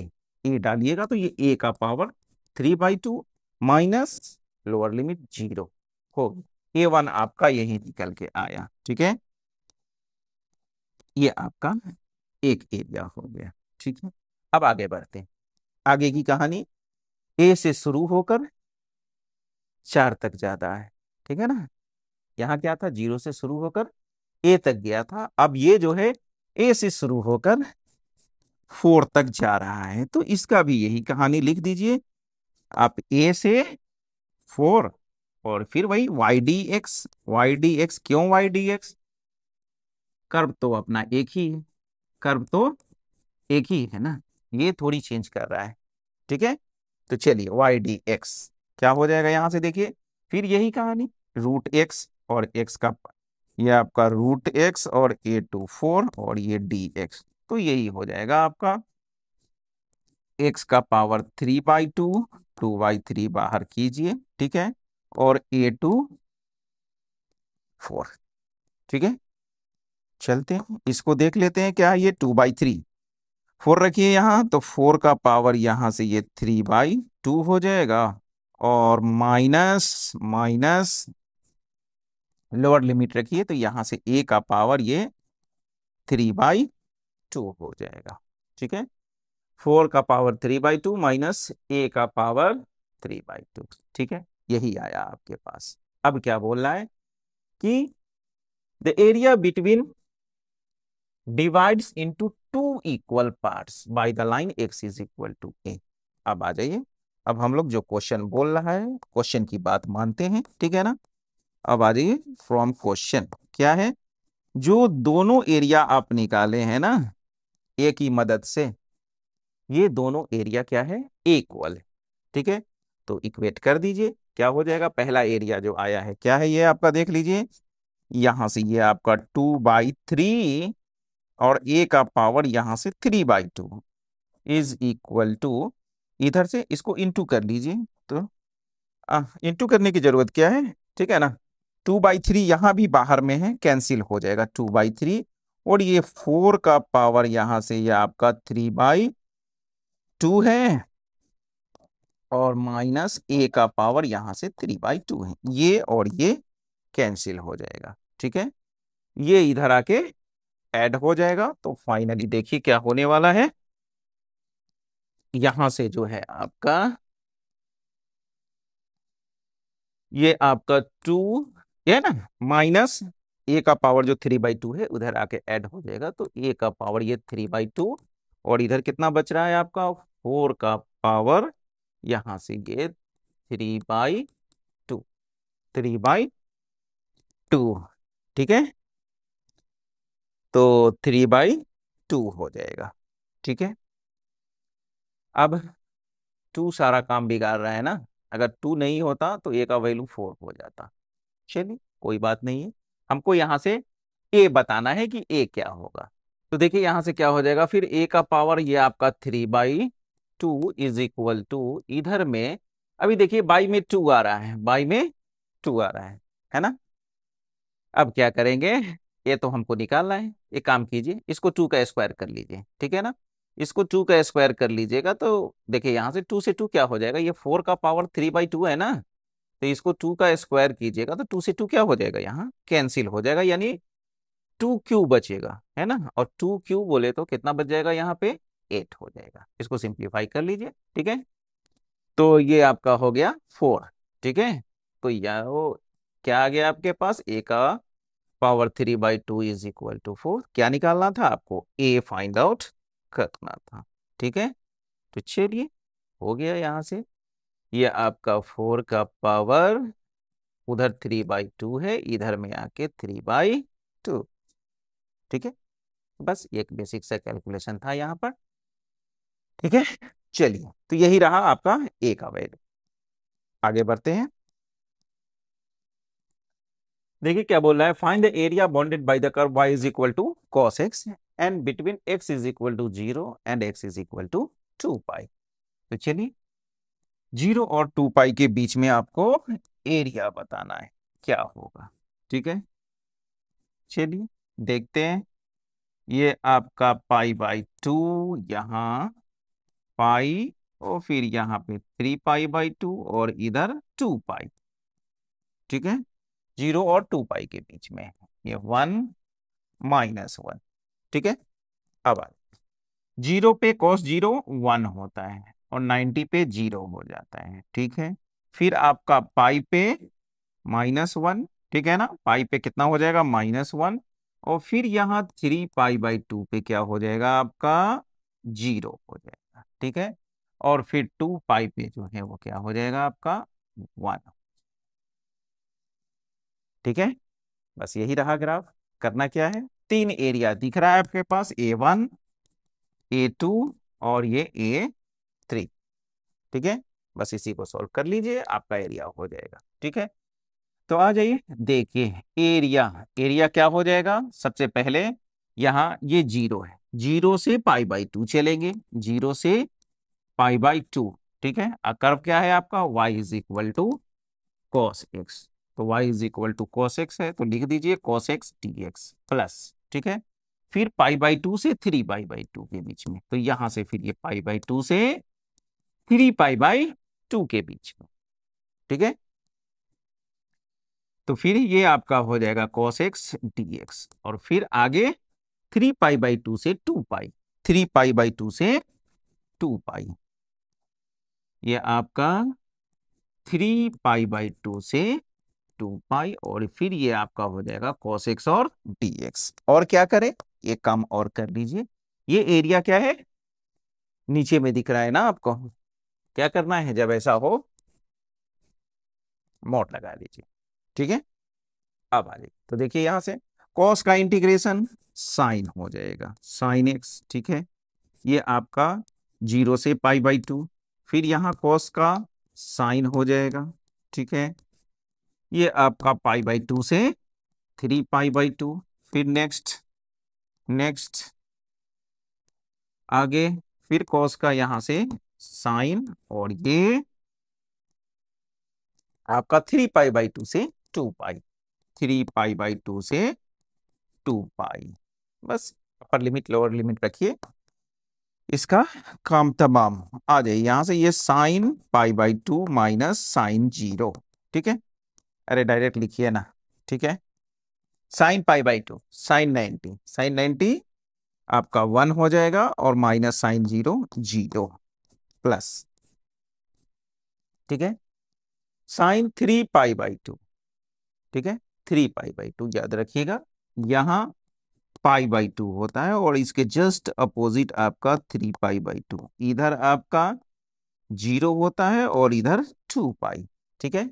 ए डालिएगा तो ये ए का power three by two minus lower limit zero गया ए वन आपका यही निकल के आया ठीक है ये आपका एक एरिया हो गया ठीक है अब आगे बढ़ते हैं आगे की कहानी ए से शुरू होकर चार तक ज्यादा है ठीक है ना यहाँ क्या था जीरो से शुरू होकर ए तक गया था अब ये जो है ए से शुरू होकर फोर तक जा रहा है तो इसका भी यही कहानी लिख दीजिए आप ए से फोर और फिर वही y d x y d x क्यों वाई डी एक्स कर्व तो अपना एक ही है कर्व तो एक ही है ना ये थोड़ी चेंज कर रहा है ठीक है तो चलिए वाई डी एक्स क्या हो जाएगा यहां से देखिए फिर यही कहानी रूट एक्स और एक्स का ये आपका रूट एक्स और ए टू फोर और ये डी एक्स तो यही हो जाएगा आपका एक्स का power three by two two by three बाहर कीजिए ठीक है और ए टू फोर ठीक है चलते हैं इसको देख लेते हैं क्या ये टू बाई थ्री फोर रखिए यहां तो फोर का पावर यहां से ये थ्री बाई टू हो जाएगा और माइनस माइनस लोअर लिमिट रखिए तो यहां से ए का पावर ये थ्री बाई टू हो जाएगा ठीक है फोर का power three by two minus a का पावर थ्री बाई टू ठीक है यही आया आपके पास अब क्या बोल रहा है कि the area between divides into two equal parts by the line x is equal to a अब आ जाइए अब हम लोग जो क्वेश्चन बोल रहा है क्वेश्चन की बात मानते हैं ठीक है ना अब आ जाइए फ्रॉम क्वेश्चन क्या है जो दोनों एरिया आप निकाले हैं ना ए की मदद से ये दोनों एरिया क्या है इक्वल है ठीक है तो इक्वेट कर दीजिए क्या हो जाएगा पहला एरिया जो आया है क्या है ये आपका देख लीजिए यहां से ये आपका टू बाई थ्री और ए का पावर यहां से three by two is equal to इधर से इसको इंटू कर लीजिए तो इंटू करने की जरूरत क्या है ठीक है ना टू बाई थ्री यहाँ भी बाहर में है कैंसिल हो जाएगा टू बाई थ्री और ये फोर का पावर यहाँ से ये यह आपका थ्री बाई टू है और माइनस ए का पावर यहां से थ्री बाई टू है ये और ये कैंसिल हो जाएगा ठीक है ये इधर आके ऐड हो जाएगा तो फाइनली देखिए क्या होने वाला है यहां से जो है आपका ये आपका टू ये ना माइनस ए का पावर जो थ्री बाई टू है उधर आके ऐड हो जाएगा तो ए का पावर ये थ्री बाई टू और इधर कितना बच रहा है आपका फोर का पावर यहां से ये three by two three by two ठीक है तो थ्री बाई टू हो जाएगा ठीक है अब टू सारा काम बिगाड़ रहा है ना अगर टू नहीं होता तो ए का वैल्यू फोर हो जाता चलिए कोई बात नहीं है हमको यहां से ए बताना है कि ए क्या होगा तो देखिए यहां से क्या हो जाएगा फिर ए का पावर ये आपका three by two is equal to इधर में अभी देखिए बाई में टू आ रहा है बाई में टू आ रहा है है ना अब क्या करेंगे ये तो हमको निकालना है एक काम कीजिए इसको टू का स्क्वायर कर लीजिए ठीक है ना इसको टू का स्क्वायर कर लीजिएगा तो देखिए यहाँ से टू से टू क्या हो जाएगा ये फोर का पावर थ्री बाई टू है ना तो इसको टू का स्क्वायर कीजिएगा तो टू से टू क्या हो जाएगा यहाँ कैंसिल हो जाएगा यानी टू क्यू बचेगा है ना और टू क्यू बोले तो कितना बच जाएगा यहाँ पे एट हो जाएगा इसको सिंप्लीफाई कर लीजिए ठीक है तो ये आपका हो गया फोर ठीक है तो या वो क्या आ गया आपके पास ए का power three by two is equal to four क्या निकालना था आपको ए फाइंड आउट करना था ठीक है तो चलिए हो गया यहाँ से ये आपका फोर का पावर उधर थ्री बाई टू है इधर में आके थ्री बाई टू ठीक है बस एक बेसिक सा कैलकुलेशन था यहाँ पर ठीक है चलिए तो यही रहा आपका ए का वैल्यू आगे बढ़ते हैं देखिए क्या बोल रहा है find the area bounded by the curve y is equal to cos x and between x is equal to zero and x is equal to two pi तो चलिए जीरो और टू पाई के बीच में आपको एरिया बताना है क्या होगा ठीक है चलिए देखते हैं ये आपका पाई बाई टू यहां पाई और फिर यहाँ पे थ्री पाई बाई टू और इधर टू पाई ठीक है जीरो और टू पाई के बीच में ये वन माइनस वन ठीक है अब आ जीरो पे कॉस जीरो वन होता है और नाइन्टी पे जीरो हो जाता है ठीक है फिर आपका पाई पे माइनस वन ठीक है ना पाई पे कितना हो जाएगा माइनस वन और फिर यहाँ थ्री पाई बाई टू पे क्या हो जाएगा आपका जीरो हो जाएगा ठीक है और फिर टू पाई पे जो है वो क्या हो जाएगा आपका वन ठीक है बस यही रहा ग्राफ करना क्या है तीन एरिया दिख रहा है आपके पास ए वन ए टू और ये ए थ्री ठीक है बस इसी को सॉल्व कर लीजिए आपका एरिया हो जाएगा ठीक है तो आ जाइए देखिए एरिया एरिया क्या हो जाएगा सबसे पहले यहाँ ये जीरो है जीरो से पाई बाई टू चलेंगे जीरो से पाई बाई टू ठीक है कर्व क्या है आपका y is equal to cos x तो y is equal to cos x है तो लिख दीजिए cos x d x plus ठीक है फिर पाई बाई टू से थ्री पाई बाई टू के बीच में तो यहां से फिर ये पाई बाई टू से थ्री पाई बाई टू के बीच में ठीक है तो फिर ये आपका हो जाएगा कॉस एक्स डी एक्स और फिर आगे थ्री पाई बाई टू से two pi three pi by two से टू पाई ये आपका थ्री पाई बाई टू से टू पाई और फिर ये आपका हो जाएगा कॉस एक्स और डी एक्स और क्या करें ये कम और कर लीजिए ये एरिया क्या है नीचे में दिख रहा है ना आपको क्या करना है जब ऐसा हो मोट लगा लीजिए ठीक है अब आ जाइए तो देखिए यहां से कॉस का इंटीग्रेशन साइन हो जाएगा साइन एक्स ठीक है ये आपका जीरो से पाई बाई टू फिर यहाँ कॉस का साइन हो जाएगा ठीक है ये आपका पाई बाई टू से थ्री पाई बाई टू फिर नेक्स्ट नेक्स्ट आगे फिर कॉस का यहां से साइन और ये आपका थ्री पाई बाई टू से two pi three pi by two से टू पाई बस अपर लिमिट लोअर लिमिट रखिए इसका काम तमाम आ जाए यहां से ये sine pi by two minus sine zero ठीक है अरे डायरेक्ट लिखिए ना ठीक है sine pi by two sine ninety sine ninety आपका वन हो जाएगा और minus sine zero zero plus ठीक है sine three pi by two ठीक है थ्री पाई बाई टू याद रखिएगा यहां पाई बाई टू होता है और इसके जस्ट अपोजिट आपका थ्री पाई बाई टू इधर आपका जीरो होता है और इधर टू पाई ठीक है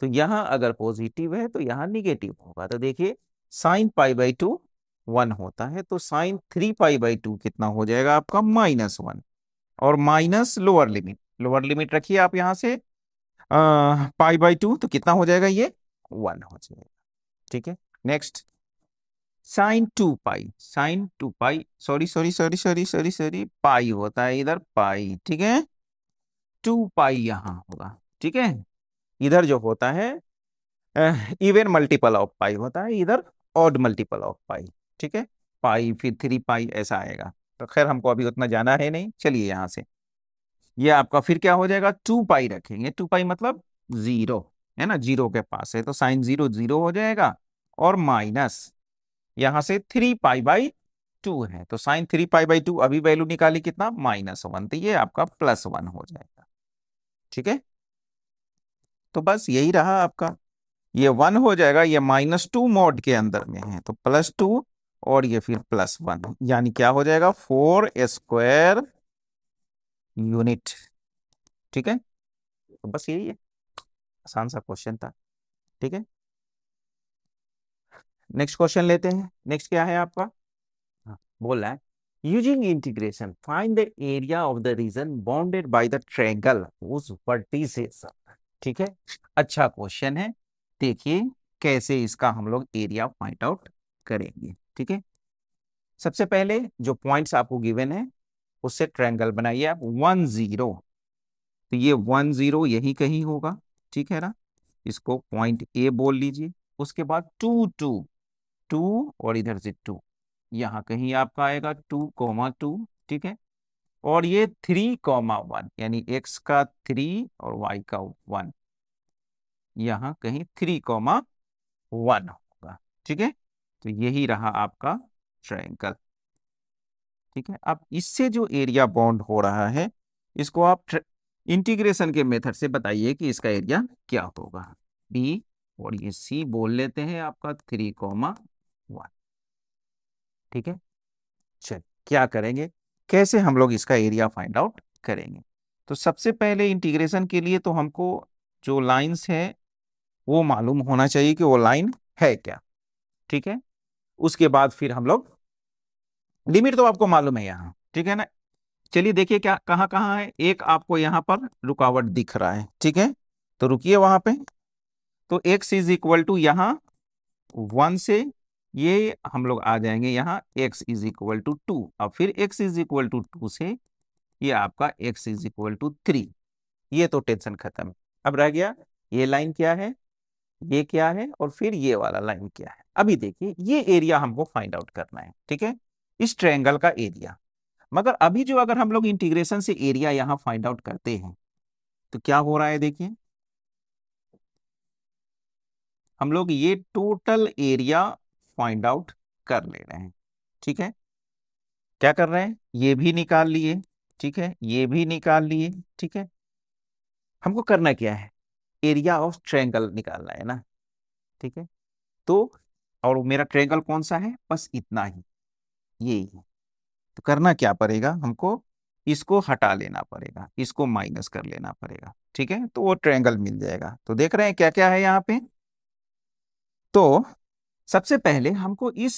तो यहाँ अगर पॉजिटिव है तो यहाँ निगेटिव होगा तो देखिए sine pi by two one होता है तो sine three pi by two कितना हो जाएगा आपका माइनस वन और minus lower limit lower limit रखिए आप यहाँ से आ, पाई बाई टू तो कितना हो जाएगा ये वन हो जाएगा ठीक है next sine two pi sine two pi sorry sorry sorry sorry sorry sorry pi होता है इधर पाई ठीक है टू पाई यहां होगा ठीक है इधर जो होता है इवन मल्टीपल ऑफ पाई होता है इधर ऑड मल्टीपल ऑफ पाई ठीक है पाई फिर थ्री पाई ऐसा आएगा तो खैर हमको अभी उतना जाना है नहीं चलिए यहां से ये आपका फिर क्या हो जाएगा टू पाई रखेंगे टू पाई मतलब जीरो है ना जीरो के पास है तो साइन जीरो जीरो हो जाएगा और माइनस यहां से थ्री पाई बाई टू है तो sine three pi by two अभी वैल्यू निकाली कितना माइनस वन तो ये आपका प्लस वन हो जाएगा ठीक है तो बस यही रहा आपका ये वन हो जाएगा ये माइनस टू मोड के अंदर में है तो प्लस टू और ये फिर प्लस वन यानी क्या हो जाएगा फोर स्क्वायर यूनिट ठीक है तो बस यही है आसान सा क्वेश्चन था ठीक है नेक्स्ट क्वेश्चन लेते हैं नेक्स्ट क्या है आपका हाँ, बोल रहा है using integration find the area of the region bounded by the triangle उस ठीक है अच्छा क्वेश्चन है देखिए कैसे इसका हम लोग एरिया फाइंड आउट करेंगे ठीक है सबसे पहले जो पॉइंट्स आपको गिवन है उससे ट्रैंगल बनाइए आप वन जीरो तो ये वन जीरो यही कहीं होगा ठीक है ना इसको पॉइंट ए बोल लीजिए उसके बाद टू टू टू और इधर से टू यहाँ कहीं आपका आएगा टू कॉमा टू ठीक है और ये थ्री कॉमा वन यानी एक्स का थ्री और वाई का वन यहाँ कहीं थ्री कॉमा वन होगा ठीक है तो यही रहा आपका ट्रायंगल ठीक है अब इससे जो एरिया बॉन्ड हो रहा है इसको आप इंटीग्रेशन के मेथड से बताइए कि इसका एरिया क्या होगा बी और ये सी बोल लेते हैं आपका थ्री कॉमा वन ठीक है चल क्या करेंगे कैसे हम लोग इसका एरिया फाइंड आउट करेंगे तो सबसे पहले इंटीग्रेशन के लिए तो हमको जो लाइंस है वो मालूम होना चाहिए कि वो लाइन है क्या ठीक है उसके बाद फिर हम लोग लिमिट तो आपको मालूम है यहाँ ठीक है ना चलिए देखिए क्या कहाँ कहाँ है एक आपको यहाँ पर रुकावट दिख रहा है ठीक है तो रुकिए वहां पे तो एक्स इज इक्वल टू यहाँ वन से ये हम लोग आ जाएंगे यहाँ x is equal to two अब फिर x is equal to two से ये आपका x is equal to three ये तो टेंशन खत्म है अब रह गया ये लाइन क्या है ये क्या है और फिर ये वाला लाइन क्या है अभी देखिए ये एरिया हमको फाइंड आउट करना है ठीक है इस ट्रायंगल का एरिया मगर अभी जो अगर हम लोग इंटीग्रेशन से एरिया यहाँ फाइंड आउट करते हैं तो क्या हो रहा है देखिए हम लोग ये टोटल एरिया फाइंड आउट कर ले रहे हैं ठीक है क्या कर रहे हैं ये भी निकाल लिए ठीक है ये भी निकाल लिए ठीक है हमको करना क्या है एरिया ऑफ ट्रेंगल निकालना है ना ठीक है तो और मेरा ट्रेंगल कौन सा है बस इतना ही ये ही तो करना क्या पड़ेगा हमको इसको हटा लेना पड़ेगा इसको माइनस कर लेना पड़ेगा ठीक है तो वो ट्रेंगल मिल जाएगा तो देख रहे हैं क्या क्या है यहाँ पे तो सबसे पहले हमको इस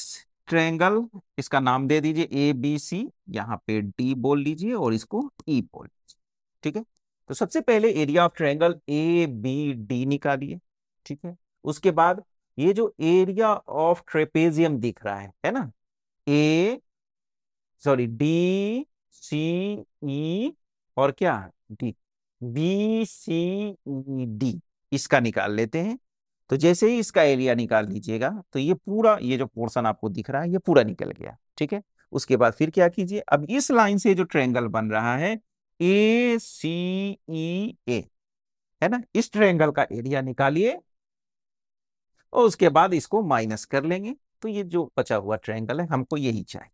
ट्रायंगल इसका नाम दे दीजिए ए बी सी यहाँ पे डी बोल लीजिए और इसको ई e बोल लीजिए ठीक है तो सबसे पहले area of triangle A B D निकालिए ठीक है उसके बाद ये जो एरिया ऑफ ट्रेपेजियम दिख रहा है है ना ए सॉरी डी सी ई और क्या डी बी सी डी इसका निकाल लेते हैं तो जैसे ही इसका एरिया निकाल लीजिएगा तो ये पूरा ये जो पोर्सन आपको दिख रहा है ये पूरा निकल गया ठीक है उसके बाद फिर क्या कीजिए अब इस लाइन से जो ट्रेंगल बन रहा है ए सी ई ए है ना इस ट्रेंगल का एरिया निकालिए और उसके बाद इसको माइनस कर लेंगे तो ये जो बचा हुआ ट्रेंगल है हमको यही चाहिए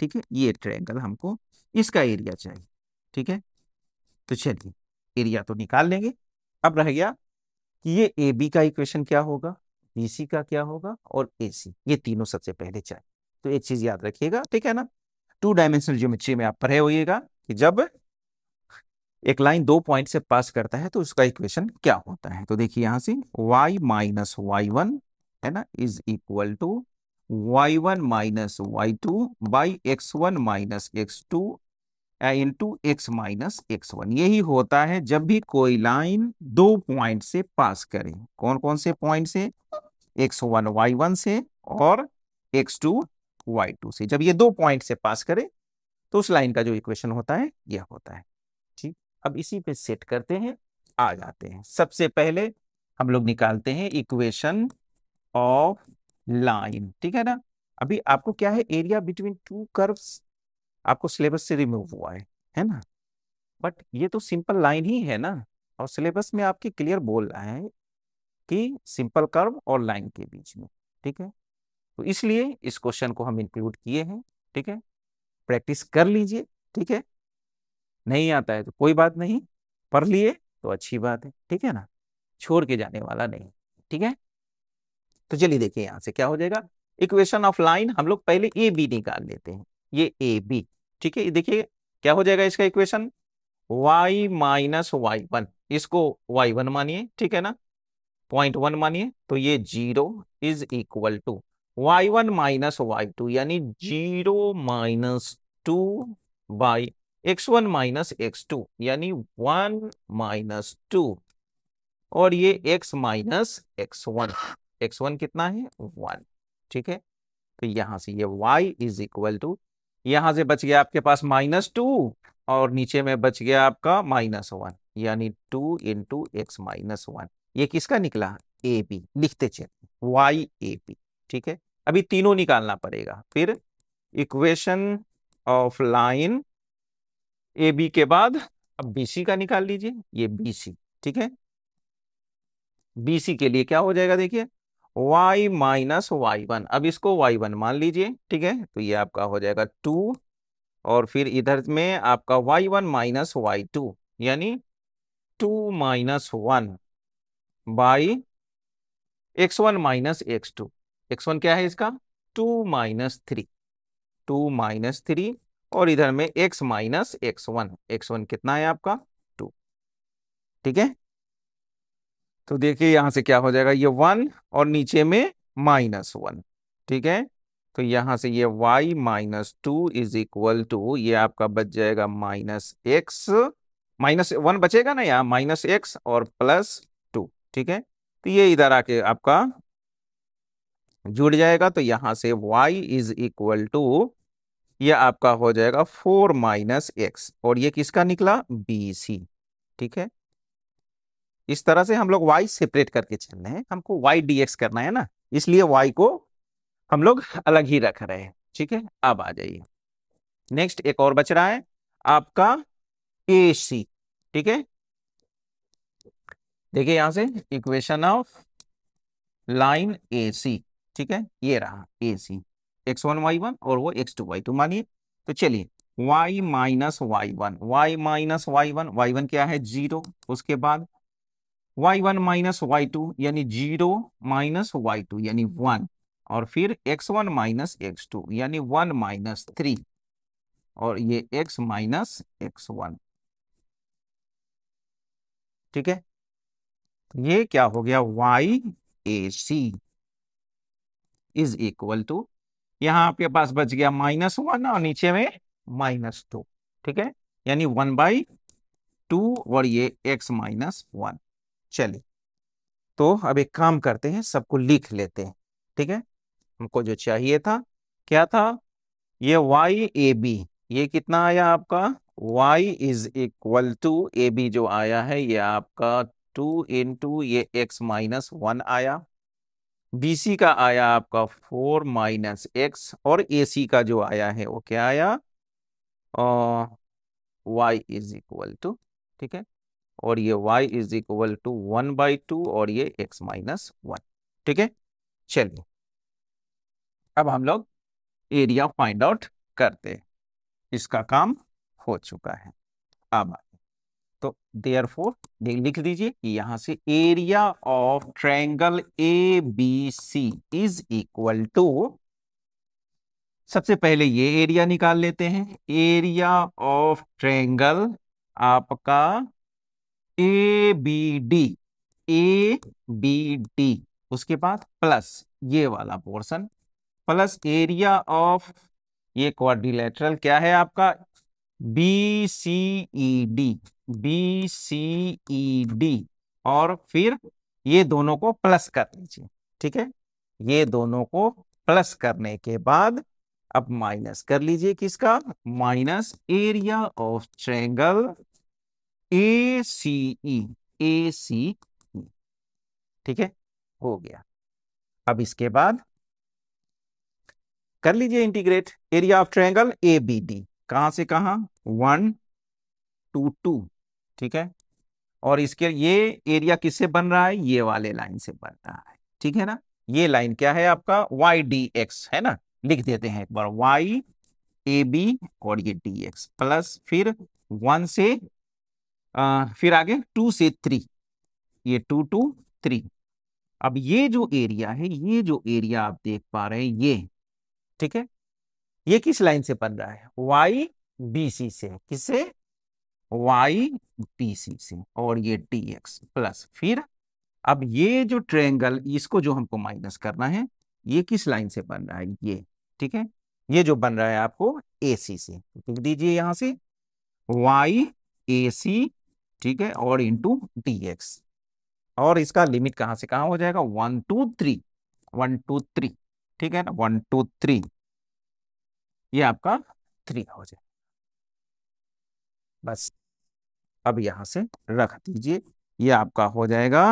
ठीक है ये ट्रेंगल हमको इसका एरिया चाहिए ठीक है तो चलिए एरिया तो निकाल लेंगे अब रह गया कि ये ए बी का इक्वेशन क्या होगा बी सी का क्या होगा और ए सी ये तीनों सबसे पहले चाहिए तो एक चीज याद रखिएगा ठीक है ना टू डायमेंशनल ज्योमेट्री में आप पढ़े होइएगा कि जब एक लाइन दो पॉइंट से पास करता है तो उसका इक्वेशन क्या होता है तो देखिए यहां से y माइनस वाई वन है ना is equal to y one minus y two by x one minus x two into x minus x one यही होता है जब भी कोई लाइन दो पॉइंट से पास करे कौन कौन से पॉइंट से एक्स वन वाई वन से और एक्स टू वाई टू से जब ये दो पॉइंट से पास करे तो उस लाइन का जो इक्वेशन होता है यह होता है ठीक अब इसी पे सेट करते हैं आ जाते हैं सबसे पहले हम लोग निकालते हैं इक्वेशन ऑफ लाइन ठीक है ना अभी आपको क्या है एरिया बिटवीन टू कर्व्स आपको सिलेबस से रिमूव हुआ है है ना बट ये तो सिंपल लाइन ही है ना और सिलेबस में आपके क्लियर बोल रहा है कि सिंपल कर्व और लाइन के बीच में ठीक है तो इसलिए इस क्वेश्चन को हम इंक्लूड किए हैं ठीक है प्रैक्टिस कर लीजिए ठीक है नहीं आता है तो कोई बात नहीं पढ़ लिए तो अच्छी बात है ठीक है ना छोड़ के जाने वाला नहीं ठीक है तो चलिए देखिए यहां से क्या हो जाएगा इक्वेशन ऑफ लाइन हम लोग पहले ए बी निकाल लेते हैं ये ए बी ठीक है देखिए क्या हो जाएगा इसका equation y minus y one इसको y1 वन मानिए ठीक है ना पॉइंट वन मानिए तो ये zero is equal to y1 one minus y two यानी zero minus two by x one minus x two यानी वन माइनस टू और ये x minus x one x one कितना है वन ठीक है तो यहां से ये y इज इक्वल टू यहां से बच गया आपके पास माइनस टू और नीचे में बच गया आपका माइनस वन यानी two into x minus one ये किसका निकला ए बी लिखते चलिए वाई ए बी ठीक है अभी तीनों निकालना पड़ेगा फिर equation of line A B के बाद अब बीसी का निकाल लीजिए ये बी सी ठीक है बीसी के लिए क्या हो जाएगा देखिए वाई माइनस वाई वन अब इसको वाई वन मान लीजिए ठीक है तो ये आपका हो जाएगा टू और फिर इधर में आपका y one minus y two यानी two minus one by x one minus x two x one क्या है इसका two minus three two minus three और इधर में x minus x one x one कितना है आपका टू ठीक है तो देखिए यहां से क्या हो जाएगा ये वन और नीचे में माइनस वन ठीक है तो यहां से ये y minus two is equal to ये आपका बच जाएगा माइनस एक्स माइनस वन बचेगा ना यहाँ माइनस एक्स और प्लस टू ठीक है तो ये इधर आके आपका जुड़ जाएगा तो यहां से y इज इक्वल टू ये आपका हो जाएगा फोर माइनस एक्स और ये किसका निकला बी सी ठीक है इस तरह से हम लोग वाई सेपरेट करके चल रहे हैं हमको वाई एक्स करना है ना इसलिए वाई को हम लोग अलग ही रख रहे हैं ठीक है अब आ जाइए नेक्स्ट एक और बच रहा है आपका ए सी ठीक है देखिए यहां से equation of line A C ठीक है ये रहा A C x one y one और वो एक्स टू वाई टू मानिए तो चलिए y minus y one y minus y one y one क्या है जीरो उसके बाद y one minus y two यानी जीरो माइनस वाई टू यानी वन और फिर x one minus x two यानी वन माइनस थ्री और ये एक्स माइनस एक्स वन ठीक है ये क्या हो गया y A C is equal to यहां आपके पास बच गया माइनस वन और नीचे में माइनस टू ठीक है यानी वन बाई टू और ये एक्स माइनस वन चलिए तो अब एक काम करते हैं सबको लिख लेते हैं ठीक है हमको जो चाहिए था क्या था ये वाई ए बी ये कितना आया आपका y is equal to A B जो आया है ये आपका टू इन टू ये x माइनस वन आया बी सी का आया आपका फोर माइनस एक्स और ए सी का जो आया है वो क्या आया वाई इज इक्वल टू ठीक है और ये y is equal to one by two और ये x माइनस वन ठीक है चलिए अब हम लोग एरिया फाइंड आउट करते इसका काम हो चुका है अब तो देयर फोर लिख दीजिए यहां से area of triangle A B C is equal to सबसे पहले ये एरिया निकाल लेते हैं एरिया ऑफ ट्रायंगल आपका A B D A B D उसके बाद प्लस ये वाला पोर्शन प्लस एरिया ऑफ ये क्वाड्रिलेटरल क्या है आपका B C E D B C E D और फिर ये दोनों को प्लस कर लीजिए ठीक है ये दोनों को प्लस करने के बाद अब माइनस कर लीजिए किसका minus area of triangle A C E A C E ठीक है हो गया अब इसके बाद कर लीजिए integrate area of triangle A B D कहां से कहा वन टू टू ठीक है और इसके ये एरिया किससे बन रहा है ये वाले लाइन से बन रहा है ठीक है ना ये लाइन क्या है आपका वाई डी एक्स है ना लिख देते हैं एक बार वाई ए बी और ये डी एक्स प्लस फिर वन से फिर आगे टू से थ्री ये टू टू थ्री अब ये जो एरिया है ये जो एरिया आप देख पा रहे हैं ये ठीक है ये किस लाइन से बन रहा है वाई बी सी से किसे वाई बी सी से और ये डी एक्स प्लस फिर अब ये जो ट्रेंगल इसको जो हमको माइनस करना है ये किस लाइन से बन रहा है ये ठीक है ये जो बन रहा है आपको ए सी से लिख दीजिए यहां से वाई ए सी ठीक है और इंटू डी एक्स और इसका लिमिट कहां से कहां हो जाएगा one two three one two three ठीक है ना वन टू थ्री ये आपका थ्री हो जाए बस अब यहां से रख दीजिए ये आपका हो जाएगा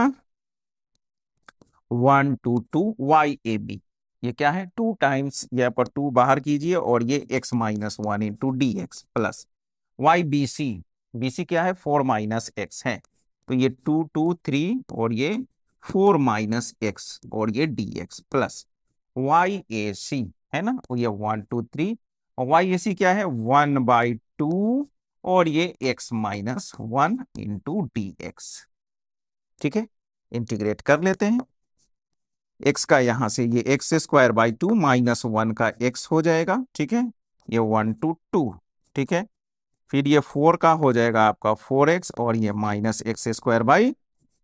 one to two y A B ये क्या है टू टाइम्स यहाँ पर टू बाहर कीजिए और ये x minus one into D x plus y B C BC क्या है फोर माइनस एक्स है तो ये टू टू थ्री और ये फोर माइनस एक्स और ये D x plus y A C है ना और ये वन टू थ्री और वाई ए सी क्या है वन बाई टू और ये x minus one into D x ठीक है इंटीग्रेट कर लेते हैं एक्स का यहां से ये x square by two minus one का एक्स हो जाएगा ठीक है ये वन टू टू ठीक है फिर ये फोर का हो जाएगा आपका फोर एक्स और ये minus x square by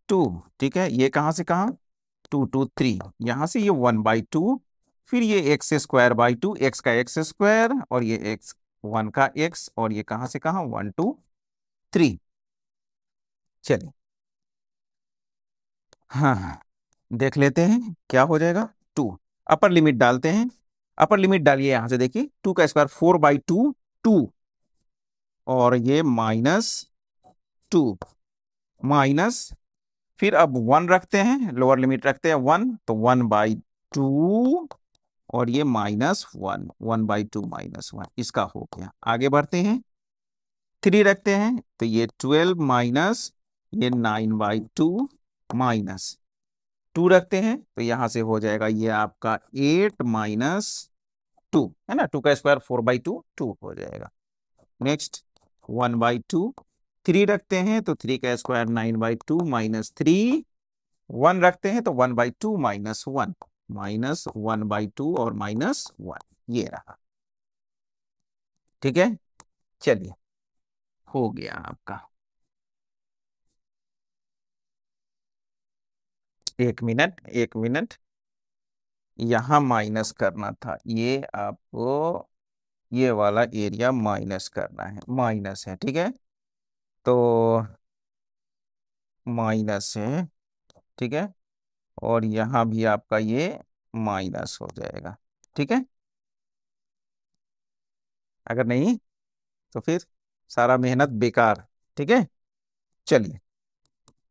two ठीक है ये कहां से कहा टू टू थ्री यहां से ये वन बाई टू फिर ये x square by two x का एक्स स्क्वायर और ये एक्स वन का एक्स और ये कहां से कहा वन टू थ्री चलिए हाँ, हाँ देख लेते हैं क्या हो जाएगा टू अपर लिमिट डालते हैं अपर लिमिट डालिए यहां से देखिए टू का square four by two two और ये माइनस टू माइनस फिर अब वन रखते हैं लोअर लिमिट रखते हैं वन तो वन बाई टू और ये minus one one by two minus one इसका हो गया आगे बढ़ते हैं थ्री रखते हैं तो ये ट्वेल्व माइनस ये nine by two minus two रखते हैं तो यहां से हो जाएगा ये आपका एट माइनस टू है ना टू का square four by two two हो जाएगा next one by two three रखते हैं तो थ्री का square nine by two minus three one रखते हैं तो one by two minus one minus one by two और माइनस वन ये रहा ठीक है चलिए हो गया आपका एक मिनट एक मिनट यहां माइनस करना था ये आपको ये वाला एरिया माइनस करना है माइनस है ठीक है तो माइनस है ठीक है और यहाँ भी आपका ये माइनस हो जाएगा ठीक है अगर नहीं तो फिर सारा मेहनत बेकार ठीक है चलिए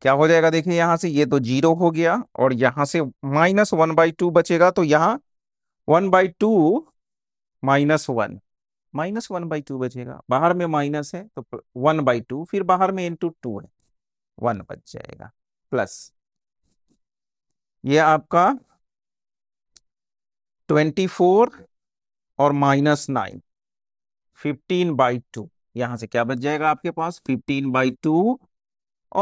क्या हो जाएगा देखिए यहाँ से ये तो जीरो हो गया और यहाँ से माइनस वन बाई टू बचेगा तो यहाँ one by two minus one minus one by two बचेगा बाहर में माइनस है तो वन बाई टू फिर बाहर में इंटू टू है वन बच जाएगा प्लस ये आपका ट्वेंटी फोर और minus nine fifteen by two यहां से क्या बच जाएगा आपके पास फिफ्टीन बाई टू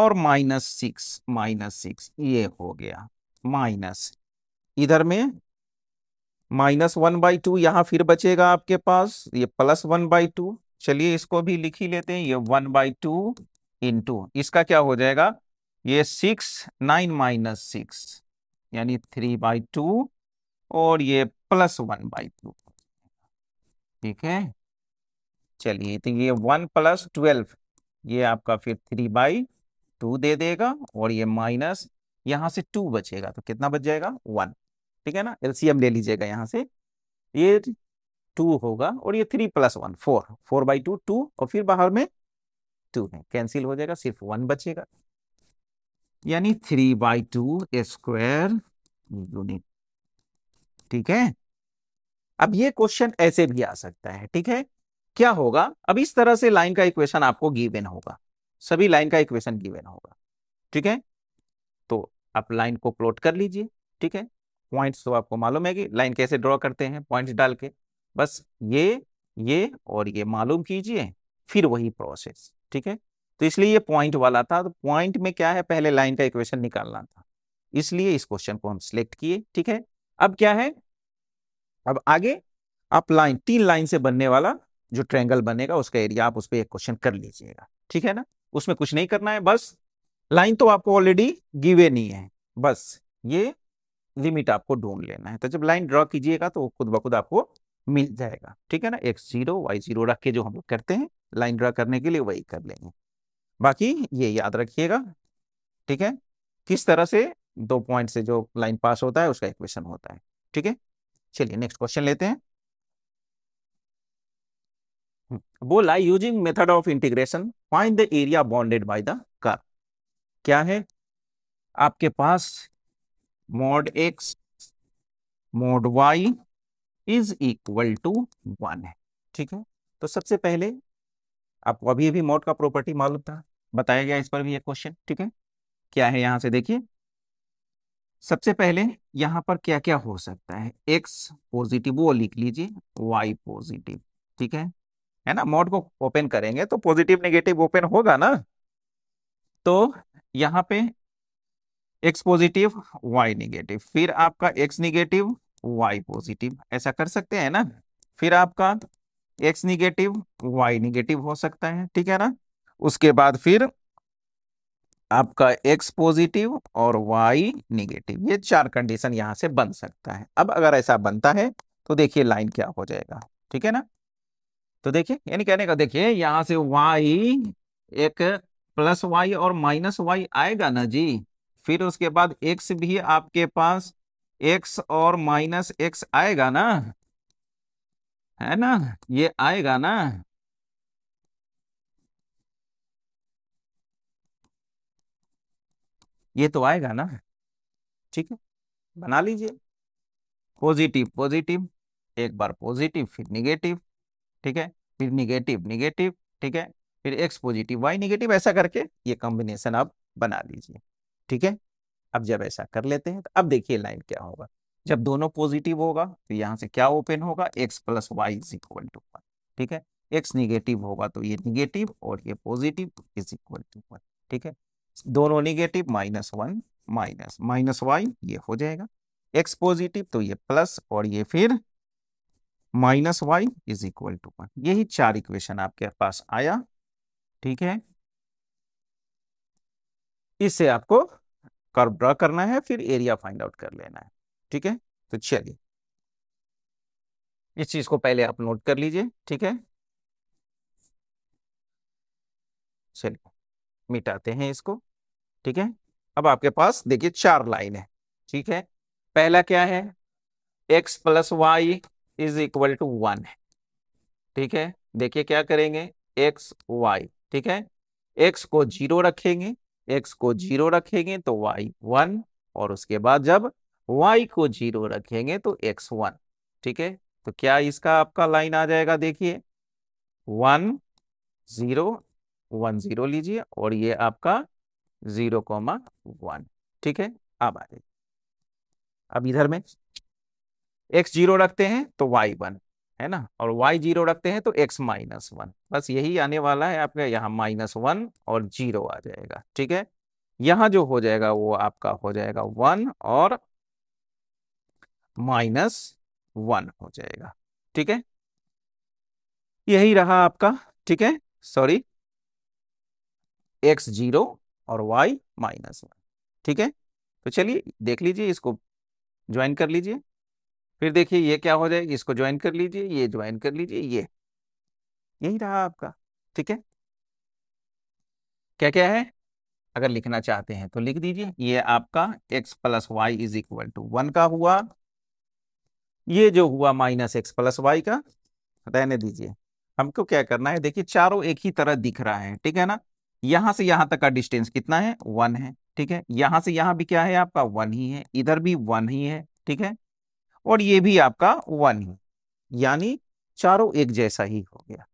और माइनस सिक्स माइनस सिक्स ये हो गया माइनस इधर में माइनस वन बाई टू यहाँ फिर बचेगा आपके पास ये प्लस वन बाई टू चलिए इसको भी लिख ही लेते हैं ये वन बाई टू टू इसका क्या हो जाएगा ये सिक्स नाइन माइनस सिक्स यानी थ्री बाई टू और ये प्लस वन बाई टू ठीक है चलिए तो ये वन प्लस ट्वेल्व ये आपका फिर थ्री बाई टू दे देगा और ये माइनस यहाँ से टू बचेगा तो कितना बच जाएगा वन ठीक है ना एलसीएम ले लीजिएगा यहाँ से ये टू होगा और ये three plus one four four by two two और फिर बाहर में टू है कैंसिल हो जाएगा सिर्फ वन बचेगा यानी three by two square unit ठीक है अब ये क्वेश्चन ऐसे भी आ सकता है ठीक है क्या होगा अब इस तरह से लाइन का इक्वेशन आपको गिवन होगा सभी लाइन का इक्वेशन गिवन होगा ठीक है तो आप लाइन को प्लॉट कर लीजिए ठीक है पॉइंट्स तो आपको मालूम है कि लाइन कैसे ड्रॉ करते हैं पॉइंट्स डाल के बस ये ये और ये मालूम कीजिए फिर वही प्रोसेस ठीक है तो इसलिए ये पॉइंट वाला था तो पॉइंट में क्या है पहले लाइन का इक्वेशन निकालना था इसलिए इस क्वेश्चन को हम सिलेक्ट किए ठीक है अब क्या है अब आगे आप लाइन तीन लाइन से बनने वाला जो ट्रेंगल बनेगा उसका एरिया आप उस पर एक क्वेश्चन कर लीजिएगा ठीक है ना उसमें कुछ नहीं करना है बस लाइन तो आपको ऑलरेडी गिवे नहीं है बस ये लिमिट आपको ढूंढ लेना है तो जब लाइन ड्रॉ कीजिएगा तो खुद ब खुद आपको मिल जाएगा ठीक है ना एक्स जीरो वाई जीरो रख के जो हम लोग करते हैं लाइन ड्रॉ करने के लिए वही कर लेंगे बाकी ये याद रखिएगा ठीक है किस तरह से दो पॉइंट से जो लाइन पास होता है उसका इक्वेशन होता है ठीक है चलिए नेक्स्ट क्वेश्चन लेते हैं बोला using method of integration find the area bounded by the curve क्या है आपके पास mod x mod y is equal to one है ठीक है तो सबसे पहले आपको अभी अभी मोड का प्रॉपर्टी मालूम था बताया गया इस पर भी एक क्वेश्चन ठीक है क्या है यहां से देखिए सबसे पहले यहां पर क्या क्या हो सकता है x पॉजिटिव वो लिख लीजिए y पॉजिटिव ठीक है है ना मोड को ओपन करेंगे तो पॉजिटिव नेगेटिव ओपन होगा ना तो यहाँ पे एक्स पॉजिटिव वाई निगेटिव फिर आपका एक्स निगेटिव वाई पॉजिटिव ऐसा कर सकते हैं ना फिर आपका एक्स निगेटिव वाई निगेटिव हो सकता है ठीक है ना उसके बाद फिर आपका एक्स पॉजिटिव और वाई निगेटिव ये चार कंडीशन यहाँ से बन सकता है अब अगर ऐसा बनता है तो देखिए लाइन क्या हो जाएगा ठीक है ना तो देखिए यानी कहने का देखिए यहाँ से वाई एक प्लस वाई और माइनस वाई आएगा ना जी फिर उसके बाद एक्स भी आपके पास एक्स और माइनस एक्स आएगा ना है ना ये आएगा ना ये तो आएगा ना ठीक है बना लीजिए पॉजिटिव पॉजिटिव एक बार पॉजिटिव फिर निगेटिव ठीक है फिर निगेटिव निगेटिव ठीक है फिर एक्स पॉजिटिव वाई निगेटिव ऐसा करके ये कॉम्बिनेशन आप बना लीजिए ठीक है अब जब ऐसा कर लेते हैं तो अब देखिए लाइन क्या होगा जब हम्म। दोनों पॉजिटिव होगा तो यहाँ से क्या ओपन होगा x plus y is equal to one ठीक है एक्स निगेटिव होगा तो ये निगेटिव और ये positive is equal to one ठीक है दोनों negative minus one minus minus y ये हो जाएगा एक्स पॉजिटिव तो ये प्लस और ये फिर minus y is equal to one यही चार इक्वेशन आपके पास आया ठीक है इससे आपको कर्व ड्रा करना है फिर एरिया फाइंड आउट कर लेना है ठीक है तो चलिए इस चीज को पहले आप नोट कर लीजिए ठीक है चलिए मिटाते हैं इसको ठीक है अब आपके पास देखिए चार लाइन है ठीक है पहला क्या है x plus y is equal to one है ठीक है देखिए क्या करेंगे एक्स वाई ठीक है एक्स को जीरो रखेंगे एक्स को जीरो रखेंगे तो वाई वन और उसके बाद जब वाई को जीरो रखेंगे तो एक्स वन ठीक है तो क्या इसका आपका लाइन आ जाएगा देखिए वन जीरो वन जीरो लीजिए और ये आपका जीरो कॉमा वन ठीक है अब आ जाइए अब इधर में एक्स जीरो रखते हैं तो वाई वन है ना और y जीरो रखते हैं तो x माइनस वन बस यही आने वाला है आपका यहाँ माइनस वन और जीरो आ जाएगा ठीक है यहाँ जो हो जाएगा वो आपका हो जाएगा वन और माइनस वन हो जाएगा ठीक है यही रहा आपका ठीक है सॉरी एक्स जीरो और वाई माइनस वन ठीक है तो चलिए देख लीजिए इसको ज्वाइन कर लीजिए फिर देखिए ये क्या हो जाएगी इसको ज्वाइन कर लीजिए ये ज्वाइन कर लीजिए ये यही रहा आपका ठीक है क्या क्या है अगर लिखना चाहते हैं तो लिख दीजिए ये आपका x plus y is equal to one का हुआ ये जो हुआ माइनस एक्स प्लस वाई का रहने दीजिए हमको क्या करना है देखिए चारों एक ही तरह दिख रहा है ठीक है ना यहां से यहां तक का डिस्टेंस कितना है वन है ठीक है यहां से यहां भी क्या है आपका वन ही है इधर भी वन ही है ठीक है और ये भी आपका वन है यानी चारों एक जैसा ही हो गया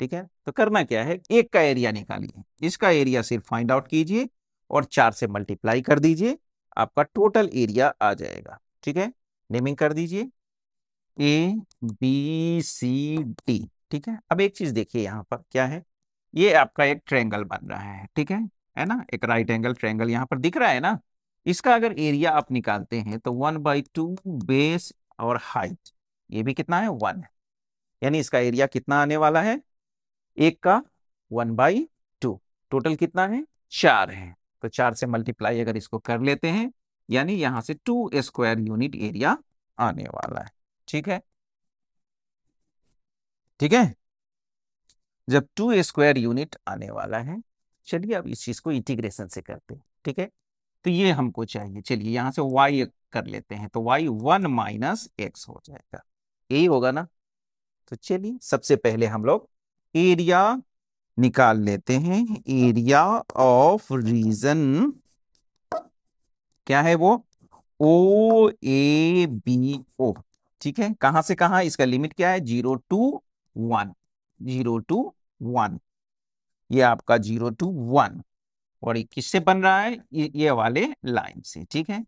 ठीक है तो करना क्या है एक का एरिया निकालिए इसका एरिया सिर्फ फाइंड आउट कीजिए और चार से मल्टीप्लाई कर दीजिए आपका टोटल एरिया आ जाएगा ठीक है नेमिंग कर दीजिए ए बी सी डी ठीक है अब एक चीज देखिए यहाँ पर क्या है ये आपका एक ट्रेंगल बन रहा है ठीक है है ना एक राइट एंगल ट्रेंगल यहाँ पर दिख रहा है ना इसका अगर एरिया आप निकालते हैं तो वन बाई टू बेस और हाइट ये भी कितना है वन है यानी इसका एरिया कितना आने वाला है एक का वन बाई टू टोटल कितना है चार है तो चार से मल्टीप्लाई अगर इसको कर लेते हैं यानी यहां से टू स्क्वायर यूनिट एरिया आने वाला है ठीक है ठीक है जब टू स्क्वायर यूनिट आने वाला है चलिए अब इस चीज को इंटीग्रेशन से करते हैं ठीक है तो ये हमको चाहिए चलिए यहां से वाई कर लेते हैं तो वाई वन माइनस एक्स हो जाएगा यही होगा ना तो चलिए सबसे पहले हम लोग एरिया निकाल लेते हैं एरिया ऑफ रीजन क्या है वो ओ ए बी ओ ठीक है कहां से कहां इसका लिमिट क्या है zero to one zero to one ये आपका जीरो टू वन और ये किससे बन रहा है ये, वाले लाइन से ठीक है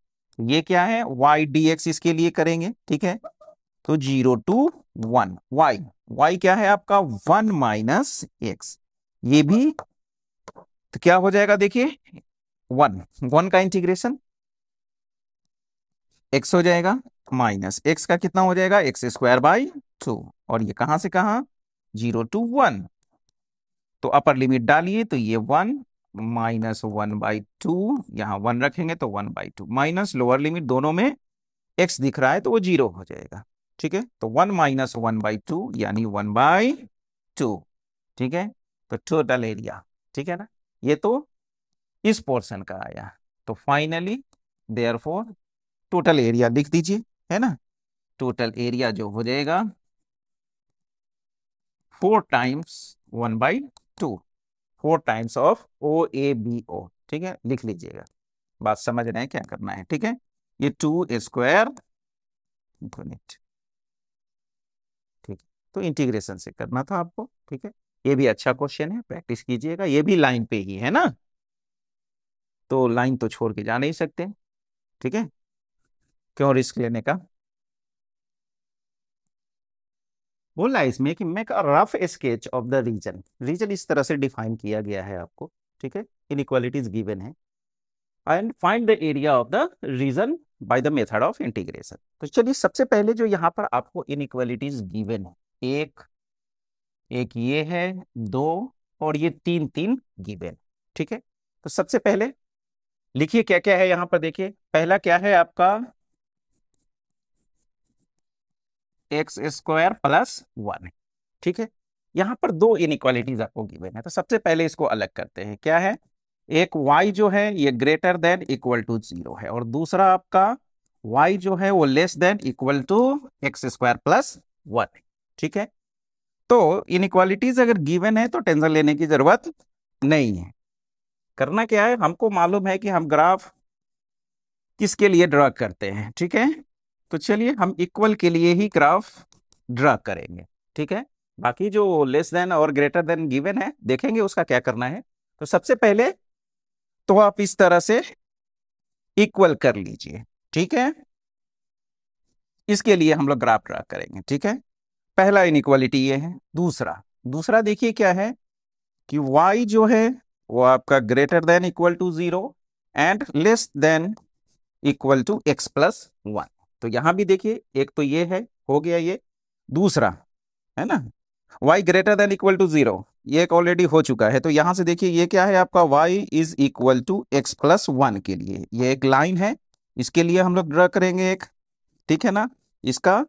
ये क्या है वाई डी एक्स इसके लिए करेंगे ठीक है तो zero to one y y क्या है आपका वन माइनस एक्स ये भी तो क्या हो जाएगा देखिए वन वन का इंटीग्रेशन एक्स हो जाएगा माइनस एक्स का कितना हो जाएगा एक्स स्क्वायर बाई टू और ये कहां से कहा जीरो टू वन तो अपर लिमिट डालिए तो ये one minus one by two यहाँ वन रखेंगे तो one by two minus lower limit दोनों में एक्स दिख रहा है तो वो जीरो हो जाएगा ठीक है तो one minus one by two यानी वन बाई टू ठीक है तो टोटल एरिया ठीक है ना ये तो इस पोर्शन का आया तो फाइनली देयर टोटल एरिया लिख दीजिए है ना टोटल एरिया जो हो जाएगा four times one by two four times of O A B O ठीक है लिख लीजिएगा बात समझ रहे हैं क्या करना है ठीक है ये टू स्क्वायर यूनिट ठीक तो इंटीग्रेशन से करना था आपको ठीक है ये भी अच्छा क्वेश्चन है प्रैक्टिस कीजिएगा ये भी लाइन पे ही है ना तो लाइन तो छोड़ के जा नहीं सकते ठीक है क्यों रिस्क लेने का गोल इसमें कि make a rough sketch of the region region इस तरह से डिफाइन किया गया है आपको ठीक है इक्वालिटीज गिवेन है and find the area of the region by the method of integration तो चलिए सबसे पहले जो यहाँ पर आपको इक्वालिटीज गिवेन है एक एक ये है दो और ये तीन तीन गिवेन ठीक है तो सबसे पहले लिखिए क्या क्या है यहाँ पर देखिए पहला क्या है आपका एक्स स्क्वायर प्लस वन ठीक है यहाँ पर दो इनक्वालिटीज आपको गिवन है तो सबसे पहले इसको अलग करते हैं क्या है एक y जो है ये greater than equal to zero है और दूसरा आपका y जो है वो less than equal to x square plus one ठीक है तो इनक्वालिटीज अगर गिवन है तो टेंशन लेने की जरूरत नहीं है करना क्या है हमको मालूम है कि हम ग्राफ किसके लिए ड्रॉ करते हैं ठीक है तो चलिए हम इक्वल के लिए ही ग्राफ ड्रा करेंगे ठीक है बाकी जो लेस देन और ग्रेटर देन गिवन है देखेंगे उसका क्या करना है तो सबसे पहले तो आप इस तरह से इक्वल कर लीजिए ठीक है इसके लिए हम लोग ग्राफ ड्रा करेंगे ठीक है पहला इनक्वालिटी ये है दूसरा दूसरा देखिए क्या है कि वाई जो है वो आपका greater than equal to zero and less than equal to x plus one तो यहां भी देखिए एक तो ये है हो गया ये दूसरा है ना y greater than equal to zero एक ऑलरेडी हो चुका है तो यहां से देखिए ये क्या है आपका y is equal to x plus one के लिए ये एक लाइन है इसके लिए हम लोग ड्रा करेंगे एक ठीक है ना इसका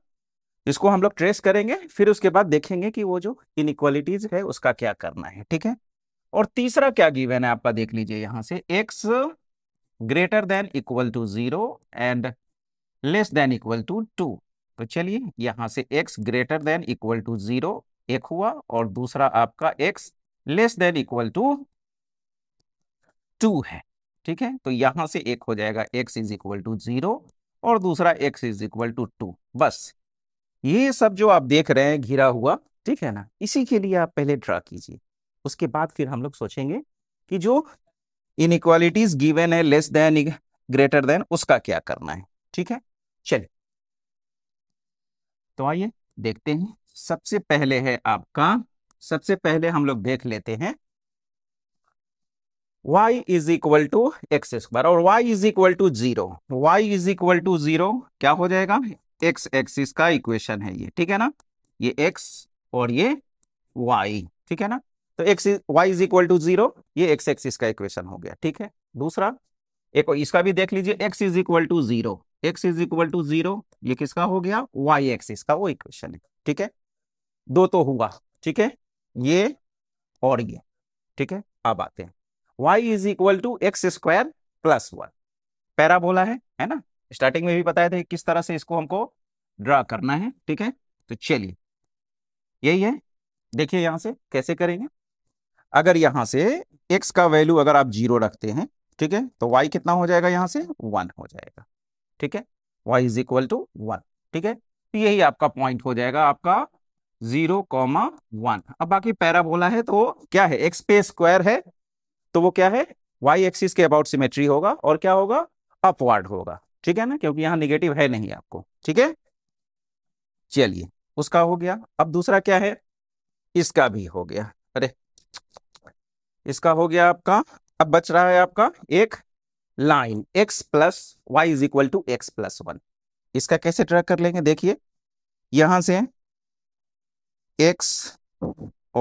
इसको हम लोग ट्रेस करेंगे फिर उसके बाद देखेंगे कि वो जो इक्वालिटीज है उसका क्या करना है ठीक है और तीसरा क्या गिवन है आपका देख लीजिए यहां से x greater than equal to zero and less than equal to two तो चलिए यहाँ से x greater than equal to zero एक हुआ और दूसरा आपका x less than equal to two है ठीक है तो यहां से एक हो जाएगा x is equal to zero और दूसरा x is equal to two बस ये सब जो आप देख रहे हैं घिरा हुआ ठीक है ना इसी के लिए आप पहले ड्रा कीजिए उसके बाद फिर हम लोग सोचेंगे कि जो इनक्वालिटीज गिवन है लेस देन ग्रेटर देन उसका क्या करना है ठीक है चलिए तो आइए देखते हैं सबसे पहले है आपका सबसे पहले हम लोग देख लेते हैं y is equal to x square और y is equal to zero y is equal to zero क्या हो जाएगा x एक्सिस का इक्वेशन है ये ठीक है ना ये x और ये y ठीक है ना तो x y is equal to zero ये x एक्सिस का इक्वेशन हो गया ठीक है दूसरा एक इसका भी देख लीजिए x is equal to zero x is equal to zero ये किसका हो गया वाई एक्सिस का वो इक्वेशन है ठीक है दो तो हुआ ठीक है ये और ये ठीक है अब आते हैं y is equal to x square plus one parabola है है ना स्टार्टिंग में भी बताया था किस तरह से इसको हमको ड्रा करना है ठीक है तो चलिए यही है देखिए यहां से कैसे करेंगे अगर यहां से एक्स का वैल्यू अगर आप जीरो रखते हैं ठीक है तो वाई कितना हो जाएगा यहां से वन हो जाएगा ठीक है y is equal to one ठीक है तो यही आपका पॉइंट हो जाएगा आपका जीरो कॉमा वन अब बाकी पैरा बोला है तो क्या है एक्स पे स्क्वायर है तो वो क्या है वाई एक्सिस के अबाउट सिमेट्री होगा और क्या होगा अपवर्ड होगा ठीक है ना क्योंकि यहाँ निगेटिव है नहीं आपको ठीक है चलिए उसका हो गया अब दूसरा क्या है इसका भी हो गया अरे इसका हो गया आपका अब बच रहा है आपका एक line x plus y is equal to x plus one इसका कैसे ट्रैक कर लेंगे देखिए यहां से x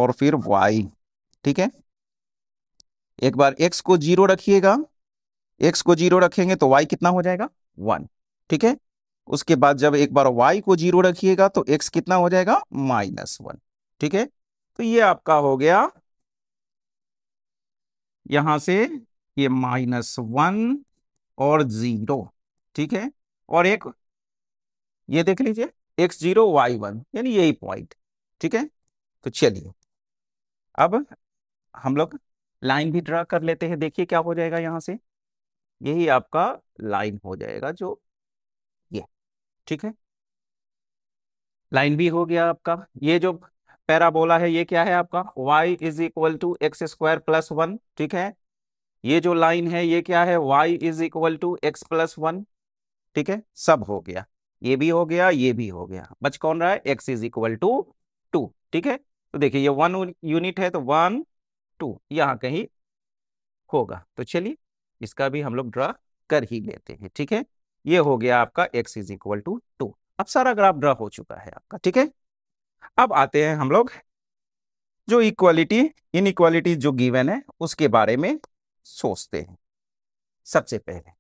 और फिर y ठीक है एक बार x को जीरो रखिएगा x को जीरो रखेंगे तो y कितना हो जाएगा वन ठीक है उसके बाद जब एक बार y को जीरो रखिएगा तो x कितना हो जाएगा माइनस वन ठीक है तो ये आपका हो गया यहां से ये माइनस वन और जीरो ठीक है और एक ये देख लीजिए एक्स जीरो वाई वन यानी यही पॉइंट ठीक है तो चलिए अब हम लोग लाइन भी ड्रा कर लेते हैं देखिए क्या हो जाएगा यहां से यही आपका लाइन हो जाएगा जो ये ठीक है लाइन भी हो गया आपका ये जो पैराबोला है ये क्या है आपका y is equal to x square plus one ठीक है ये जो लाइन है ये क्या है y is equal to x plus one ठीक है सब हो गया ये भी हो गया ये भी हो गया बच कौन रहा है x is equal to two ठीक है तो देखिए ये वन यूनिट है तो वन टू यहाँ कहीं होगा तो चलिए इसका भी हम लोग ड्रा कर ही लेते हैं ठीक है ये हो गया आपका x is equal to two अब सारा ग्राफ ड्रा हो चुका है आपका ठीक है अब आते हैं हम लोग जो इक्वालिटी इन इक्वालिटी जो गिवन है उसके बारे में सोचते हैं सबसे पहले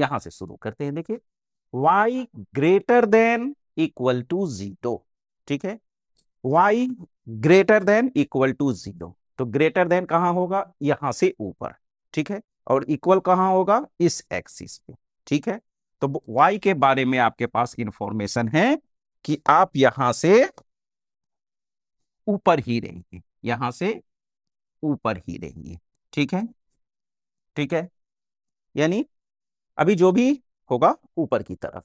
यहां से शुरू करते हैं देखिए y greater than equal to zero ठीक है y greater than equal to zero तो ग्रेटर देन कहाँ होगा यहां से ऊपर ठीक है और इक्वल कहां होगा इस एक्सिस पे ठीक है तो वाई के बारे में आपके पास इंफॉर्मेशन है कि आप यहां से ऊपर ही रहेंगे यहां से ऊपर ही रहेंगे ठीक है ठीक है यानी अभी जो भी होगा ऊपर की तरफ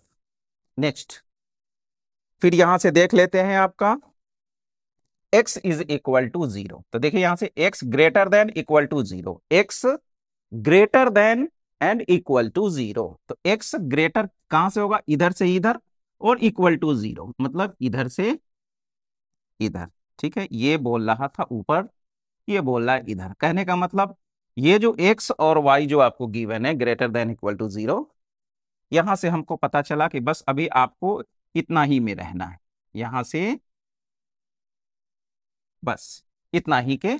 नेक्स्ट फिर यहां से देख लेते हैं आपका x is equal to zero तो देखिए यहां से x greater than equal to zero x greater than and equal to zero तो x ग्रेटर कहां से होगा इधर से इधर और इक्वल टू जीरो मतलब इधर से इधर ठीक है ये बोल रहा था ऊपर ये बोल रहा है इधर कहने का मतलब ये जो एक्स और वाई जो आपको गिवन है greater than equal to zero यहां से हमको पता चला कि बस अभी आपको इतना ही में रहना है यहां से बस इतना ही के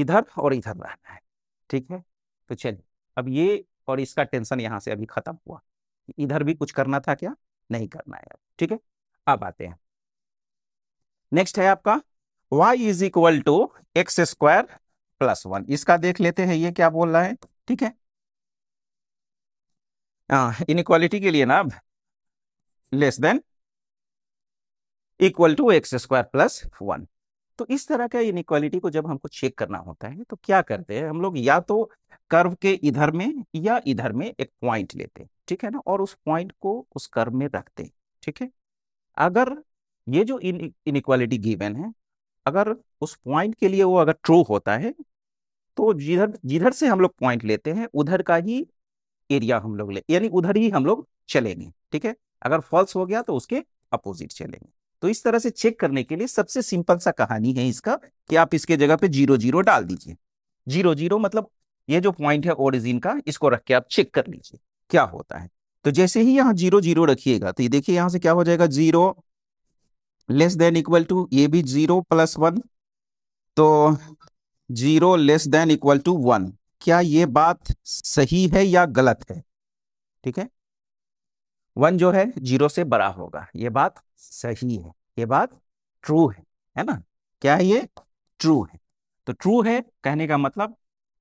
इधर और इधर रहना है ठीक है तो चलिए अब ये और इसका टेंशन यहां से अभी खत्म हुआ इधर भी कुछ करना था क्या नहीं करना है ठीक है अब आते हैं नेक्स्ट है आपका y is equal to x square plus one इसका देख लेते हैं ये क्या बोल रहा है ठीक है हाँ, इनक्वालिटी के लिए ना अब less than equal to x square plus one तो इस तरह का इनक्वालिटी को जब हमको चेक करना होता है तो क्या करते हैं हम लोग या तो कर्व के इधर में या इधर में एक पॉइंट लेते हैं ठीक है ना और उस पॉइंट को उस कर्व में रखते हैं ठीक है अगर ये जो इन इनक्वालिटी गिवन है अगर उस पॉइंट के लिए वो अगर ट्रू होता है तो जिधर जिधर से हम लोग पॉइंट लेते हैं उधर का ही एरिया हम लोग ले यानी उधर ही हम लोग चलेंगे ठीक है अगर फॉल्स हो गया तो उसके अपोजिट चलेंगे तो इस तरह से चेक करने के लिए सबसे सिंपल सा कहानी है इसका कि आप इसके जगह पे जीरो जीरो डाल दीजिए जीरो जीरो मतलब ये जो पॉइंट है ओरिजिन का इसको रख के आप चेक कर लीजिए क्या होता है तो जैसे ही यहाँ जीरो जीरो रखिएगा तो ये देखिए यहाँ से क्या हो जाएगा zero less than equal to ये भी जीरो प्लस वन तो zero less than equal to one क्या ये बात सही है या गलत है ठीक है वन जो है जीरो से बड़ा होगा ये बात सही है ये बात ट्रू है है ना क्या है ये ट्रू है तो ट्रू है कहने का मतलब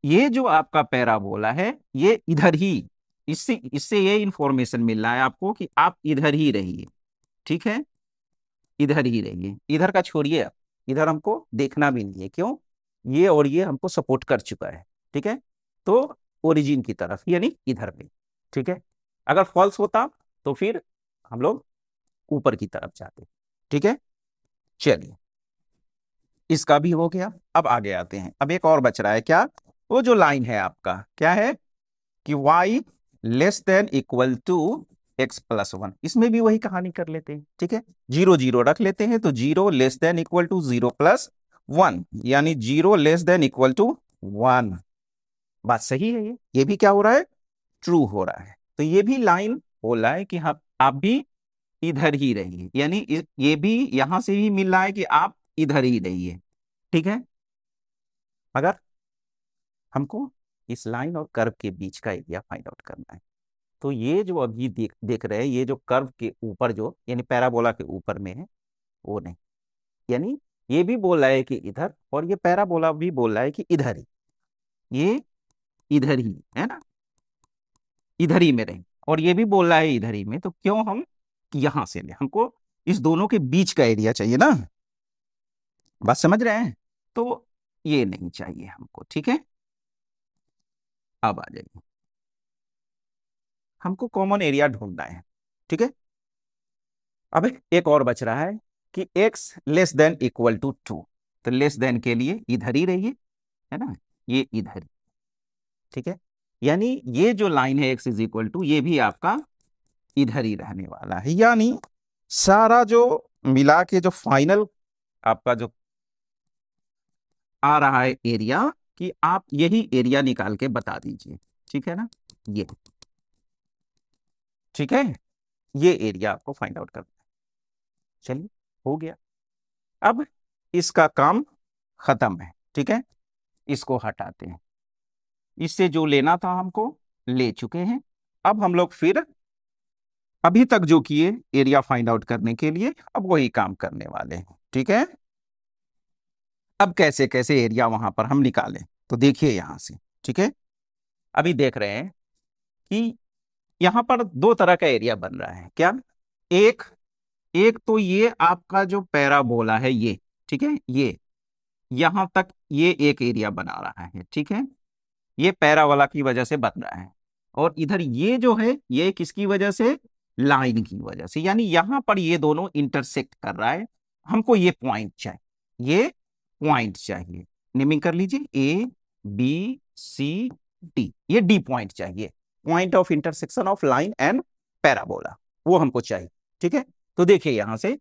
ये जो आपका पैराबोला है ये इधर ही इससे इससे ये इंफॉर्मेशन मिल रहा है आपको कि आप इधर ही रहिए ठीक है इधर ही रहिए इधर का छोड़िए आप इधर हमको देखना भी नहीं है क्यों ये और ये हमको सपोर्ट कर चुका है ठीक है तो ओरिजिन की तरफ यानी इधर पे ठीक है अगर फॉल्स होता तो फिर हम लोग ऊपर की तरफ जाते ठीक है चलिए इसका भी हो गया अब आगे आते हैं अब एक और बच रहा है क्या वो जो लाइन है आपका क्या है कि y less than equal to x plus one इसमें भी वही कहानी कर लेते हैं ठीक है जीरो जीरो रख लेते हैं तो zero less than equal to zero plus one यानी zero less than equal to one बात सही है ये ये भी क्या हो रहा है ट्रू हो रहा है तो ये भी लाइन हो रहा है कि हाँ आप भी इधर ही रहिए यानी ये भी यहां से भी मिल रहा है कि आप इधर ही रहिए ठीक है मगर हमको इस लाइन और कर्व के बीच का एरिया फाइंड आउट करना है तो ये जो अभी देख देख रहे हैं ये जो कर्व के ऊपर जो यानी पैराबोला के ऊपर में है वो नहीं यानी ये भी बोल रहा है कि इधर और ये पैराबोला भी बोल रहा है कि इधर ही ये इधर ही है ना इधर ही में रहे और ये भी बोल रहा है इधर ही में तो क्यों हम यहां से लें हमको इस दोनों के बीच का एरिया चाहिए ना बात समझ रहे हैं तो ये नहीं चाहिए हमको ठीक है अब आ जाइए हमको कॉमन एरिया ढूंढना है ठीक है अब एक और बच रहा है कि x less than equal to two तो लेस देन के लिए इधर ही रहिए है ना ये इधर ठीक है यानी ये जो लाइन है x इज इक्वल टू ये भी आपका इधर ही रहने वाला है यानी सारा जो मिला के जो फाइनल आपका जो आ रहा है एरिया कि आप यही एरिया निकाल के बता दीजिए ठीक है ना ये ठीक है ये एरिया आपको फाइंड आउट करना है चलिए हो गया अब इसका काम खत्म है ठीक है इसको हटाते हैं इससे जो लेना था हमको ले चुके हैं अब हम लोग फिर अभी तक जो किए एरिया फाइंड आउट करने के लिए अब वही काम करने वाले हैं ठीक है अब कैसे कैसे एरिया वहां पर हम निकालें तो देखिए यहां से ठीक है अभी देख रहे हैं कि यहां पर दो तरह का एरिया बन रहा है क्या एक एक तो ये आपका जो पैराबोला है ये ठीक है ये यहां तक ये एक एरिया बना रहा है ठीक है ये पैराबोला की वजह से बन रहा है और इधर ये जो है ये किसकी वजह से लाइन की वजह से यानी यहां पर ये दोनों इंटरसेक्ट कर रहा है हमको ये पॉइंट चाहिए ये पॉइंट चाहिए नेमिंग कर लीजिए ए बी सी डी ये डी पॉइंट चाहिए point of intersection of line and parabola वो हमको चाहिए ठीक है तो देखिए यहां से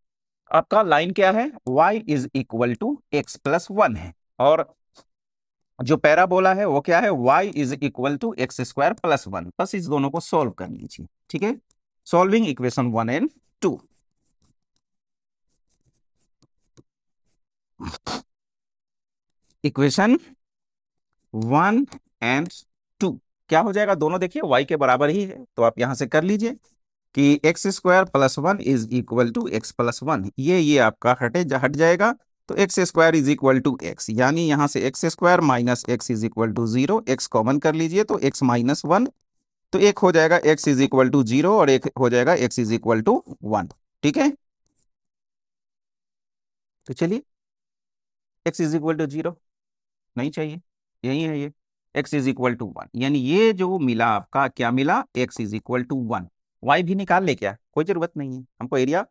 आपका लाइन क्या है y is equal to x plus one है और जो पैराबोला है वो क्या है y is equal to x square plus one बस इस दोनों को सॉल्व कर लीजिए ठीक है solving equation one and two equation one and two क्या हो जाएगा दोनों देखिए वाई के बराबर ही है तो आप यहां से कर लीजिए कि x square plus one is equal to x plus one ये ये आपका हटे जा, हट जाएगा तो x square is equal to x यानी यहां से x square minus x is equal to zero x common कर लीजिए तो एक्स माइनस वन तो एक हो जाएगा x is equal to zero और एक हो जाएगा x is equal to one ठीक है तो चलिए x is equal to zero नहीं चाहिए यही है ये यह। X is equal to one यानी ये जो मिला आपका क्या मिला x is equal to one y भी निकाल ले क्या कोई जरूरत नहीं है हमको एरिया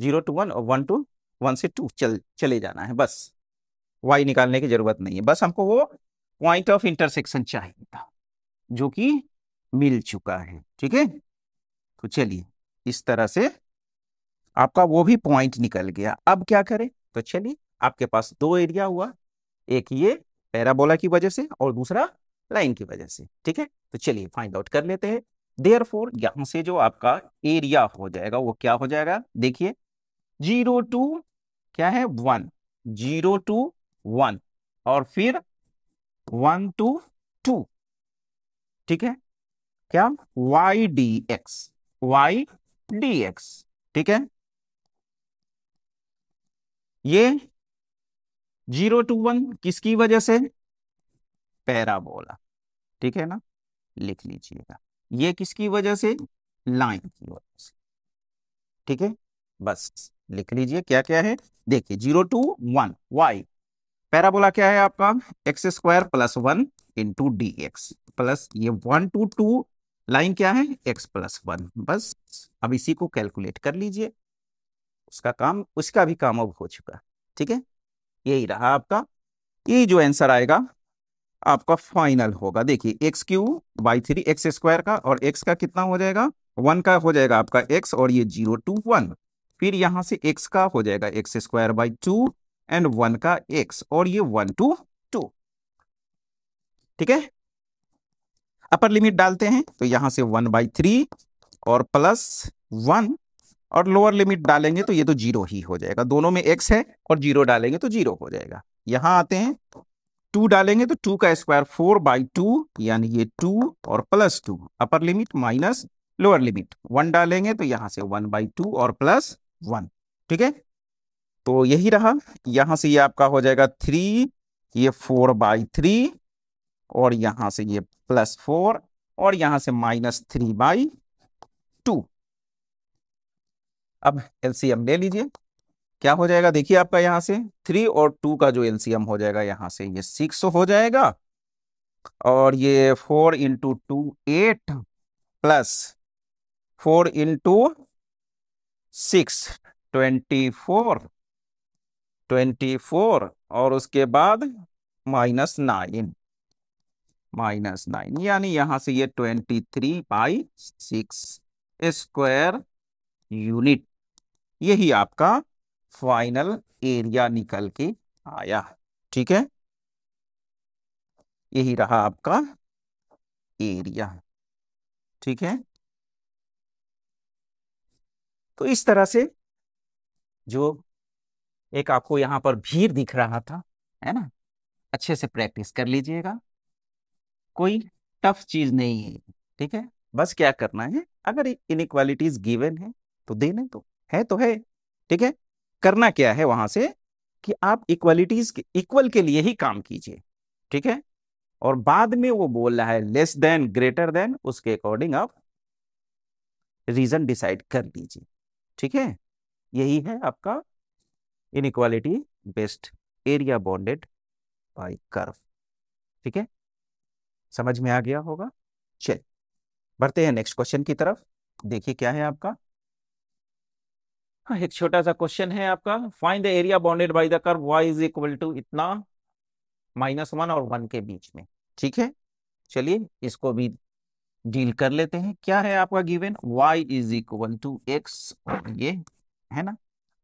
जीरो टू वन और वन टू वन से टू चल चले जाना है बस वाई निकालने की जरूरत नहीं है बस हमको वो पॉइंट ऑफ इंटरसेक्शन चाहिए था जो कि मिल चुका है ठीक है तो चलिए इस तरह से आपका वो भी पॉइंट निकल गया अब क्या करें तो चलिए आपके पास दो एरिया हुआ एक ये पैराबोला की वजह से और दूसरा लाइन की वजह से ठीक है तो चलिए फाइंड आउट कर लेते हैं देयर फोर यहां से जो आपका एरिया हो जाएगा वो क्या हो जाएगा देखिए जीरो टू क्या है वन जीरो टू वन और फिर वन टू टू ठीक है क्या y d x y d x ठीक है ये जीरो टू वन किसकी वजह से पैराबोला ठीक है ना लिख लीजिएगा ये किसकी वजह से लाइन की वजह से ठीक है बस लिख लीजिए क्या क्या है देखिए zero to one y parabola क्या है आपका x square plus one into D x plus ये वन टू टू लाइन क्या है एक्स प्लस वन बस अब इसी को कैलकुलेट कर लीजिए उसका काम उसका भी काम अब हो चुका ठीक है यही रहा आपका ये जो आंसर आएगा आपका फाइनल होगा देखिए x cube by three x square का और एक्स का कितना हो जाएगा वन का हो जाएगा आपका एक्स और ये जीरो टू वन फिर यहां से एक्स का हो जाएगा x square by two and one का एक्स और ये वन टू टू ठीक है अपर लिमिट डालते हैं तो यहां से वन बाई थ्री और प्लस वन और लोअर लिमिट डालेंगे तो ये तो जीरो ही हो जाएगा दोनों में एक्स है और जीरो डालेंगे तो जीरो हो जाएगा यहां आते हैं टू डालेंगे तो टू का स्क्वायर फोर बाई टू यानी ये टू और plus two upper limit minus lower limit one डालेंगे तो यहां से वन बाई टू और प्लस वन ठीक है तो यही रहा यहां से ये आपका हो जाएगा थ्री ये फोर बाई थ्री और यहां से ये प्लस फोर और यहां से माइनस थ्री बाई टू अब एलसीएम ले लीजिए क्या हो जाएगा देखिए आपका यहां से थ्री और टू का जो एलसीएम हो जाएगा यहां से ये सिक्स हो जाएगा और ये four into two eight plus four into six twenty four twenty four और उसके बाद माइनस नाइन माइनस नाइन यानी यहां से ये twenty three by six square unit यही आपका फाइनल एरिया निकल के आया ठीक है यही रहा आपका एरिया ठीक है तो इस तरह से जो एक आपको यहां पर भीड़ दिख रहा था है ना अच्छे से प्रैक्टिस कर लीजिएगा कोई टफ चीज नहीं है ठीक है बस क्या करना है अगर इनक्वालिटीज गिवन है तो देने दो तो। है तो है ठीक है करना क्या है वहां से कि आप इक्वलिटीज इक्वल के लिए ही काम कीजिए ठीक है और बाद में वो बोल रहा है लेस देन ग्रेटर देन उसके अकॉर्डिंग आप रीजन डिसाइड कर लीजिए ठीक है यही है आपका inequality based area bounded by curve ठीक है समझ में आ गया होगा चलिए बढ़ते हैं नेक्स्ट क्वेश्चन की तरफ देखिए क्या है आपका हाँ, एक छोटा सा क्वेश्चन है आपका find the area bounded by the curve y is equal to इतना माइनस वन और वन के बीच में ठीक है चलिए इसको भी डील कर लेते हैं क्या है आपका given y is equal to x ये है ना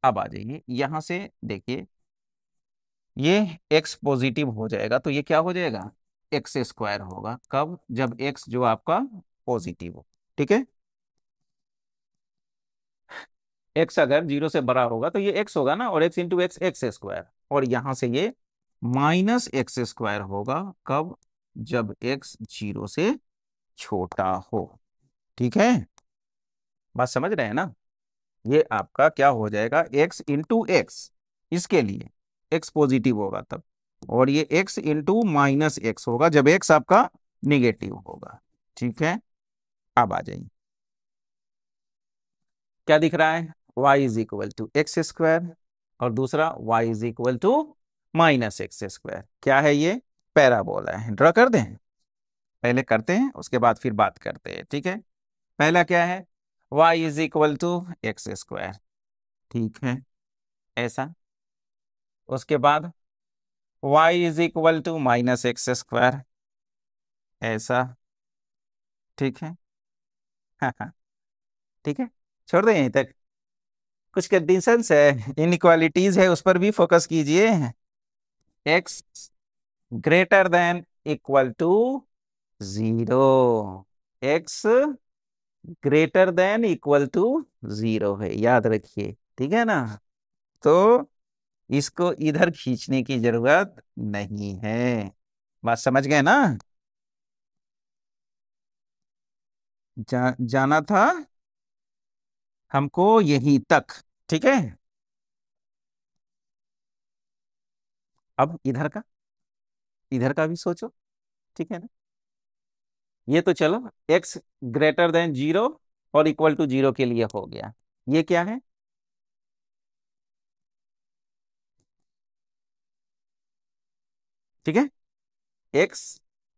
अब आ जाइए यहां से देखिए ये x पॉजिटिव हो जाएगा तो ये क्या हो जाएगा एक्स स्क्वायर होगा कब जब x जो आपका पॉजिटिव हो ठीक है एक्स अगर जीरो से बड़ा होगा तो ये एक्स होगा ना और x into x x square और यहां से ये माइनस एक्स स्क्वायर होगा कब जब एक्स जीरो से छोटा हो ठीक है बात समझ रहे हैं ना ये आपका क्या हो जाएगा एक्स इंटू एक्स इसके लिए एक्स पॉजिटिव होगा तब और ये एक्स इंटू माइनस एक्स होगा जब एक्स आपका निगेटिव होगा ठीक है अब आ जाइए क्या दिख रहा है y is equal to x square और दूसरा y is equal to minus x square क्या है ये पैराबोला है ड्रॉ कर दें पहले करते हैं उसके बाद फिर बात करते हैं ठीक है पहला क्या है y is equal to x square ठीक है ऐसा उसके बाद y is equal to minus x square ऐसा ठीक है हाँ, हाँ। ठीक है छोड़ दें यहीं तक कुछ कंडीशंस है इनक्वालिटीज है उस पर भी फोकस कीजिए x greater than equal to zero x greater than equal to zero है याद रखिए ठीक है ना तो इसको इधर खींचने की जरूरत नहीं है बात समझ गए ना जा, जाना था हमको यहीं तक ठीक है अब इधर का इधर का भी सोचो ठीक है ना ये तो चलो एक्स ग्रेटर देन जीरो और इक्वल टू जीरो के लिए हो गया ये क्या है ठीक है एक्स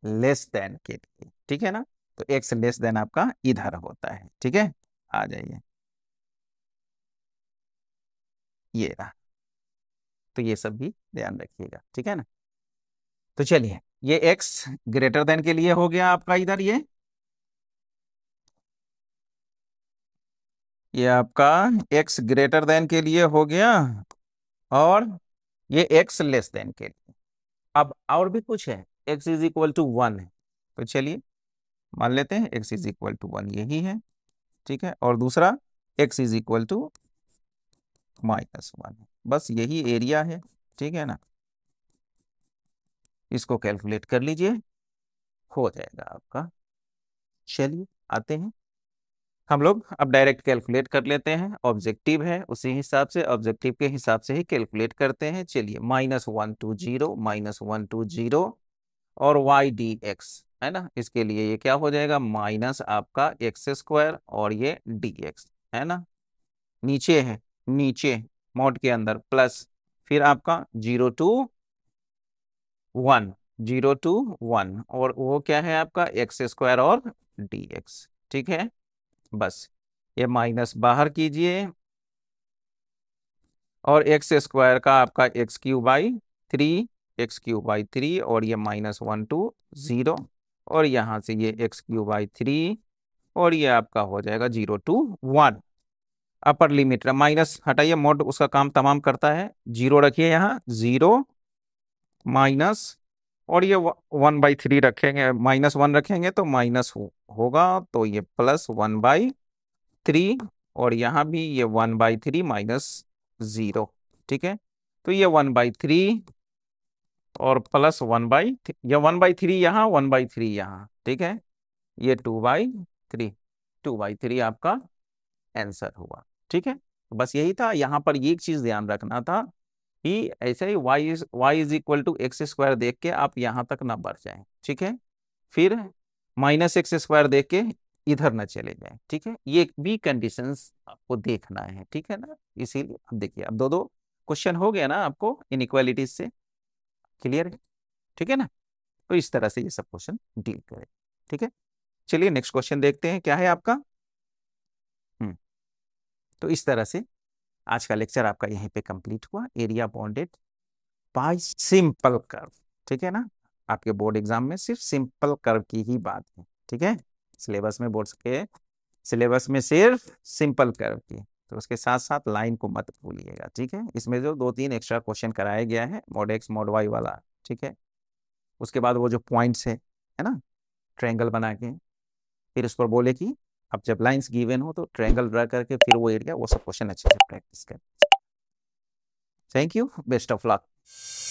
लेस देन के लिए ठीक है ना तो एक्स लेस देन आपका इधर होता है ठीक है आ जाइए ये रहा तो ये सब भी ध्यान रखिएगा ठीक है ना तो चलिए ये एक्स ग्रेटर देन के लिए हो गया आपका इधर ये ये आपका एक्स ग्रेटर देन के लिए हो गया और ये एक्स लेस देन के लिए अब और भी कुछ है x is equal to one है तो चलिए मान लेते हैं x is equal to one यही है ठीक है और दूसरा x is equal to minus one है बस यही एरिया है ठीक है ना इसको कैलकुलेट कर लीजिए हो जाएगा आपका चलिए आते हैं हम लोग अब डायरेक्ट कैलकुलेट कर लेते हैं ऑब्जेक्टिव है उसी हिसाब से ऑब्जेक्टिव के हिसाब से ही कैलकुलेट करते हैं चलिए minus one to zero minus one to zero और वाई डी एक्स है ना इसके लिए ये क्या हो जाएगा माइनस आपका एक्स स्क्वायर और ये डी एक्स है ना नीचे है नीचे मोड के अंदर प्लस फिर आपका zero to one zero to one और वो क्या है आपका एक्स स्क्वायर और डी एक्स ठीक है बस ये माइनस बाहर कीजिए और एक्स स्क्वायर का आपका x cube by three x cube by three और ये माइनस वन टू ज़ीरो और यहाँ से ये एक्स क्यू बाई थ्री और ये आपका हो जाएगा zero to one upper limit minus हटाइए मोड उसका काम तमाम करता है जीरो रखिए यहाँ जीरो माइनस और ये वन बाई थ्री रखेंगे माइनस वन रखेंगे तो माइनस हो, होगा तो ये प्लस वन बाई थ्री और यहाँ भी ये one by three minus zero ठीक है तो ये वन बाई थ्री और प्लस वन बाई ये वन बाई थ्री यहाँ वन बाई थ्री यहाँ ठीक है ये two by three two by three आपका आंसर हुआ ठीक है बस यही था यहाँ पर ये एक चीज ध्यान रखना था कि ऐसे ही is y is equal to x square देख के आप यहाँ तक ना बढ़ जाए ठीक है फिर माइनस एक्स स्क्वायर देख के इधर ना चले जाए ठीक है ये भी कंडीशन आपको देखना है ठीक है ना इसीलिए अब देखिए अब दो दो क्वेश्चन हो गया ना आपको इनक्वालिटीज से क्लियर है ठीक है ना तो इस तरह से ये सब क्वेश्चन डील करें ठीक है चलिए नेक्स्ट क्वेश्चन देखते हैं क्या है आपका तो इस तरह से आज का लेक्चर आपका यहीं पे कंप्लीट हुआ area bounded by simple curve ठीक है ना आपके बोर्ड एग्जाम में सिर्फ सिंपल कर्व की ही बात है ठीक है सिलेबस में बोर्ड के सिलेबस में सिर्फ सिंपल कर्व की तो उसके साथ साथ लाइन को मत भूलिएगा ठीक है इसमें जो दो तीन एक्स्ट्रा क्वेश्चन कराया गया है मोड एक्स मोड वाई वाला ठीक है उसके बाद वो जो पॉइंट्स है है ना ट्रायंगल बना के फिर उस पर बोले कि अब जब लाइंस गिवन हो तो ट्रायंगल ड्रा करके फिर वो एरिया वो सब क्वेश्चन अच्छे से प्रैक्टिस करें thank you best of luck